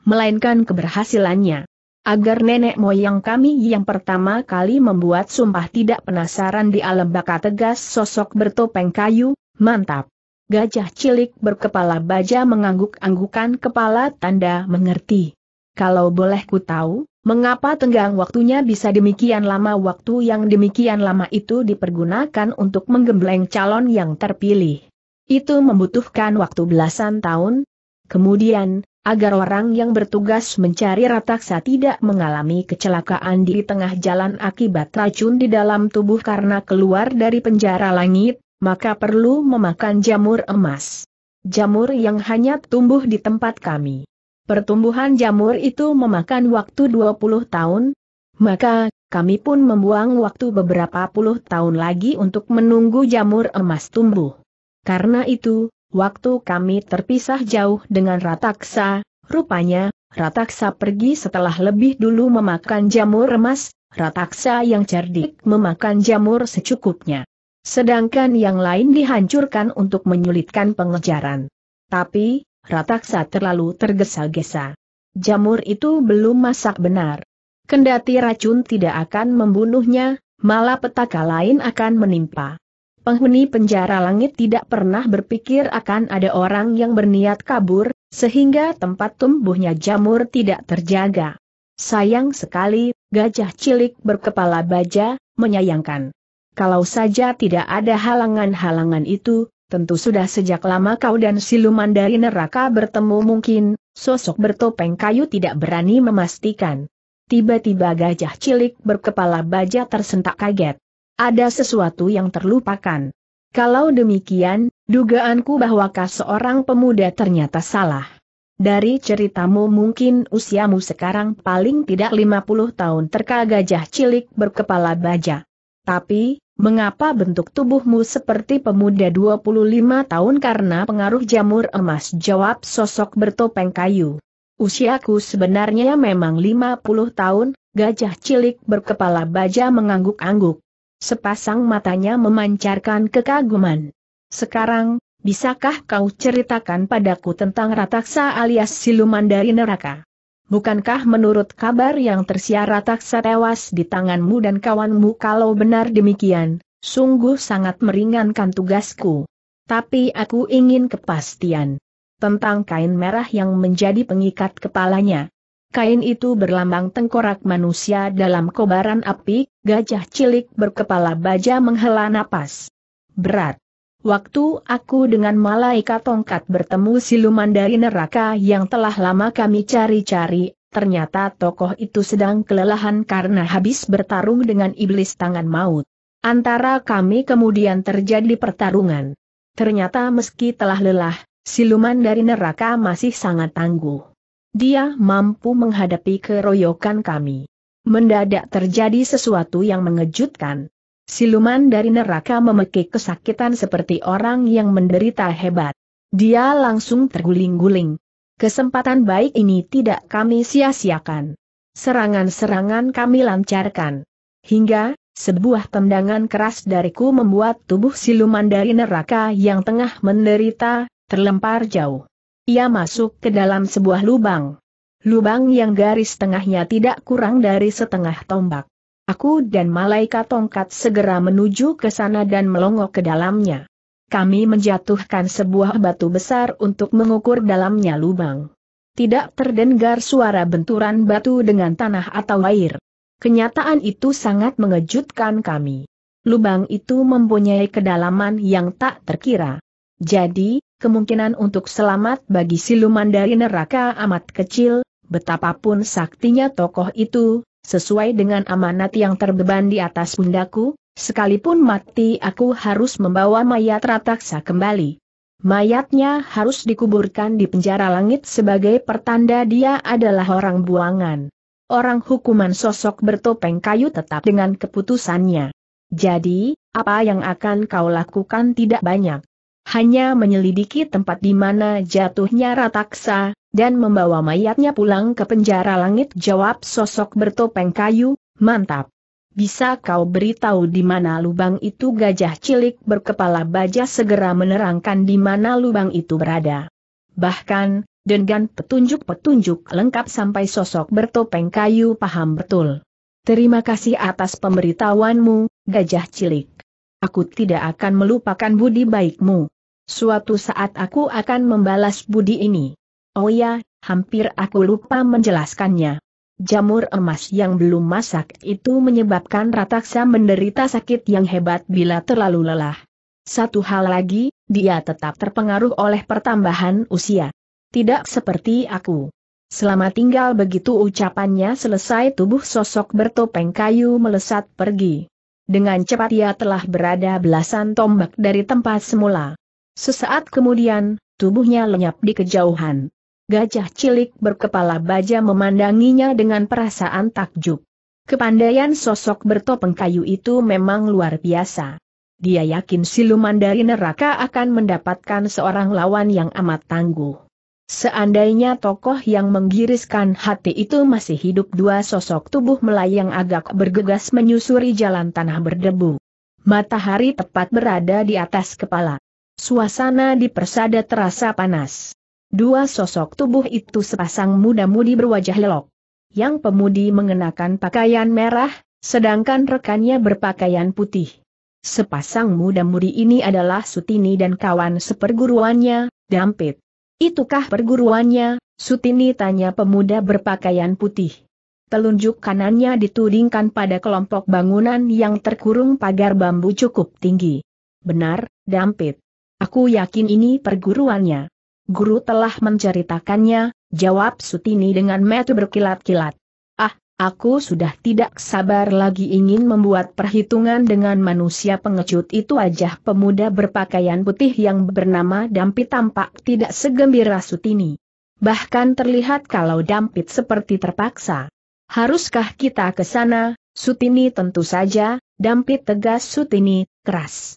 Melainkan keberhasilannya agar nenek moyang kami yang pertama kali membuat sumpah tidak penasaran di alam baka tegas sosok bertopeng kayu, mantap. Gajah cilik berkepala baja mengangguk-anggukan kepala tanda mengerti. Kalau boleh ku tahu, mengapa tenggang waktunya bisa demikian lama waktu yang demikian lama itu dipergunakan untuk menggembleng calon yang terpilih. Itu membutuhkan waktu belasan tahun. Kemudian, agar orang yang bertugas mencari rataksa tidak mengalami kecelakaan di tengah jalan akibat racun di dalam tubuh karena keluar dari penjara langit, maka perlu memakan jamur emas. Jamur yang hanya tumbuh di tempat kami. Pertumbuhan jamur itu memakan waktu 20 tahun, maka kami pun membuang waktu beberapa puluh tahun lagi untuk menunggu jamur emas tumbuh. Karena itu, Waktu kami terpisah jauh dengan Rataksa, rupanya, Rataksa pergi setelah lebih dulu memakan jamur emas, Rataksa yang cerdik memakan jamur secukupnya. Sedangkan yang lain dihancurkan untuk menyulitkan pengejaran. Tapi, Rataksa terlalu tergesa-gesa. Jamur itu belum masak benar. Kendati racun tidak akan membunuhnya, malah petaka lain akan menimpa penghuni penjara langit tidak pernah berpikir akan ada orang yang berniat kabur, sehingga tempat tumbuhnya jamur tidak terjaga. Sayang sekali, gajah cilik berkepala baja, menyayangkan. Kalau saja tidak ada halangan-halangan itu, tentu sudah sejak lama kau dan siluman dari neraka bertemu mungkin, sosok bertopeng kayu tidak berani memastikan. Tiba-tiba gajah cilik berkepala baja tersentak kaget. Ada sesuatu yang terlupakan. Kalau demikian, dugaanku bahwakah seorang pemuda ternyata salah. Dari ceritamu mungkin usiamu sekarang paling tidak 50 tahun terka gajah cilik berkepala baja. Tapi, mengapa bentuk tubuhmu seperti pemuda 25 tahun karena pengaruh jamur emas jawab sosok bertopeng kayu. Usiaku sebenarnya memang 50 tahun, gajah cilik berkepala baja mengangguk-angguk sepasang matanya memancarkan kekaguman. Sekarang, bisakah kau ceritakan padaku tentang rataksa alias siluman dari neraka? Bukankah menurut kabar yang tersiar rataksa tewas di tanganmu dan kawanmu kalau benar demikian, sungguh sangat meringankan tugasku. Tapi aku ingin kepastian tentang kain merah yang menjadi pengikat kepalanya. Kain itu berlambang tengkorak manusia dalam kobaran api, gajah cilik berkepala baja menghela napas. Berat. Waktu aku dengan malaikat tongkat bertemu siluman dari neraka yang telah lama kami cari-cari, ternyata tokoh itu sedang kelelahan karena habis bertarung dengan iblis tangan maut. Antara kami kemudian terjadi pertarungan. Ternyata meski telah lelah, siluman dari neraka masih sangat tangguh dia mampu menghadapi keroyokan kami. Mendadak terjadi sesuatu yang mengejutkan. Siluman dari neraka memekik kesakitan seperti orang yang menderita hebat. Dia langsung terguling-guling. Kesempatan baik ini tidak kami sia-siakan. Serangan-serangan kami lancarkan. Hingga, sebuah tendangan keras dariku membuat tubuh siluman dari neraka yang tengah menderita, terlempar jauh. Ia masuk ke dalam sebuah lubang. Lubang yang garis tengahnya tidak kurang dari setengah tombak. Aku dan malaikat tongkat segera menuju ke sana dan melongok ke dalamnya. Kami menjatuhkan sebuah batu besar untuk mengukur dalamnya lubang. Tidak terdengar suara benturan batu dengan tanah atau air. Kenyataan itu sangat mengejutkan kami. Lubang itu mempunyai kedalaman yang tak terkira. Jadi, kemungkinan untuk selamat bagi siluman dari neraka amat kecil, betapapun saktinya tokoh itu, sesuai dengan amanat yang terbeban di atas pundaku, sekalipun mati aku harus membawa mayat rataksa kembali. Mayatnya harus dikuburkan di penjara langit sebagai pertanda dia adalah orang buangan. Orang hukuman sosok bertopeng kayu tetap dengan keputusannya. Jadi, apa yang akan kau lakukan tidak banyak hanya menyelidiki tempat di mana jatuhnya rataksa, dan membawa mayatnya pulang ke penjara langit jawab sosok bertopeng kayu, mantap. Bisa kau beritahu di mana lubang itu gajah cilik berkepala baja segera menerangkan di mana lubang itu berada. Bahkan, dengan petunjuk-petunjuk lengkap sampai sosok bertopeng kayu paham betul. Terima kasih atas pemberitahuanmu, gajah cilik. Aku tidak akan melupakan budi baikmu. Suatu saat aku akan membalas budi ini. Oh ya, hampir aku lupa menjelaskannya. Jamur emas yang belum masak itu menyebabkan rataksa menderita sakit yang hebat bila terlalu lelah. Satu hal lagi, dia tetap terpengaruh oleh pertambahan usia. Tidak seperti aku. Selama tinggal begitu ucapannya selesai tubuh sosok bertopeng kayu melesat pergi. Dengan cepat ia telah berada belasan tombak dari tempat semula. Sesaat kemudian, tubuhnya lenyap di kejauhan. Gajah cilik berkepala baja memandanginya dengan perasaan takjub. Kepandaian sosok bertopeng kayu itu memang luar biasa. Dia yakin siluman dari neraka akan mendapatkan seorang lawan yang amat tangguh. Seandainya tokoh yang menggiriskan hati itu masih hidup dua sosok tubuh melayang agak bergegas menyusuri jalan tanah berdebu. Matahari tepat berada di atas kepala. Suasana di persada terasa panas. Dua sosok tubuh itu sepasang muda-mudi berwajah lelok. Yang pemudi mengenakan pakaian merah, sedangkan rekannya berpakaian putih. Sepasang muda-mudi ini adalah Sutini dan kawan seperguruannya, Dampit. Itukah perguruannya? Sutini tanya pemuda berpakaian putih. Telunjuk kanannya ditudingkan pada kelompok bangunan yang terkurung pagar bambu cukup tinggi. Benar, Dampit. Aku yakin ini perguruannya. Guru telah menceritakannya, jawab Sutini dengan metu berkilat-kilat. Ah, aku sudah tidak sabar lagi ingin membuat perhitungan dengan manusia pengecut itu wajah pemuda berpakaian putih yang bernama Dampit tampak tidak segembira Sutini. Bahkan terlihat kalau Dampit seperti terpaksa. Haruskah kita ke sana, Sutini tentu saja, Dampit tegas Sutini, keras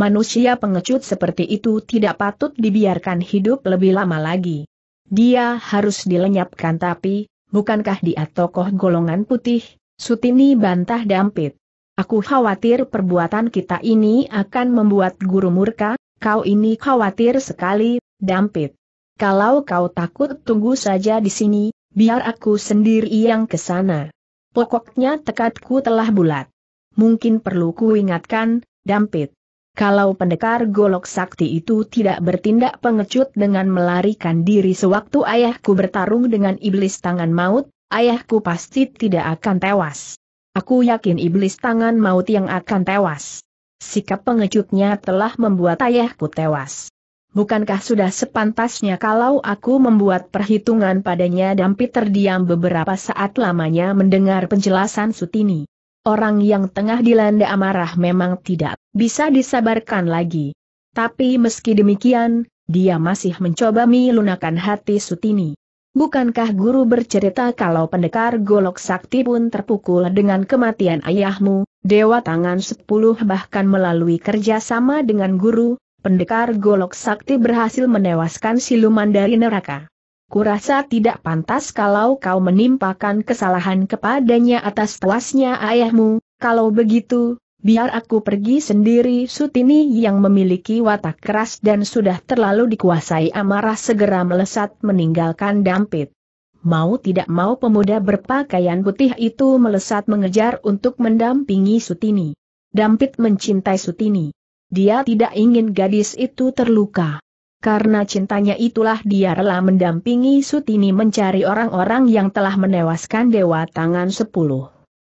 manusia pengecut seperti itu tidak patut dibiarkan hidup lebih lama lagi. Dia harus dilenyapkan tapi, bukankah dia tokoh golongan putih? Sutini bantah dampit. Aku khawatir perbuatan kita ini akan membuat guru murka, kau ini khawatir sekali, dampit. Kalau kau takut tunggu saja di sini, biar aku sendiri yang ke sana. Pokoknya tekadku telah bulat. Mungkin perlu kuingatkan, Dampit kalau pendekar golok sakti itu tidak bertindak pengecut dengan melarikan diri sewaktu ayahku bertarung dengan iblis tangan maut, ayahku pasti tidak akan tewas. Aku yakin iblis tangan maut yang akan tewas. Sikap pengecutnya telah membuat ayahku tewas. Bukankah sudah sepantasnya kalau aku membuat perhitungan padanya dan Peter diam beberapa saat lamanya mendengar penjelasan Sutini. Orang yang tengah dilanda amarah memang tidak bisa disabarkan lagi. Tapi meski demikian, dia masih mencoba melunakan hati Sutini. Bukankah guru bercerita kalau pendekar golok sakti pun terpukul dengan kematian ayahmu, Dewa Tangan Sepuluh bahkan melalui kerjasama dengan guru, pendekar golok sakti berhasil menewaskan siluman dari neraka kurasa tidak pantas kalau kau menimpakan kesalahan kepadanya atas tuasnya ayahmu, kalau begitu, biar aku pergi sendiri Sutini yang memiliki watak keras dan sudah terlalu dikuasai amarah segera melesat meninggalkan Dampit. Mau tidak mau pemuda berpakaian putih itu melesat mengejar untuk mendampingi Sutini. Dampit mencintai Sutini. Dia tidak ingin gadis itu terluka. Karena cintanya itulah dia rela mendampingi Sutini mencari orang-orang yang telah menewaskan Dewa Tangan Sepuluh.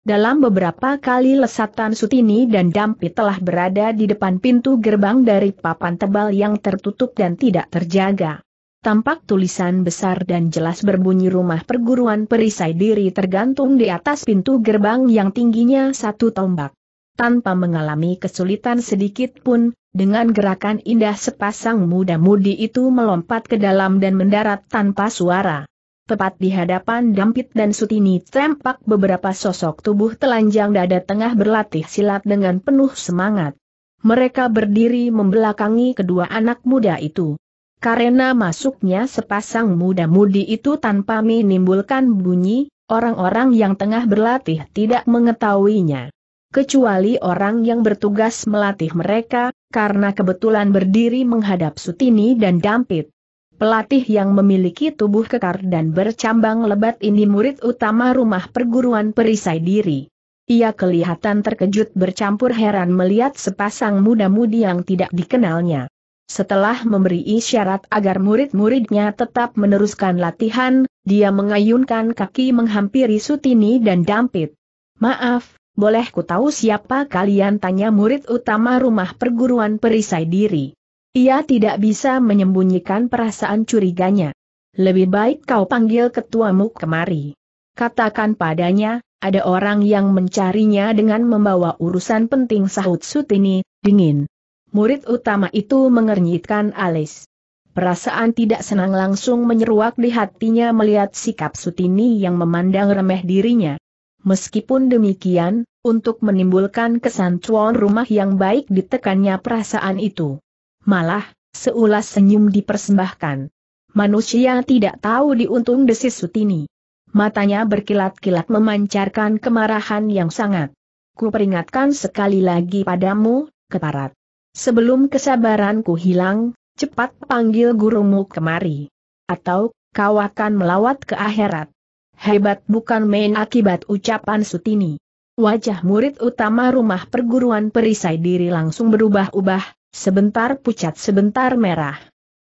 Dalam beberapa kali lesatan Sutini dan Dampi telah berada di depan pintu gerbang dari papan tebal yang tertutup dan tidak terjaga. Tampak tulisan besar dan jelas berbunyi rumah perguruan perisai diri tergantung di atas pintu gerbang yang tingginya satu tombak. Tanpa mengalami kesulitan sedikit pun, dengan gerakan indah sepasang muda-mudi itu melompat ke dalam dan mendarat tanpa suara. Tepat di hadapan Dampit dan Sutini tampak beberapa sosok tubuh telanjang dada tengah berlatih silat dengan penuh semangat. Mereka berdiri membelakangi kedua anak muda itu. Karena masuknya sepasang muda-mudi itu tanpa menimbulkan bunyi, orang-orang yang tengah berlatih tidak mengetahuinya kecuali orang yang bertugas melatih mereka, karena kebetulan berdiri menghadap Sutini dan Dampit. Pelatih yang memiliki tubuh kekar dan bercambang lebat ini murid utama rumah perguruan perisai diri. Ia kelihatan terkejut bercampur heran melihat sepasang muda-mudi yang tidak dikenalnya. Setelah memberi isyarat agar murid-muridnya tetap meneruskan latihan, dia mengayunkan kaki menghampiri Sutini dan Dampit. Maaf, boleh ku tahu siapa kalian tanya murid utama rumah perguruan perisai diri. Ia tidak bisa menyembunyikan perasaan curiganya. Lebih baik kau panggil ketuamu kemari. Katakan padanya, ada orang yang mencarinya dengan membawa urusan penting sahut Sutini, dingin. Murid utama itu mengernyitkan alis. Perasaan tidak senang langsung menyeruak di hatinya melihat sikap Sutini yang memandang remeh dirinya. Meskipun demikian, untuk menimbulkan kesan cuan rumah yang baik ditekannya perasaan itu. Malah, seulas senyum dipersembahkan. Manusia tidak tahu diuntung desis Sutini. Matanya berkilat-kilat memancarkan kemarahan yang sangat. Ku peringatkan sekali lagi padamu, keparat. Sebelum kesabaranku hilang, cepat panggil gurumu kemari. Atau, kau akan melawat ke akhirat. Hebat bukan main akibat ucapan Sutini. Wajah murid utama rumah perguruan perisai diri langsung berubah-ubah, sebentar pucat sebentar merah.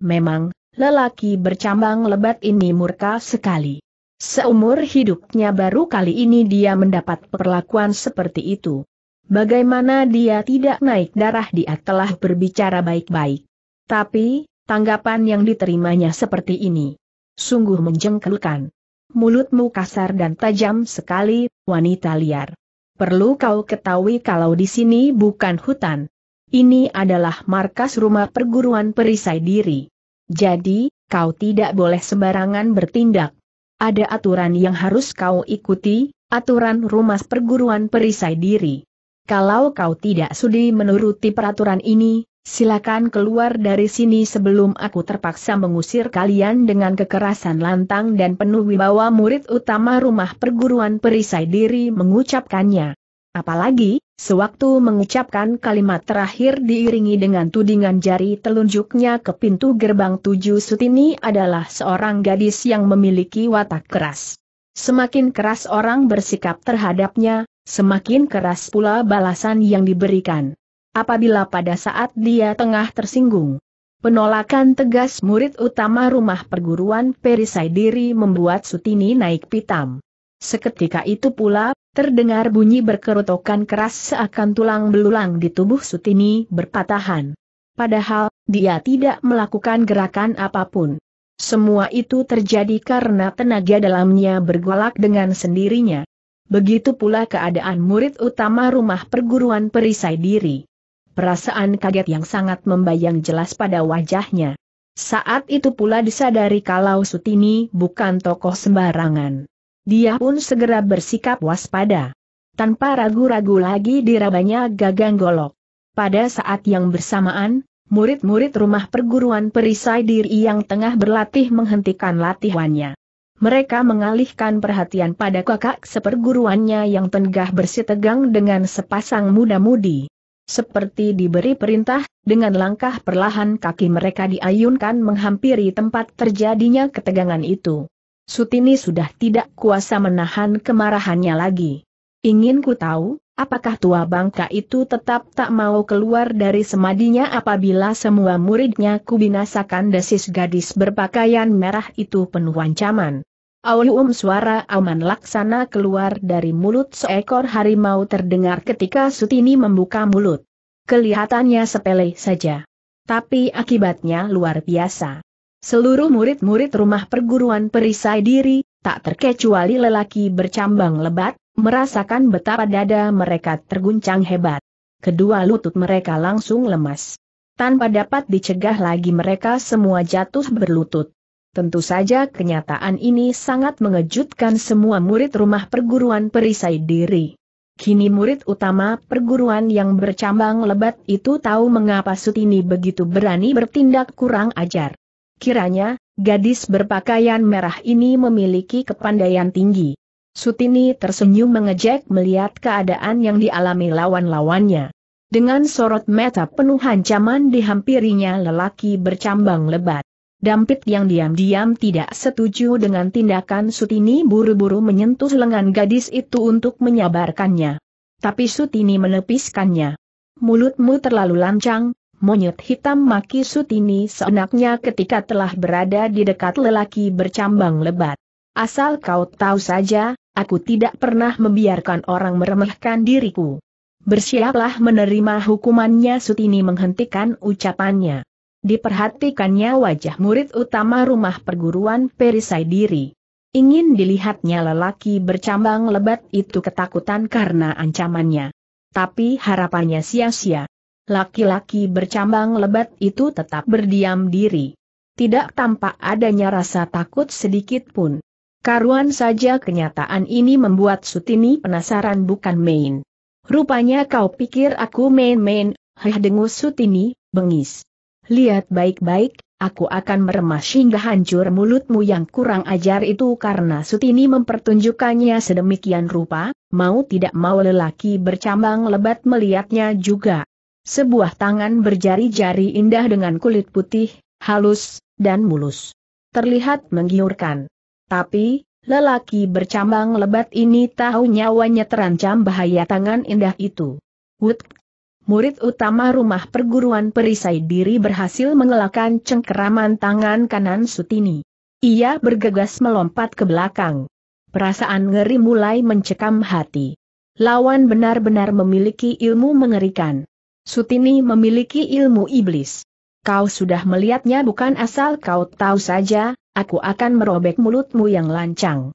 Memang, lelaki bercambang lebat ini murka sekali. Seumur hidupnya baru kali ini dia mendapat perlakuan seperti itu. Bagaimana dia tidak naik darah dia telah berbicara baik-baik. Tapi, tanggapan yang diterimanya seperti ini. Sungguh menjengkelkan mulutmu kasar dan tajam sekali, wanita liar. Perlu kau ketahui kalau di sini bukan hutan. Ini adalah markas rumah perguruan perisai diri. Jadi, kau tidak boleh sembarangan bertindak. Ada aturan yang harus kau ikuti, aturan rumah perguruan perisai diri. Kalau kau tidak sudi menuruti peraturan ini, Silakan keluar dari sini sebelum aku terpaksa mengusir kalian dengan kekerasan lantang dan penuh wibawa murid utama rumah perguruan perisai diri mengucapkannya. Apalagi, sewaktu mengucapkan kalimat terakhir diiringi dengan tudingan jari telunjuknya ke pintu gerbang tujuh sutini adalah seorang gadis yang memiliki watak keras. Semakin keras orang bersikap terhadapnya, semakin keras pula balasan yang diberikan apabila pada saat dia tengah tersinggung. Penolakan tegas murid utama rumah perguruan Perisai Diri membuat Sutini naik pitam. Seketika itu pula, terdengar bunyi berkerutokan keras seakan tulang belulang di tubuh Sutini berpatahan. Padahal, dia tidak melakukan gerakan apapun. Semua itu terjadi karena tenaga dalamnya bergolak dengan sendirinya. Begitu pula keadaan murid utama rumah perguruan perisai diri. Perasaan kaget yang sangat membayang jelas pada wajahnya. Saat itu pula disadari kalau Sutini bukan tokoh sembarangan. Dia pun segera bersikap waspada. Tanpa ragu-ragu lagi dirabanya gagang golok. Pada saat yang bersamaan, murid-murid rumah perguruan perisai diri yang tengah berlatih menghentikan latihannya. Mereka mengalihkan perhatian pada kakak seperguruannya yang tengah bersitegang dengan sepasang muda-mudi seperti diberi perintah, dengan langkah perlahan kaki mereka diayunkan menghampiri tempat terjadinya ketegangan itu. Sutini sudah tidak kuasa menahan kemarahannya lagi. Ingin ku tahu, apakah tua bangka itu tetap tak mau keluar dari semadinya apabila semua muridnya kubinasakan desis gadis berpakaian merah itu penuh ancaman. Aulium um suara aman laksana keluar dari mulut seekor harimau terdengar ketika Sutini membuka mulut. Kelihatannya sepele saja. Tapi akibatnya luar biasa. Seluruh murid-murid rumah perguruan perisai diri, tak terkecuali lelaki bercambang lebat, merasakan betapa dada mereka terguncang hebat. Kedua lutut mereka langsung lemas. Tanpa dapat dicegah lagi mereka semua jatuh berlutut. Tentu saja kenyataan ini sangat mengejutkan semua murid rumah perguruan perisai diri. Kini murid utama perguruan yang bercambang lebat itu tahu mengapa Sutini begitu berani bertindak kurang ajar. Kiranya, gadis berpakaian merah ini memiliki kepandaian tinggi. Sutini tersenyum mengejek melihat keadaan yang dialami lawan-lawannya. Dengan sorot mata penuh ancaman dihampirinya lelaki bercambang lebat. Dampit yang diam-diam tidak setuju dengan tindakan Sutini buru-buru menyentuh lengan gadis itu untuk menyabarkannya. Tapi Sutini menepiskannya. Mulutmu terlalu lancang, monyet hitam maki Sutini seenaknya ketika telah berada di dekat lelaki bercambang lebat. Asal kau tahu saja, aku tidak pernah membiarkan orang meremehkan diriku. Bersiaplah menerima hukumannya Sutini menghentikan ucapannya. Diperhatikannya wajah murid utama rumah perguruan perisai diri. Ingin dilihatnya lelaki bercambang lebat itu ketakutan karena ancamannya. Tapi harapannya sia-sia. Laki-laki bercambang lebat itu tetap berdiam diri. Tidak tampak adanya rasa takut sedikit pun. Karuan saja kenyataan ini membuat Sutini penasaran bukan main. Rupanya kau pikir aku main-main, heh dengus Sutini, bengis. Lihat baik-baik, aku akan meremas hingga hancur mulutmu yang kurang ajar itu karena Sutini mempertunjukkannya sedemikian rupa, mau tidak mau lelaki bercambang lebat melihatnya juga. Sebuah tangan berjari-jari indah dengan kulit putih, halus, dan mulus. Terlihat menggiurkan. Tapi, lelaki bercambang lebat ini tahu nyawanya terancam bahaya tangan indah itu murid utama rumah perguruan perisai diri berhasil mengelakkan cengkeraman tangan kanan Sutini. Ia bergegas melompat ke belakang. Perasaan ngeri mulai mencekam hati. Lawan benar-benar memiliki ilmu mengerikan. Sutini memiliki ilmu iblis. Kau sudah melihatnya bukan asal kau tahu saja, aku akan merobek mulutmu yang lancang.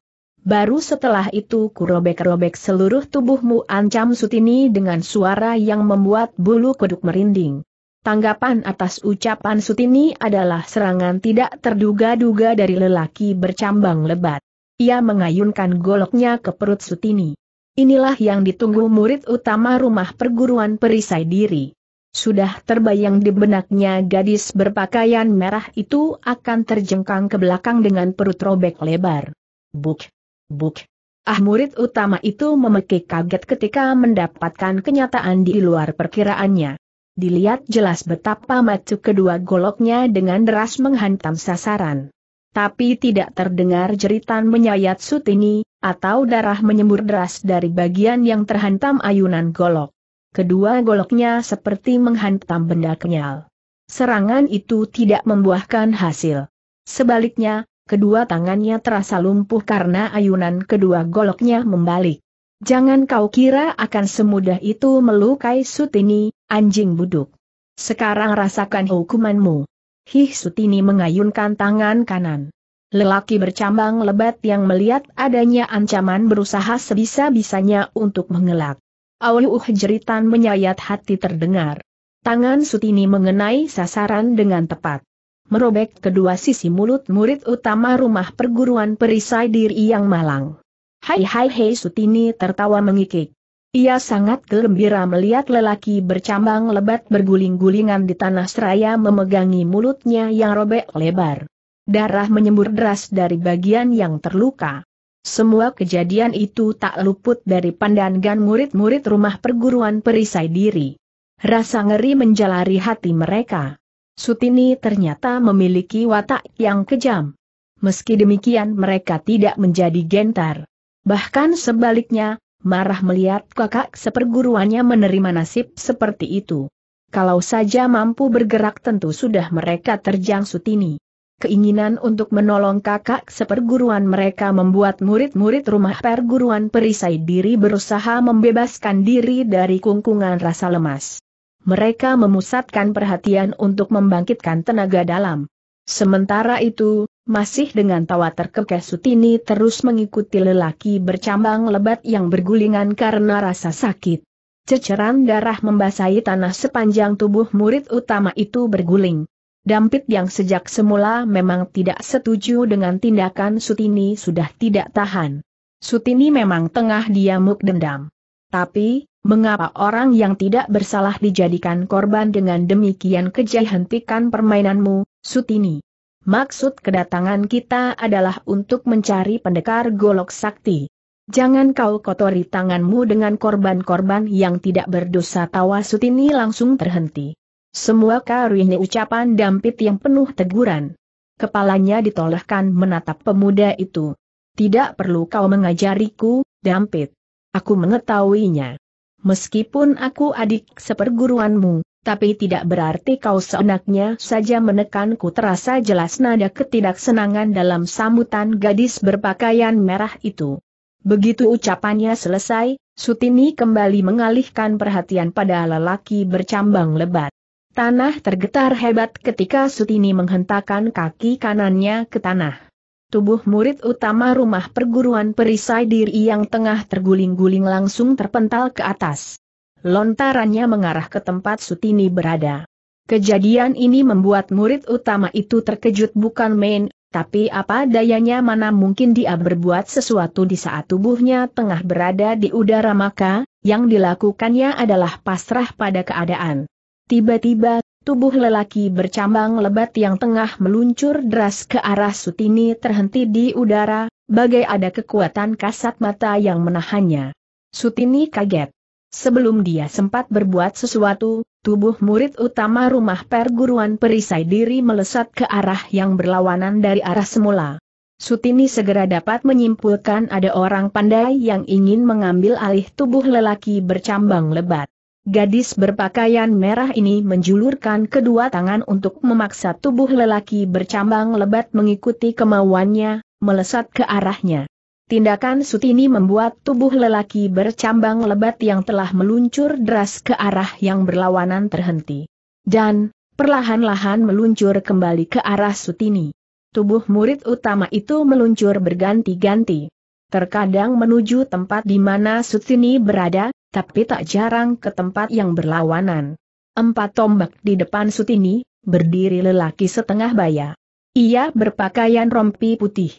Baru setelah itu kurobek-robek seluruh tubuhmu ancam Sutini dengan suara yang membuat bulu kuduk merinding. Tanggapan atas ucapan Sutini adalah serangan tidak terduga-duga dari lelaki bercambang lebat. Ia mengayunkan goloknya ke perut Sutini. Inilah yang ditunggu murid utama rumah perguruan perisai diri. Sudah terbayang di benaknya gadis berpakaian merah itu akan terjengkang ke belakang dengan perut robek lebar. Buk! Buk. Ah murid utama itu memekik kaget ketika mendapatkan kenyataan di luar perkiraannya. Dilihat jelas betapa macu kedua goloknya dengan deras menghantam sasaran. Tapi tidak terdengar jeritan menyayat sutini, atau darah menyembur deras dari bagian yang terhantam ayunan golok. Kedua goloknya seperti menghantam benda kenyal. Serangan itu tidak membuahkan hasil. Sebaliknya, kedua tangannya terasa lumpuh karena ayunan kedua goloknya membalik. Jangan kau kira akan semudah itu melukai Sutini, anjing buduk. Sekarang rasakan hukumanmu. Hih Sutini mengayunkan tangan kanan. Lelaki bercambang lebat yang melihat adanya ancaman berusaha sebisa-bisanya untuk mengelak. Auluh jeritan menyayat hati terdengar. Tangan Sutini mengenai sasaran dengan tepat merobek kedua sisi mulut murid utama rumah perguruan perisai diri yang malang. Hai hai hei Sutini tertawa mengikik. Ia sangat gembira melihat lelaki bercambang lebat berguling-gulingan di tanah seraya memegangi mulutnya yang robek lebar. Darah menyembur deras dari bagian yang terluka. Semua kejadian itu tak luput dari pandangan murid-murid rumah perguruan perisai diri. Rasa ngeri menjalari hati mereka. Sutini ternyata memiliki watak yang kejam. Meski demikian mereka tidak menjadi gentar. Bahkan sebaliknya, marah melihat kakak seperguruannya menerima nasib seperti itu. Kalau saja mampu bergerak tentu sudah mereka terjang Sutini. Keinginan untuk menolong kakak seperguruan mereka membuat murid-murid rumah perguruan perisai diri berusaha membebaskan diri dari kungkungan rasa lemas mereka memusatkan perhatian untuk membangkitkan tenaga dalam. Sementara itu, masih dengan tawa terkekeh Sutini terus mengikuti lelaki bercambang lebat yang bergulingan karena rasa sakit. Ceceran darah membasahi tanah sepanjang tubuh murid utama itu berguling. Dampit yang sejak semula memang tidak setuju dengan tindakan Sutini sudah tidak tahan. Sutini memang tengah diamuk dendam. Tapi, mengapa orang yang tidak bersalah dijadikan korban dengan demikian kejam hentikan permainanmu, Sutini? Maksud kedatangan kita adalah untuk mencari pendekar golok sakti. Jangan kau kotori tanganmu dengan korban-korban yang tidak berdosa tawa Sutini langsung terhenti. Semua karunya ucapan dampit yang penuh teguran. Kepalanya ditolehkan menatap pemuda itu. Tidak perlu kau mengajariku, dampit. Aku mengetahuinya. Meskipun aku adik seperguruanmu, tapi tidak berarti kau seenaknya saja menekanku terasa jelas nada ketidaksenangan dalam sambutan gadis berpakaian merah itu. Begitu ucapannya selesai, Sutini kembali mengalihkan perhatian pada lelaki bercambang lebat. Tanah tergetar hebat ketika Sutini menghentakkan kaki kanannya ke tanah. Tubuh murid utama rumah perguruan perisai diri yang tengah terguling-guling langsung terpental ke atas. Lontarannya mengarah ke tempat Sutini berada. Kejadian ini membuat murid utama itu terkejut bukan main, tapi apa dayanya mana mungkin dia berbuat sesuatu di saat tubuhnya tengah berada di udara maka, yang dilakukannya adalah pasrah pada keadaan. Tiba-tiba Tubuh lelaki bercambang lebat yang tengah meluncur deras ke arah Sutini terhenti di udara, bagai ada kekuatan kasat mata yang menahannya. Sutini kaget. Sebelum dia sempat berbuat sesuatu, tubuh murid utama rumah perguruan perisai diri melesat ke arah yang berlawanan dari arah semula. Sutini segera dapat menyimpulkan ada orang pandai yang ingin mengambil alih tubuh lelaki bercambang lebat. Gadis berpakaian merah ini menjulurkan kedua tangan untuk memaksa tubuh lelaki bercambang lebat mengikuti kemauannya, melesat ke arahnya. Tindakan Sutini membuat tubuh lelaki bercambang lebat yang telah meluncur deras ke arah yang berlawanan terhenti. Dan, perlahan-lahan meluncur kembali ke arah Sutini. Tubuh murid utama itu meluncur berganti-ganti. Terkadang menuju tempat di mana Sutini berada, tapi tak jarang ke tempat yang berlawanan. Empat tombak di depan Sutini, berdiri lelaki setengah baya. Ia berpakaian rompi putih.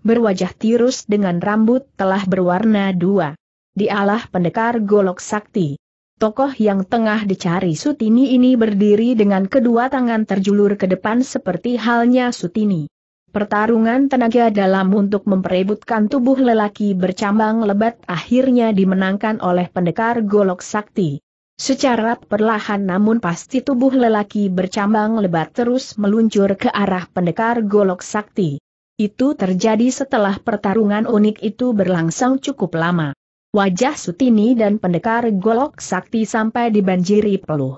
Berwajah tirus dengan rambut telah berwarna dua. Dialah pendekar golok sakti. Tokoh yang tengah dicari Sutini ini berdiri dengan kedua tangan terjulur ke depan seperti halnya Sutini. Pertarungan tenaga dalam untuk memperebutkan tubuh lelaki bercambang lebat akhirnya dimenangkan oleh pendekar golok sakti. Secara perlahan namun pasti tubuh lelaki bercambang lebat terus meluncur ke arah pendekar golok sakti. Itu terjadi setelah pertarungan unik itu berlangsung cukup lama. Wajah Sutini dan pendekar golok sakti sampai dibanjiri peluh.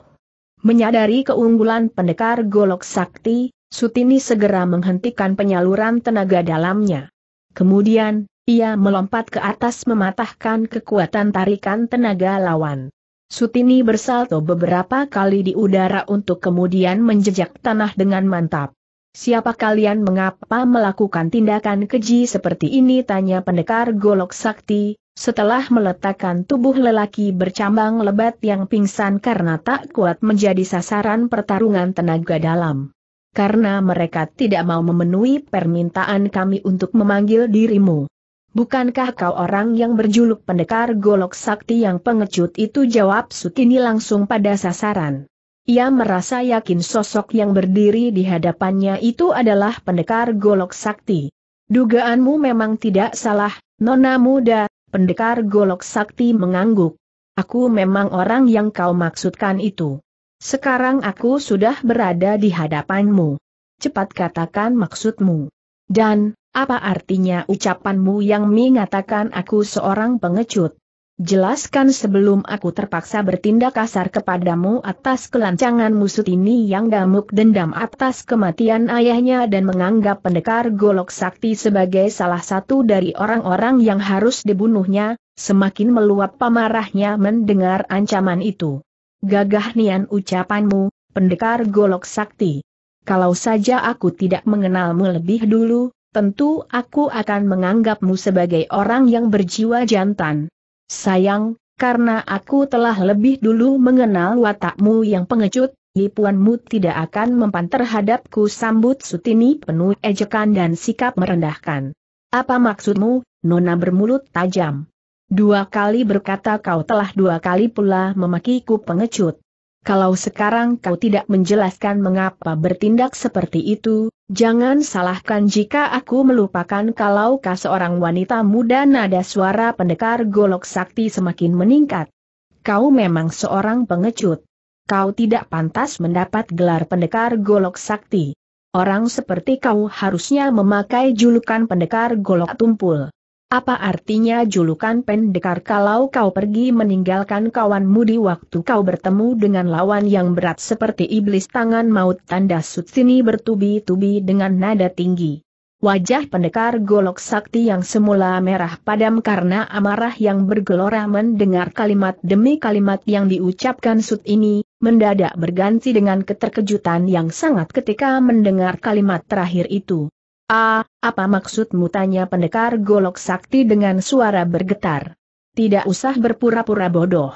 Menyadari keunggulan pendekar golok sakti, Sutini segera menghentikan penyaluran tenaga dalamnya. Kemudian, ia melompat ke atas mematahkan kekuatan tarikan tenaga lawan. Sutini bersalto beberapa kali di udara untuk kemudian menjejak tanah dengan mantap. Siapa kalian mengapa melakukan tindakan keji seperti ini tanya pendekar golok sakti, setelah meletakkan tubuh lelaki bercambang lebat yang pingsan karena tak kuat menjadi sasaran pertarungan tenaga dalam karena mereka tidak mau memenuhi permintaan kami untuk memanggil dirimu. Bukankah kau orang yang berjuluk pendekar golok sakti yang pengecut itu jawab Sukini langsung pada sasaran. Ia merasa yakin sosok yang berdiri di hadapannya itu adalah pendekar golok sakti. Dugaanmu memang tidak salah, nona muda, pendekar golok sakti mengangguk. Aku memang orang yang kau maksudkan itu. Sekarang aku sudah berada di hadapanmu. Cepat katakan maksudmu. Dan, apa artinya ucapanmu yang mengatakan aku seorang pengecut? Jelaskan sebelum aku terpaksa bertindak kasar kepadamu atas kelancangan musuh ini yang gamuk dendam atas kematian ayahnya dan menganggap pendekar Golok Sakti sebagai salah satu dari orang-orang yang harus dibunuhnya, semakin meluap pamarahnya mendengar ancaman itu. Gagah nian ucapanmu, pendekar golok sakti. Kalau saja aku tidak mengenalmu lebih dulu, tentu aku akan menganggapmu sebagai orang yang berjiwa jantan. Sayang, karena aku telah lebih dulu mengenal watakmu yang pengecut, lipuanmu tidak akan mempan terhadapku sambut Sutini penuh ejekan dan sikap merendahkan. Apa maksudmu, Nona bermulut tajam? Dua kali berkata kau telah dua kali pula memakiku pengecut. Kalau sekarang kau tidak menjelaskan mengapa bertindak seperti itu, jangan salahkan jika aku melupakan kalau kau seorang wanita muda nada suara pendekar golok sakti semakin meningkat. Kau memang seorang pengecut. Kau tidak pantas mendapat gelar pendekar golok sakti. Orang seperti kau harusnya memakai julukan pendekar golok tumpul. Apa artinya julukan pendekar kalau kau pergi meninggalkan kawanmu di waktu kau bertemu dengan lawan yang berat seperti iblis tangan maut tanda Sutsini bertubi-tubi dengan nada tinggi. Wajah pendekar golok sakti yang semula merah padam karena amarah yang bergelora mendengar kalimat demi kalimat yang diucapkan Sut ini, mendadak berganti dengan keterkejutan yang sangat ketika mendengar kalimat terakhir itu. Ah, apa maksudmu tanya pendekar golok sakti dengan suara bergetar. Tidak usah berpura-pura bodoh.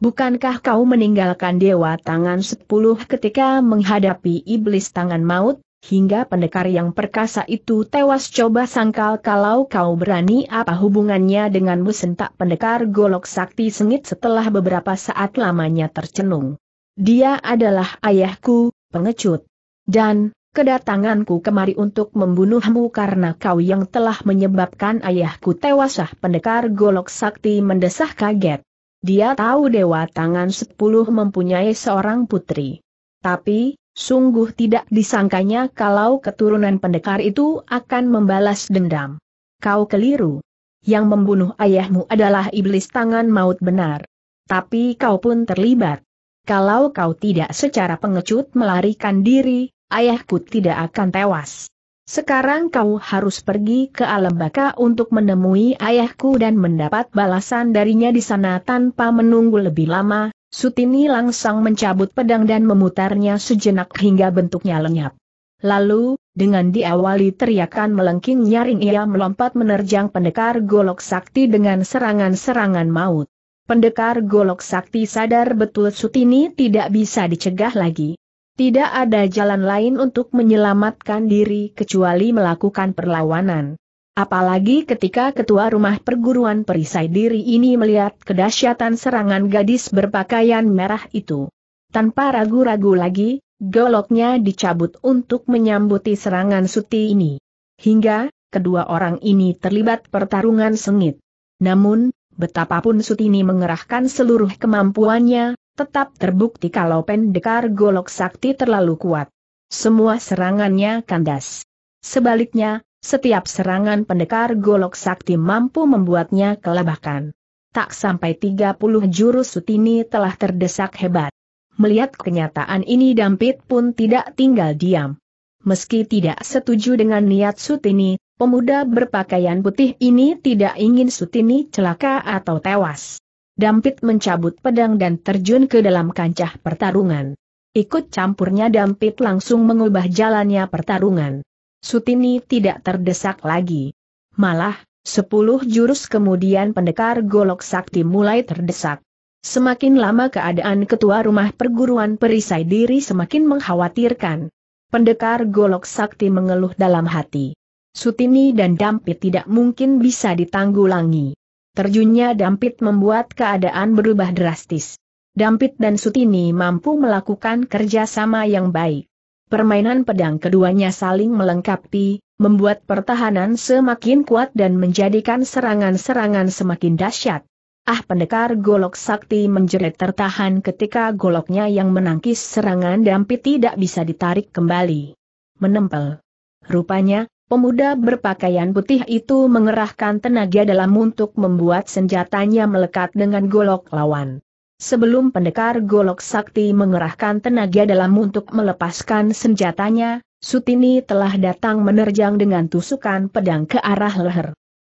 Bukankah kau meninggalkan dewa tangan sepuluh ketika menghadapi iblis tangan maut, hingga pendekar yang perkasa itu tewas coba sangkal kalau kau berani apa hubungannya denganmu sentak pendekar golok sakti sengit setelah beberapa saat lamanya tercenung. Dia adalah ayahku, pengecut. Dan, kedatanganku kemari untuk membunuhmu karena kau yang telah menyebabkan ayahku tewasah pendekar golok sakti mendesah kaget. Dia tahu Dewa Tangan Sepuluh mempunyai seorang putri. Tapi, sungguh tidak disangkanya kalau keturunan pendekar itu akan membalas dendam. Kau keliru. Yang membunuh ayahmu adalah iblis tangan maut benar. Tapi kau pun terlibat. Kalau kau tidak secara pengecut melarikan diri, ayahku tidak akan tewas. Sekarang kau harus pergi ke alam baka untuk menemui ayahku dan mendapat balasan darinya di sana tanpa menunggu lebih lama. Sutini langsung mencabut pedang dan memutarnya sejenak hingga bentuknya lenyap. Lalu, dengan diawali teriakan melengking nyaring ia melompat menerjang pendekar golok sakti dengan serangan-serangan maut. Pendekar golok sakti sadar betul Sutini tidak bisa dicegah lagi. Tidak ada jalan lain untuk menyelamatkan diri kecuali melakukan perlawanan. Apalagi ketika ketua rumah perguruan perisai diri ini melihat kedahsyatan serangan gadis berpakaian merah itu. Tanpa ragu-ragu lagi, goloknya dicabut untuk menyambuti serangan suti ini. Hingga, kedua orang ini terlibat pertarungan sengit. Namun, betapapun Suti ini mengerahkan seluruh kemampuannya, tetap terbukti kalau pendekar golok sakti terlalu kuat. Semua serangannya kandas. Sebaliknya, setiap serangan pendekar golok sakti mampu membuatnya kelabakan. Tak sampai 30 jurus sutini telah terdesak hebat. Melihat kenyataan ini Dampit pun tidak tinggal diam. Meski tidak setuju dengan niat Sutini, pemuda berpakaian putih ini tidak ingin Sutini celaka atau tewas. Dampit mencabut pedang dan terjun ke dalam kancah pertarungan. Ikut campurnya Dampit langsung mengubah jalannya pertarungan. Sutini tidak terdesak lagi. Malah, sepuluh jurus kemudian pendekar golok sakti mulai terdesak. Semakin lama keadaan ketua rumah perguruan perisai diri semakin mengkhawatirkan. Pendekar golok sakti mengeluh dalam hati. Sutini dan Dampit tidak mungkin bisa ditanggulangi. Terjunnya Dampit membuat keadaan berubah drastis. Dampit dan Sutini mampu melakukan kerjasama yang baik. Permainan pedang keduanya saling melengkapi, membuat pertahanan semakin kuat dan menjadikan serangan-serangan semakin dahsyat. Ah pendekar golok sakti menjerit tertahan ketika goloknya yang menangkis serangan Dampit tidak bisa ditarik kembali. Menempel. Rupanya, Pemuda berpakaian putih itu mengerahkan tenaga dalam untuk membuat senjatanya melekat dengan golok lawan. Sebelum pendekar golok sakti mengerahkan tenaga dalam untuk melepaskan senjatanya, Sutini telah datang menerjang dengan tusukan pedang ke arah leher.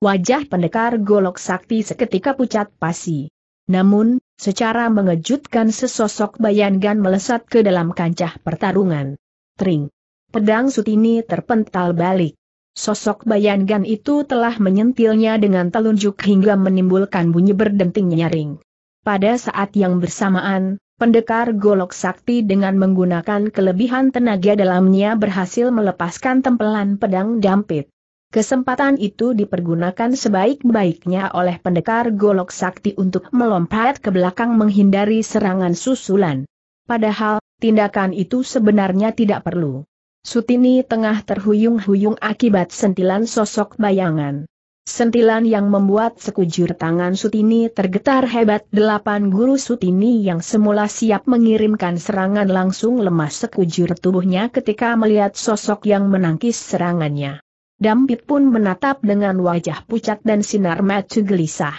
Wajah pendekar golok sakti seketika pucat pasi. Namun, secara mengejutkan sesosok bayangan melesat ke dalam kancah pertarungan. Tring. Pedang Sutini terpental balik. Sosok bayangan itu telah menyentilnya dengan telunjuk hingga menimbulkan bunyi berdenting nyaring. Pada saat yang bersamaan, pendekar golok sakti dengan menggunakan kelebihan tenaga dalamnya berhasil melepaskan tempelan pedang dampit. Kesempatan itu dipergunakan sebaik-baiknya oleh pendekar golok sakti untuk melompat ke belakang menghindari serangan susulan. Padahal, tindakan itu sebenarnya tidak perlu. Sutini tengah terhuyung-huyung akibat sentilan sosok bayangan. Sentilan yang membuat sekujur tangan Sutini tergetar hebat delapan guru Sutini yang semula siap mengirimkan serangan langsung lemas sekujur tubuhnya ketika melihat sosok yang menangkis serangannya. Dampit pun menatap dengan wajah pucat dan sinar mata gelisah.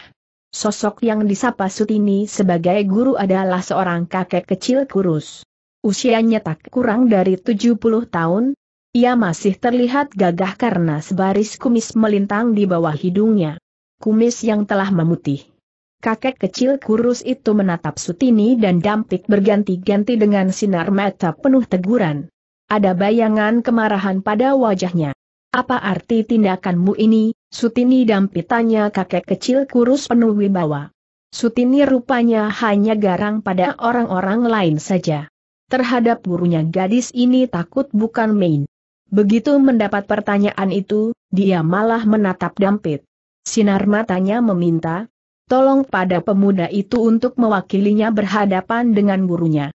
Sosok yang disapa Sutini sebagai guru adalah seorang kakek kecil kurus. Usianya tak kurang dari 70 tahun, ia masih terlihat gagah karena sebaris kumis melintang di bawah hidungnya. Kumis yang telah memutih. Kakek kecil kurus itu menatap Sutini dan Dampik berganti-ganti dengan sinar mata penuh teguran. Ada bayangan kemarahan pada wajahnya. Apa arti tindakanmu ini, Sutini Dampik tanya kakek kecil kurus penuh wibawa. Sutini rupanya hanya garang pada orang-orang lain saja. Terhadap gurunya gadis ini takut bukan main. Begitu mendapat pertanyaan itu, dia malah menatap dampit. Sinar matanya meminta, tolong pada pemuda itu untuk mewakilinya berhadapan dengan gurunya.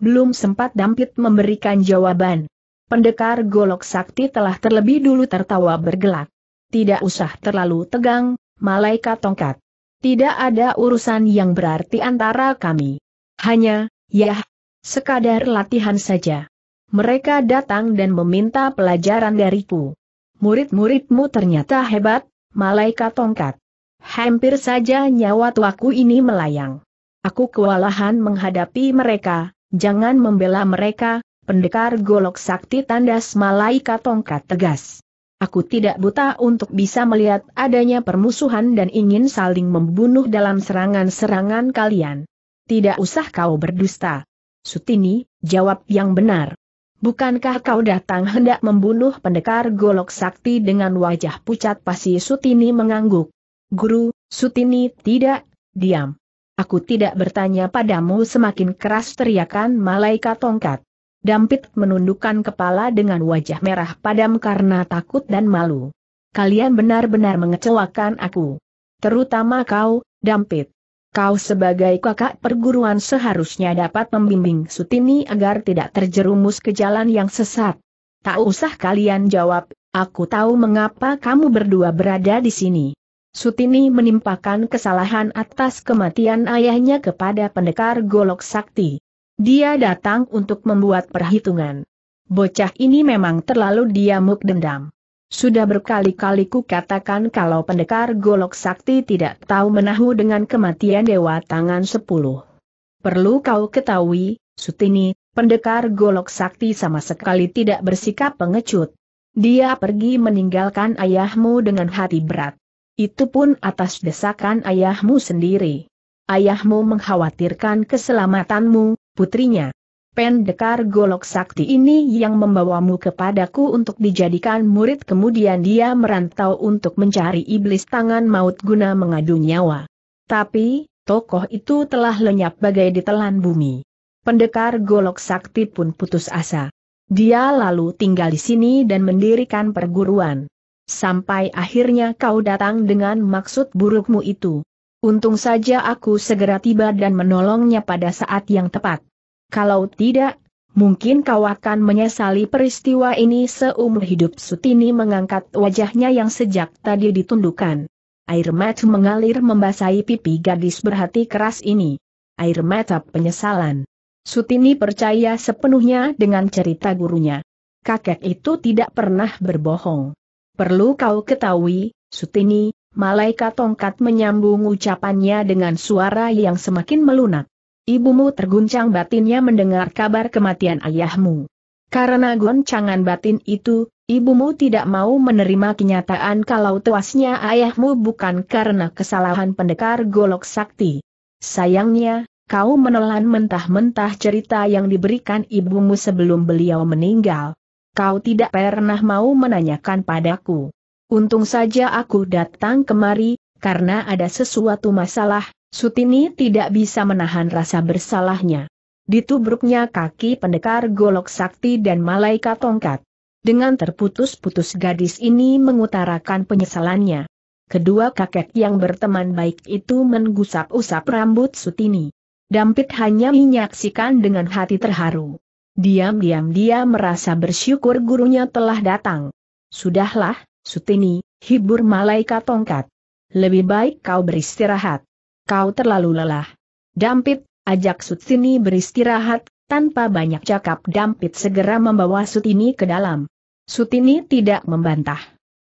Belum sempat Dampit memberikan jawaban. Pendekar Golok Sakti telah terlebih dulu tertawa bergelak. Tidak usah terlalu tegang, malaikat tongkat. Tidak ada urusan yang berarti antara kami. Hanya, yah, Sekadar latihan saja. Mereka datang dan meminta pelajaran dariku. Murid-muridmu ternyata hebat, malaikat tongkat. Hampir saja nyawa tuaku ini melayang. Aku kewalahan menghadapi mereka, jangan membela mereka, pendekar golok sakti tandas malaikat tongkat tegas. Aku tidak buta untuk bisa melihat adanya permusuhan dan ingin saling membunuh dalam serangan-serangan kalian. Tidak usah kau berdusta, Sutini, jawab yang benar. Bukankah kau datang hendak membunuh pendekar golok sakti dengan wajah pucat pasi Sutini mengangguk. Guru, Sutini tidak, diam. Aku tidak bertanya padamu semakin keras teriakan malaikat tongkat. Dampit menundukkan kepala dengan wajah merah padam karena takut dan malu. Kalian benar-benar mengecewakan aku. Terutama kau, Dampit. Kau sebagai kakak perguruan seharusnya dapat membimbing Sutini agar tidak terjerumus ke jalan yang sesat. Tak usah kalian jawab, aku tahu mengapa kamu berdua berada di sini. Sutini menimpakan kesalahan atas kematian ayahnya kepada pendekar Golok Sakti. Dia datang untuk membuat perhitungan. Bocah ini memang terlalu diamuk dendam. Sudah berkali-kali ku katakan kalau pendekar golok sakti tidak tahu menahu dengan kematian Dewa Tangan Sepuluh. Perlu kau ketahui, Sutini, pendekar golok sakti sama sekali tidak bersikap pengecut. Dia pergi meninggalkan ayahmu dengan hati berat. Itu pun atas desakan ayahmu sendiri. Ayahmu mengkhawatirkan keselamatanmu, putrinya pendekar golok sakti ini yang membawamu kepadaku untuk dijadikan murid kemudian dia merantau untuk mencari iblis tangan maut guna mengadu nyawa. Tapi, tokoh itu telah lenyap bagai ditelan bumi. Pendekar golok sakti pun putus asa. Dia lalu tinggal di sini dan mendirikan perguruan. Sampai akhirnya kau datang dengan maksud burukmu itu. Untung saja aku segera tiba dan menolongnya pada saat yang tepat. Kalau tidak, mungkin kau akan menyesali peristiwa ini seumur hidup Sutini mengangkat wajahnya yang sejak tadi ditundukkan. Air mata mengalir membasahi pipi gadis berhati keras ini. Air mata penyesalan. Sutini percaya sepenuhnya dengan cerita gurunya. Kakek itu tidak pernah berbohong. Perlu kau ketahui, Sutini, malaikat tongkat menyambung ucapannya dengan suara yang semakin melunak. Ibumu terguncang batinnya mendengar kabar kematian ayahmu. Karena goncangan batin itu, ibumu tidak mau menerima kenyataan kalau tewasnya ayahmu bukan karena kesalahan pendekar golok sakti. Sayangnya, kau menelan mentah-mentah cerita yang diberikan ibumu sebelum beliau meninggal. Kau tidak pernah mau menanyakan padaku. Untung saja aku datang kemari, karena ada sesuatu masalah, Sutini tidak bisa menahan rasa bersalahnya. Ditubruknya kaki pendekar golok sakti dan malaikat tongkat. Dengan terputus-putus gadis ini mengutarakan penyesalannya. Kedua kakek yang berteman baik itu menggusap-usap rambut Sutini. Dampit hanya menyaksikan dengan hati terharu. Diam-diam dia merasa bersyukur gurunya telah datang. Sudahlah, Sutini, hibur malaikat tongkat. Lebih baik kau beristirahat kau terlalu lelah. Dampit, ajak Sut beristirahat, tanpa banyak cakap Dampit segera membawa Sutini ke dalam. Sutini tidak membantah.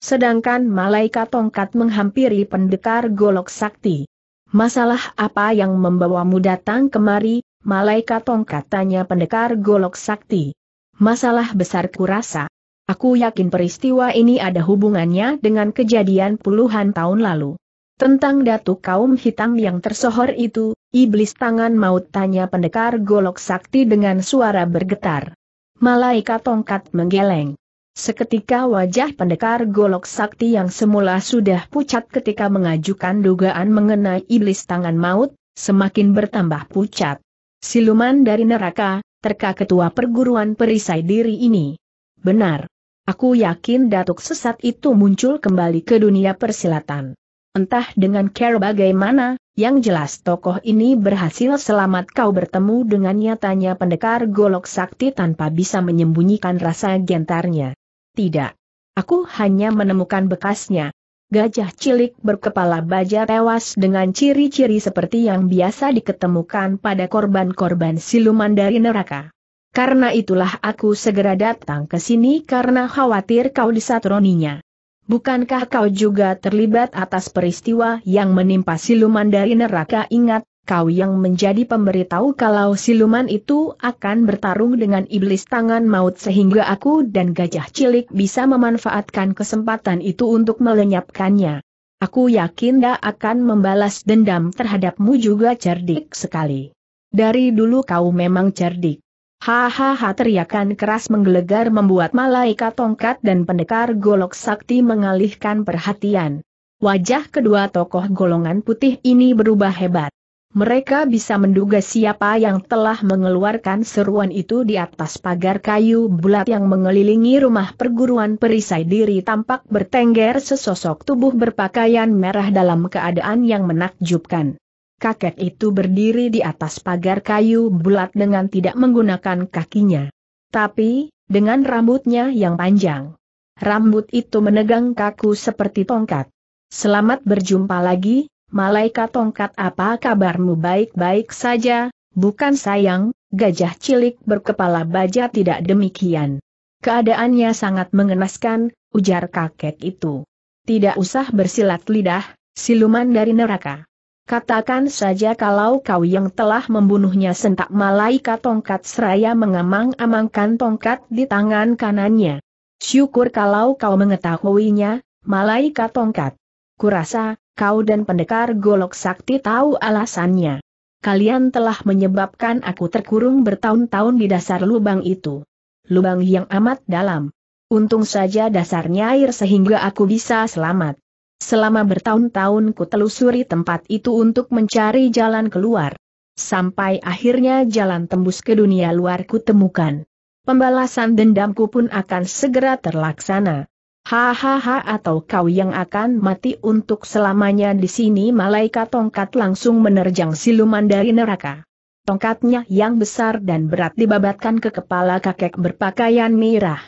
Sedangkan malaikat tongkat menghampiri pendekar golok sakti. Masalah apa yang membawamu datang kemari, malaikat tongkat tanya pendekar golok sakti. Masalah besar kurasa. Aku yakin peristiwa ini ada hubungannya dengan kejadian puluhan tahun lalu. Tentang datuk kaum hitam yang tersohor itu, iblis tangan maut tanya pendekar golok sakti dengan suara bergetar. Malaikat tongkat menggeleng. Seketika wajah pendekar golok sakti yang semula sudah pucat ketika mengajukan dugaan mengenai iblis tangan maut, semakin bertambah pucat. Siluman dari neraka, terka ketua perguruan perisai diri ini. Benar. Aku yakin datuk sesat itu muncul kembali ke dunia persilatan. Entah dengan care bagaimana, yang jelas tokoh ini berhasil selamat kau bertemu dengannya tanya pendekar golok sakti tanpa bisa menyembunyikan rasa gentarnya. Tidak. Aku hanya menemukan bekasnya. Gajah cilik berkepala baja tewas dengan ciri-ciri seperti yang biasa diketemukan pada korban-korban siluman dari neraka. Karena itulah aku segera datang ke sini karena khawatir kau disatroninya. Bukankah kau juga terlibat atas peristiwa yang menimpa siluman dari neraka ingat, kau yang menjadi pemberitahu kalau siluman itu akan bertarung dengan iblis tangan maut sehingga aku dan gajah cilik bisa memanfaatkan kesempatan itu untuk melenyapkannya. Aku yakin dia akan membalas dendam terhadapmu juga cerdik sekali. Dari dulu kau memang cerdik. Hahaha teriakan keras menggelegar membuat malaikat tongkat dan pendekar golok sakti mengalihkan perhatian. Wajah kedua tokoh golongan putih ini berubah hebat. Mereka bisa menduga siapa yang telah mengeluarkan seruan itu di atas pagar kayu bulat yang mengelilingi rumah perguruan perisai diri tampak bertengger sesosok tubuh berpakaian merah dalam keadaan yang menakjubkan kakek itu berdiri di atas pagar kayu bulat dengan tidak menggunakan kakinya. Tapi, dengan rambutnya yang panjang. Rambut itu menegang kaku seperti tongkat. Selamat berjumpa lagi, malaikat tongkat apa kabarmu baik-baik saja, bukan sayang, gajah cilik berkepala baja tidak demikian. Keadaannya sangat mengenaskan, ujar kakek itu. Tidak usah bersilat lidah, siluman dari neraka. Katakan saja kalau kau yang telah membunuhnya sentak malaikat tongkat seraya mengamang-amangkan tongkat di tangan kanannya. Syukur kalau kau mengetahuinya, malaikat tongkat. Kurasa, kau dan pendekar golok sakti tahu alasannya. Kalian telah menyebabkan aku terkurung bertahun-tahun di dasar lubang itu. Lubang yang amat dalam. Untung saja dasarnya air sehingga aku bisa selamat. Selama bertahun-tahun ku telusuri tempat itu untuk mencari jalan keluar. Sampai akhirnya jalan tembus ke dunia luar ku temukan. Pembalasan dendamku pun akan segera terlaksana. Hahaha atau kau yang akan mati untuk selamanya di sini malaikat tongkat langsung menerjang siluman dari neraka. Tongkatnya yang besar dan berat dibabatkan ke kepala kakek berpakaian merah.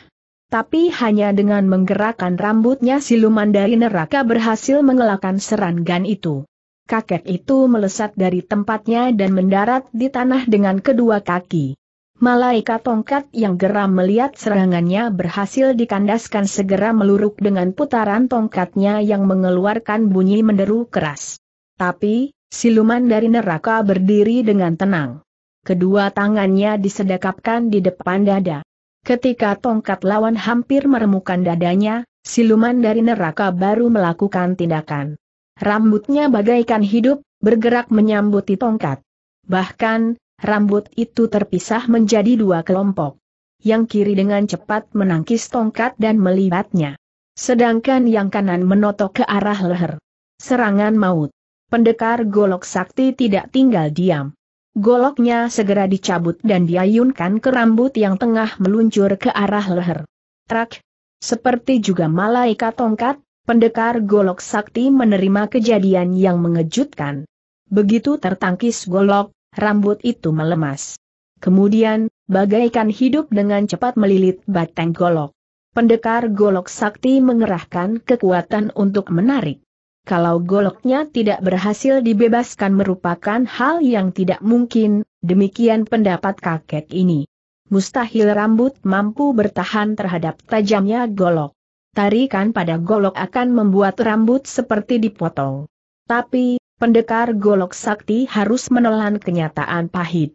Tapi hanya dengan menggerakkan rambutnya siluman dari neraka berhasil mengelakkan serangan itu. Kakek itu melesat dari tempatnya dan mendarat di tanah dengan kedua kaki. Malaikat tongkat yang geram melihat serangannya berhasil dikandaskan segera meluruk dengan putaran tongkatnya yang mengeluarkan bunyi menderu keras. Tapi, siluman dari neraka berdiri dengan tenang. Kedua tangannya disedekapkan di depan dada. Ketika tongkat lawan hampir meremukan dadanya, siluman dari neraka baru melakukan tindakan. Rambutnya bagaikan hidup, bergerak menyambuti tongkat. Bahkan, rambut itu terpisah menjadi dua kelompok. Yang kiri dengan cepat menangkis tongkat dan melibatnya. Sedangkan yang kanan menotok ke arah leher. Serangan maut. Pendekar golok sakti tidak tinggal diam. Goloknya segera dicabut dan diayunkan ke rambut yang tengah meluncur ke arah leher. Trak! Seperti juga malaikat tongkat, pendekar golok sakti menerima kejadian yang mengejutkan. Begitu tertangkis golok, rambut itu melemas. Kemudian, bagaikan hidup dengan cepat melilit batang golok. Pendekar golok sakti mengerahkan kekuatan untuk menarik. Kalau goloknya tidak berhasil dibebaskan merupakan hal yang tidak mungkin, demikian pendapat kakek ini. Mustahil rambut mampu bertahan terhadap tajamnya golok. Tarikan pada golok akan membuat rambut seperti dipotong. Tapi, pendekar golok sakti harus menelan kenyataan pahit.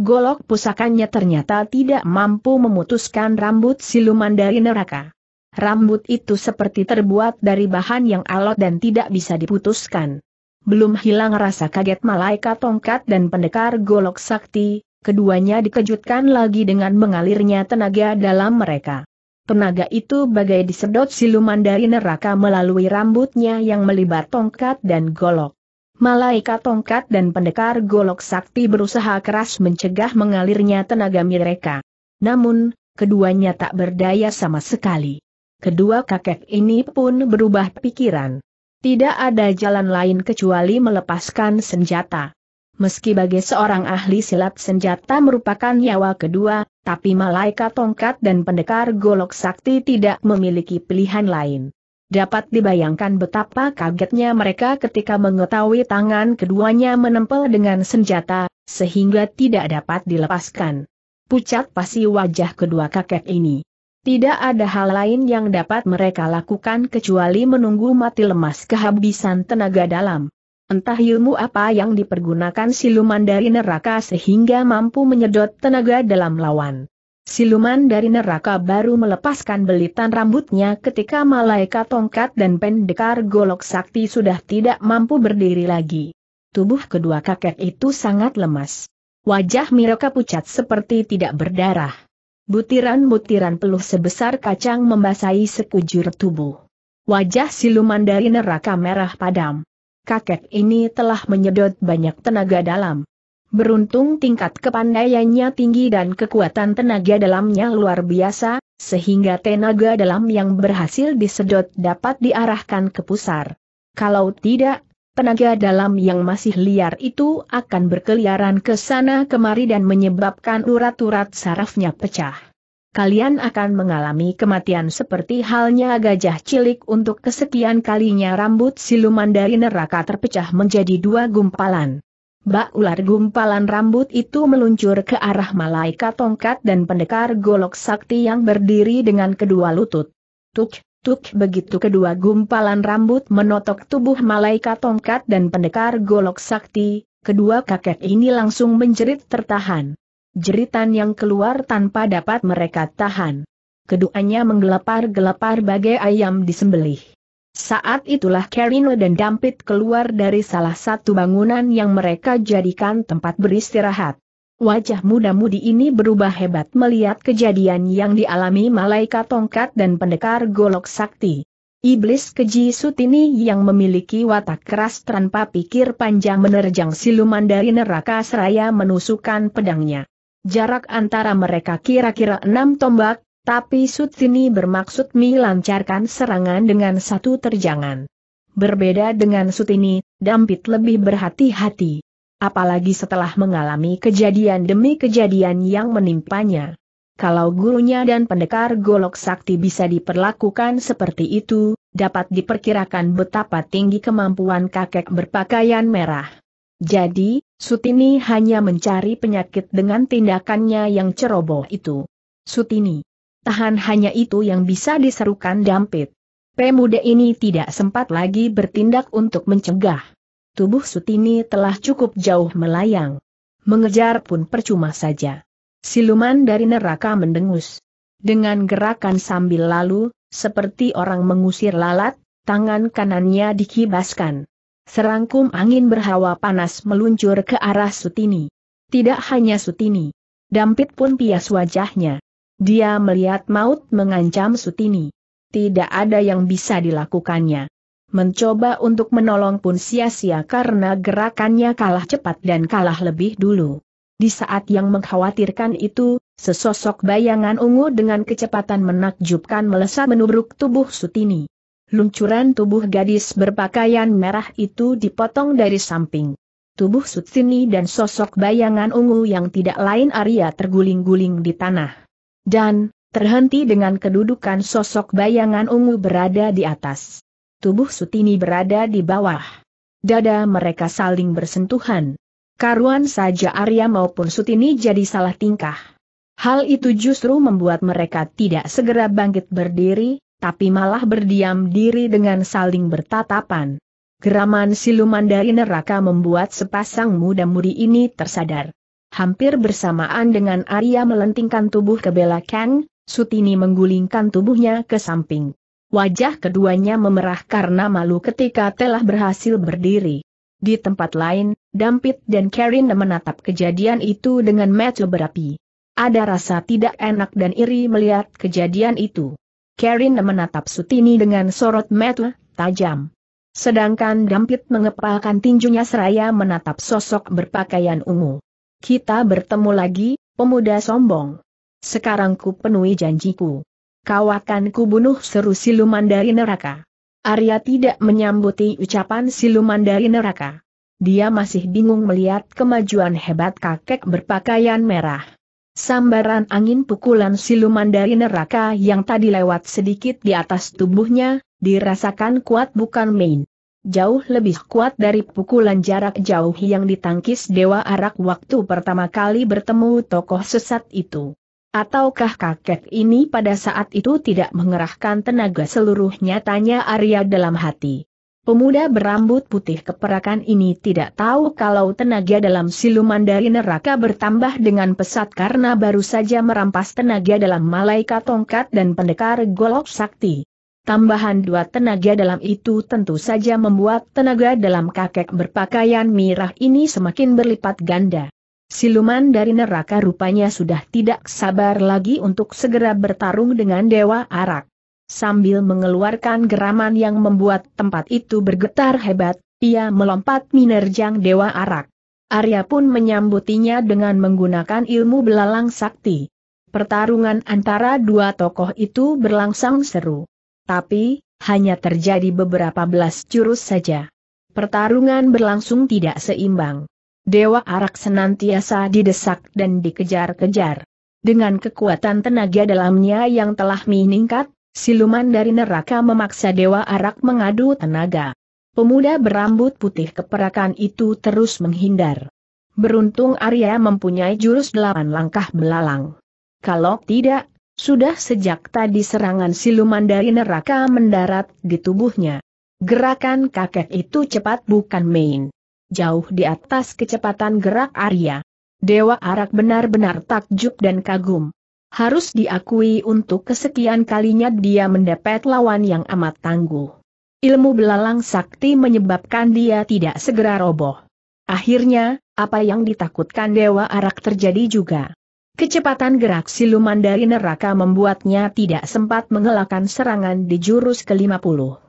Golok pusakanya ternyata tidak mampu memutuskan rambut siluman dari neraka. Rambut itu seperti terbuat dari bahan yang alot dan tidak bisa diputuskan. Belum hilang rasa kaget malaikat tongkat dan pendekar golok sakti, keduanya dikejutkan lagi dengan mengalirnya tenaga dalam mereka. Tenaga itu bagai disedot siluman dari neraka melalui rambutnya yang melibat tongkat dan golok. Malaikat tongkat dan pendekar golok sakti berusaha keras mencegah mengalirnya tenaga mereka. Namun, keduanya tak berdaya sama sekali. Kedua kakek ini pun berubah pikiran. Tidak ada jalan lain kecuali melepaskan senjata. Meski bagi seorang ahli silat senjata merupakan nyawa kedua, tapi malaikat tongkat dan pendekar golok sakti tidak memiliki pilihan lain. Dapat dibayangkan betapa kagetnya mereka ketika mengetahui tangan keduanya menempel dengan senjata, sehingga tidak dapat dilepaskan. Pucat pasti wajah kedua kakek ini. Tidak ada hal lain yang dapat mereka lakukan kecuali menunggu mati lemas kehabisan tenaga dalam. Entah ilmu apa yang dipergunakan siluman dari neraka sehingga mampu menyedot tenaga dalam lawan. Siluman dari neraka baru melepaskan belitan rambutnya ketika malaikat tongkat dan pendekar golok sakti sudah tidak mampu berdiri lagi. Tubuh kedua kakek itu sangat lemas. Wajah mereka pucat seperti tidak berdarah butiran-butiran peluh sebesar kacang membasahi sekujur tubuh. Wajah siluman dari neraka merah padam. Kakek ini telah menyedot banyak tenaga dalam. Beruntung tingkat kepandaiannya tinggi dan kekuatan tenaga dalamnya luar biasa, sehingga tenaga dalam yang berhasil disedot dapat diarahkan ke pusar. Kalau tidak, Tenaga dalam yang masih liar itu akan berkeliaran ke sana kemari dan menyebabkan urat-urat sarafnya pecah. Kalian akan mengalami kematian seperti halnya gajah cilik untuk kesekian kalinya rambut siluman dari neraka terpecah menjadi dua gumpalan. Bak ular gumpalan rambut itu meluncur ke arah malaikat tongkat dan pendekar golok sakti yang berdiri dengan kedua lutut. Tuk, Tuk begitu kedua gumpalan rambut menotok tubuh malaikat tongkat dan pendekar golok sakti, kedua kakek ini langsung menjerit tertahan. Jeritan yang keluar tanpa dapat mereka tahan. Keduanya menggelepar-gelepar bagai ayam disembelih. Saat itulah Karino dan Dampit keluar dari salah satu bangunan yang mereka jadikan tempat beristirahat. Wajah muda mudi ini berubah hebat melihat kejadian yang dialami malaikat tongkat dan pendekar golok sakti. Iblis keji Sutini yang memiliki watak keras tanpa pikir panjang menerjang siluman dari neraka seraya menusukkan pedangnya. Jarak antara mereka kira-kira enam tombak, tapi Sutini bermaksud melancarkan serangan dengan satu terjangan. Berbeda dengan Sutini, Dampit lebih berhati-hati apalagi setelah mengalami kejadian demi kejadian yang menimpanya. Kalau gurunya dan pendekar golok sakti bisa diperlakukan seperti itu, dapat diperkirakan betapa tinggi kemampuan kakek berpakaian merah. Jadi, Sutini hanya mencari penyakit dengan tindakannya yang ceroboh itu. Sutini. Tahan hanya itu yang bisa diserukan Dampit. Pemuda ini tidak sempat lagi bertindak untuk mencegah tubuh Sutini telah cukup jauh melayang. Mengejar pun percuma saja. Siluman dari neraka mendengus. Dengan gerakan sambil lalu, seperti orang mengusir lalat, tangan kanannya dikibaskan. Serangkum angin berhawa panas meluncur ke arah Sutini. Tidak hanya Sutini. Dampit pun pias wajahnya. Dia melihat maut mengancam Sutini. Tidak ada yang bisa dilakukannya. Mencoba untuk menolong pun sia-sia karena gerakannya kalah cepat dan kalah lebih dulu. Di saat yang mengkhawatirkan itu, sesosok bayangan ungu dengan kecepatan menakjubkan melesat menubruk tubuh Sutini. Luncuran tubuh gadis berpakaian merah itu dipotong dari samping. Tubuh Sutini dan sosok bayangan ungu yang tidak lain Arya terguling-guling di tanah. Dan, terhenti dengan kedudukan sosok bayangan ungu berada di atas tubuh Sutini berada di bawah. Dada mereka saling bersentuhan. Karuan saja Arya maupun Sutini jadi salah tingkah. Hal itu justru membuat mereka tidak segera bangkit berdiri, tapi malah berdiam diri dengan saling bertatapan. Geraman siluman dari neraka membuat sepasang muda-mudi ini tersadar. Hampir bersamaan dengan Arya melentingkan tubuh ke belakang, Sutini menggulingkan tubuhnya ke samping. Wajah keduanya memerah karena malu ketika telah berhasil berdiri. Di tempat lain, Dampit dan Karin menatap kejadian itu dengan mata berapi. Ada rasa tidak enak dan iri melihat kejadian itu. Karin menatap Sutini dengan sorot mata tajam. Sedangkan Dampit mengepalkan tinjunya seraya menatap sosok berpakaian ungu. Kita bertemu lagi, pemuda sombong. Sekarang ku penuhi janjiku kau akan kubunuh seru siluman dari neraka. Arya tidak menyambuti ucapan siluman dari neraka. Dia masih bingung melihat kemajuan hebat kakek berpakaian merah. Sambaran angin pukulan siluman dari neraka yang tadi lewat sedikit di atas tubuhnya, dirasakan kuat bukan main jauh lebih kuat dari pukulan jarak jauh yang ditangkis Dewa Arak waktu pertama kali bertemu tokoh sesat itu. Ataukah kakek ini pada saat itu tidak mengerahkan tenaga seluruhnya tanya Arya dalam hati. Pemuda berambut putih keperakan ini tidak tahu kalau tenaga dalam siluman dari neraka bertambah dengan pesat karena baru saja merampas tenaga dalam malaikat tongkat dan pendekar golok sakti. Tambahan dua tenaga dalam itu tentu saja membuat tenaga dalam kakek berpakaian mirah ini semakin berlipat ganda. Siluman dari neraka rupanya sudah tidak sabar lagi untuk segera bertarung dengan Dewa Arak. Sambil mengeluarkan geraman yang membuat tempat itu bergetar hebat, ia melompat minerjang Dewa Arak. Arya pun menyambutinya dengan menggunakan ilmu belalang sakti. Pertarungan antara dua tokoh itu berlangsung seru. Tapi, hanya terjadi beberapa belas jurus saja. Pertarungan berlangsung tidak seimbang. Dewa Arak senantiasa didesak dan dikejar-kejar. Dengan kekuatan tenaga dalamnya yang telah meningkat, siluman dari neraka memaksa Dewa Arak mengadu tenaga. Pemuda berambut putih keperakan itu terus menghindar. Beruntung Arya mempunyai jurus delapan langkah belalang. Kalau tidak, sudah sejak tadi serangan siluman dari neraka mendarat di tubuhnya. Gerakan kakek itu cepat bukan main jauh di atas kecepatan gerak Arya. Dewa Arak benar-benar takjub dan kagum. Harus diakui untuk kesekian kalinya dia mendapat lawan yang amat tangguh. Ilmu belalang sakti menyebabkan dia tidak segera roboh. Akhirnya, apa yang ditakutkan Dewa Arak terjadi juga. Kecepatan gerak siluman dari neraka membuatnya tidak sempat mengelakkan serangan di jurus ke-50.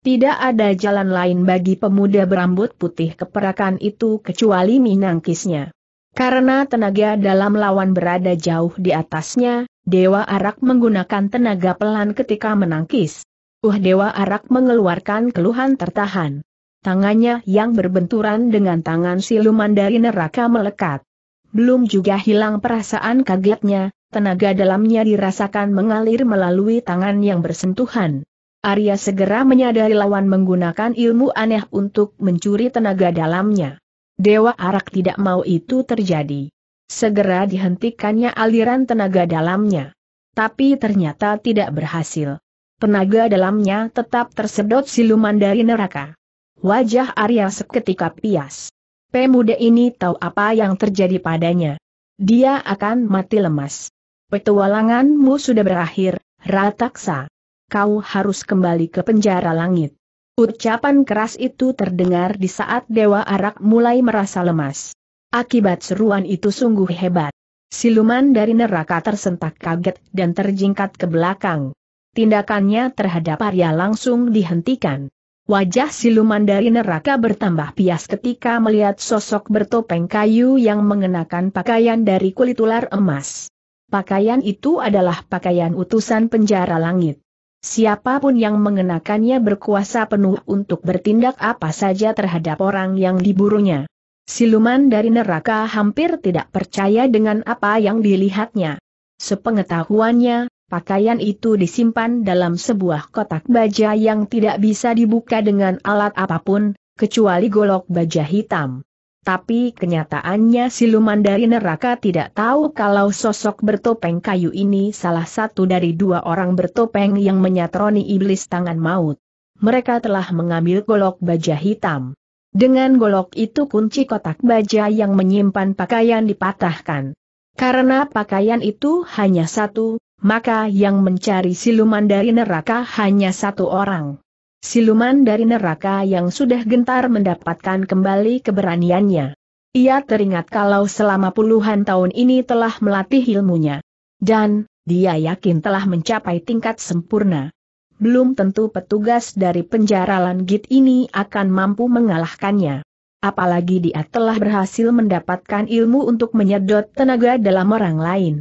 Tidak ada jalan lain bagi pemuda berambut putih keperakan itu kecuali minangkisnya. Karena tenaga dalam lawan berada jauh di atasnya, Dewa Arak menggunakan tenaga pelan ketika menangkis. Uh Dewa Arak mengeluarkan keluhan tertahan. Tangannya yang berbenturan dengan tangan siluman dari neraka melekat. Belum juga hilang perasaan kagetnya, tenaga dalamnya dirasakan mengalir melalui tangan yang bersentuhan. Arya segera menyadari lawan menggunakan ilmu aneh untuk mencuri tenaga dalamnya. Dewa Arak tidak mau itu terjadi. Segera dihentikannya aliran tenaga dalamnya. Tapi ternyata tidak berhasil. Tenaga dalamnya tetap tersedot siluman dari neraka. Wajah Arya seketika pias. Pemuda ini tahu apa yang terjadi padanya. Dia akan mati lemas. Petualanganmu sudah berakhir, Rataksa kau harus kembali ke penjara langit. Ucapan keras itu terdengar di saat Dewa Arak mulai merasa lemas. Akibat seruan itu sungguh hebat. Siluman dari neraka tersentak kaget dan terjingkat ke belakang. Tindakannya terhadap Arya langsung dihentikan. Wajah siluman dari neraka bertambah pias ketika melihat sosok bertopeng kayu yang mengenakan pakaian dari kulit ular emas. Pakaian itu adalah pakaian utusan penjara langit. Siapapun yang mengenakannya berkuasa penuh untuk bertindak apa saja terhadap orang yang diburunya. Siluman dari neraka hampir tidak percaya dengan apa yang dilihatnya. Sepengetahuannya, pakaian itu disimpan dalam sebuah kotak baja yang tidak bisa dibuka dengan alat apapun, kecuali golok baja hitam. Tapi kenyataannya siluman dari neraka tidak tahu kalau sosok bertopeng kayu ini salah satu dari dua orang bertopeng yang menyatroni iblis tangan maut. Mereka telah mengambil golok baja hitam. Dengan golok itu kunci kotak baja yang menyimpan pakaian dipatahkan. Karena pakaian itu hanya satu, maka yang mencari siluman dari neraka hanya satu orang. Siluman dari neraka yang sudah gentar mendapatkan kembali keberaniannya. Ia teringat kalau selama puluhan tahun ini telah melatih ilmunya. Dan, dia yakin telah mencapai tingkat sempurna. Belum tentu petugas dari penjara Langit ini akan mampu mengalahkannya. Apalagi dia telah berhasil mendapatkan ilmu untuk menyedot tenaga dalam orang lain.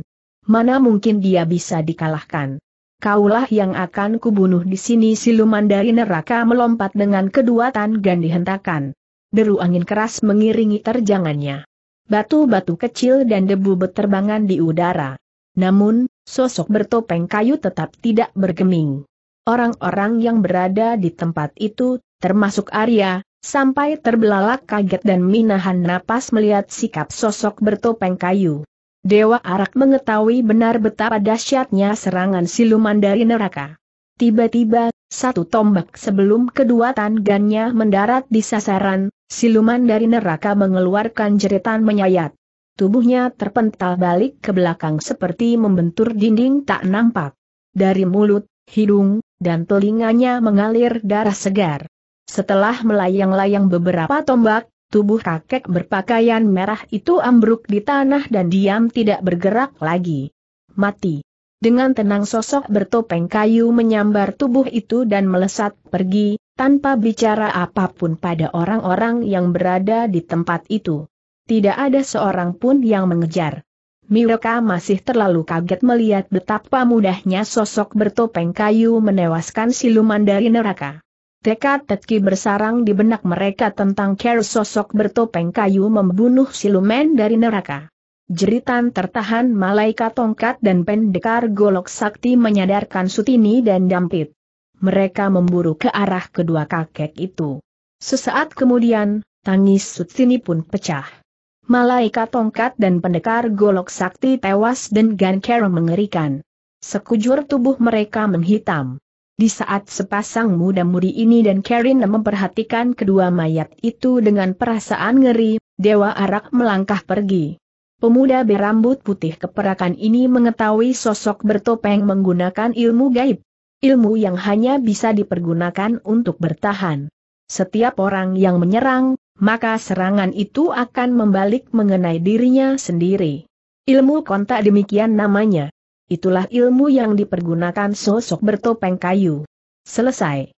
Mana mungkin dia bisa dikalahkan kaulah yang akan kubunuh di sini siluman dari neraka melompat dengan kedua tangan dihentakkan. Deru angin keras mengiringi terjangannya. Batu-batu kecil dan debu beterbangan di udara. Namun, sosok bertopeng kayu tetap tidak bergeming. Orang-orang yang berada di tempat itu, termasuk Arya, sampai terbelalak kaget dan minahan napas melihat sikap sosok bertopeng kayu. Dewa Arak mengetahui benar betapa dahsyatnya serangan siluman dari neraka. Tiba-tiba, satu tombak sebelum kedua tangannya mendarat di sasaran, siluman dari neraka mengeluarkan jeritan menyayat. Tubuhnya terpental balik ke belakang seperti membentur dinding tak nampak. Dari mulut, hidung, dan telinganya mengalir darah segar. Setelah melayang-layang beberapa tombak, Tubuh kakek berpakaian merah itu ambruk di tanah dan diam tidak bergerak lagi. Mati. Dengan tenang sosok bertopeng kayu menyambar tubuh itu dan melesat pergi, tanpa bicara apapun pada orang-orang yang berada di tempat itu. Tidak ada seorang pun yang mengejar. Mireka masih terlalu kaget melihat betapa mudahnya sosok bertopeng kayu menewaskan siluman dari neraka teka teki bersarang di benak mereka tentang care sosok bertopeng kayu membunuh siluman dari neraka. Jeritan tertahan malaikat tongkat dan pendekar golok sakti menyadarkan Sutini dan Dampit. Mereka memburu ke arah kedua kakek itu. Sesaat kemudian, tangis Sutini pun pecah. Malaikat tongkat dan pendekar golok sakti tewas dan Gankero mengerikan. Sekujur tubuh mereka menghitam. Di saat sepasang muda muri ini dan Karin memperhatikan kedua mayat itu dengan perasaan ngeri, Dewa Arak melangkah pergi. Pemuda berambut putih keperakan ini mengetahui sosok bertopeng menggunakan ilmu gaib. Ilmu yang hanya bisa dipergunakan untuk bertahan. Setiap orang yang menyerang, maka serangan itu akan membalik mengenai dirinya sendiri. Ilmu kontak demikian namanya itulah ilmu yang dipergunakan sosok bertopeng kayu. Selesai.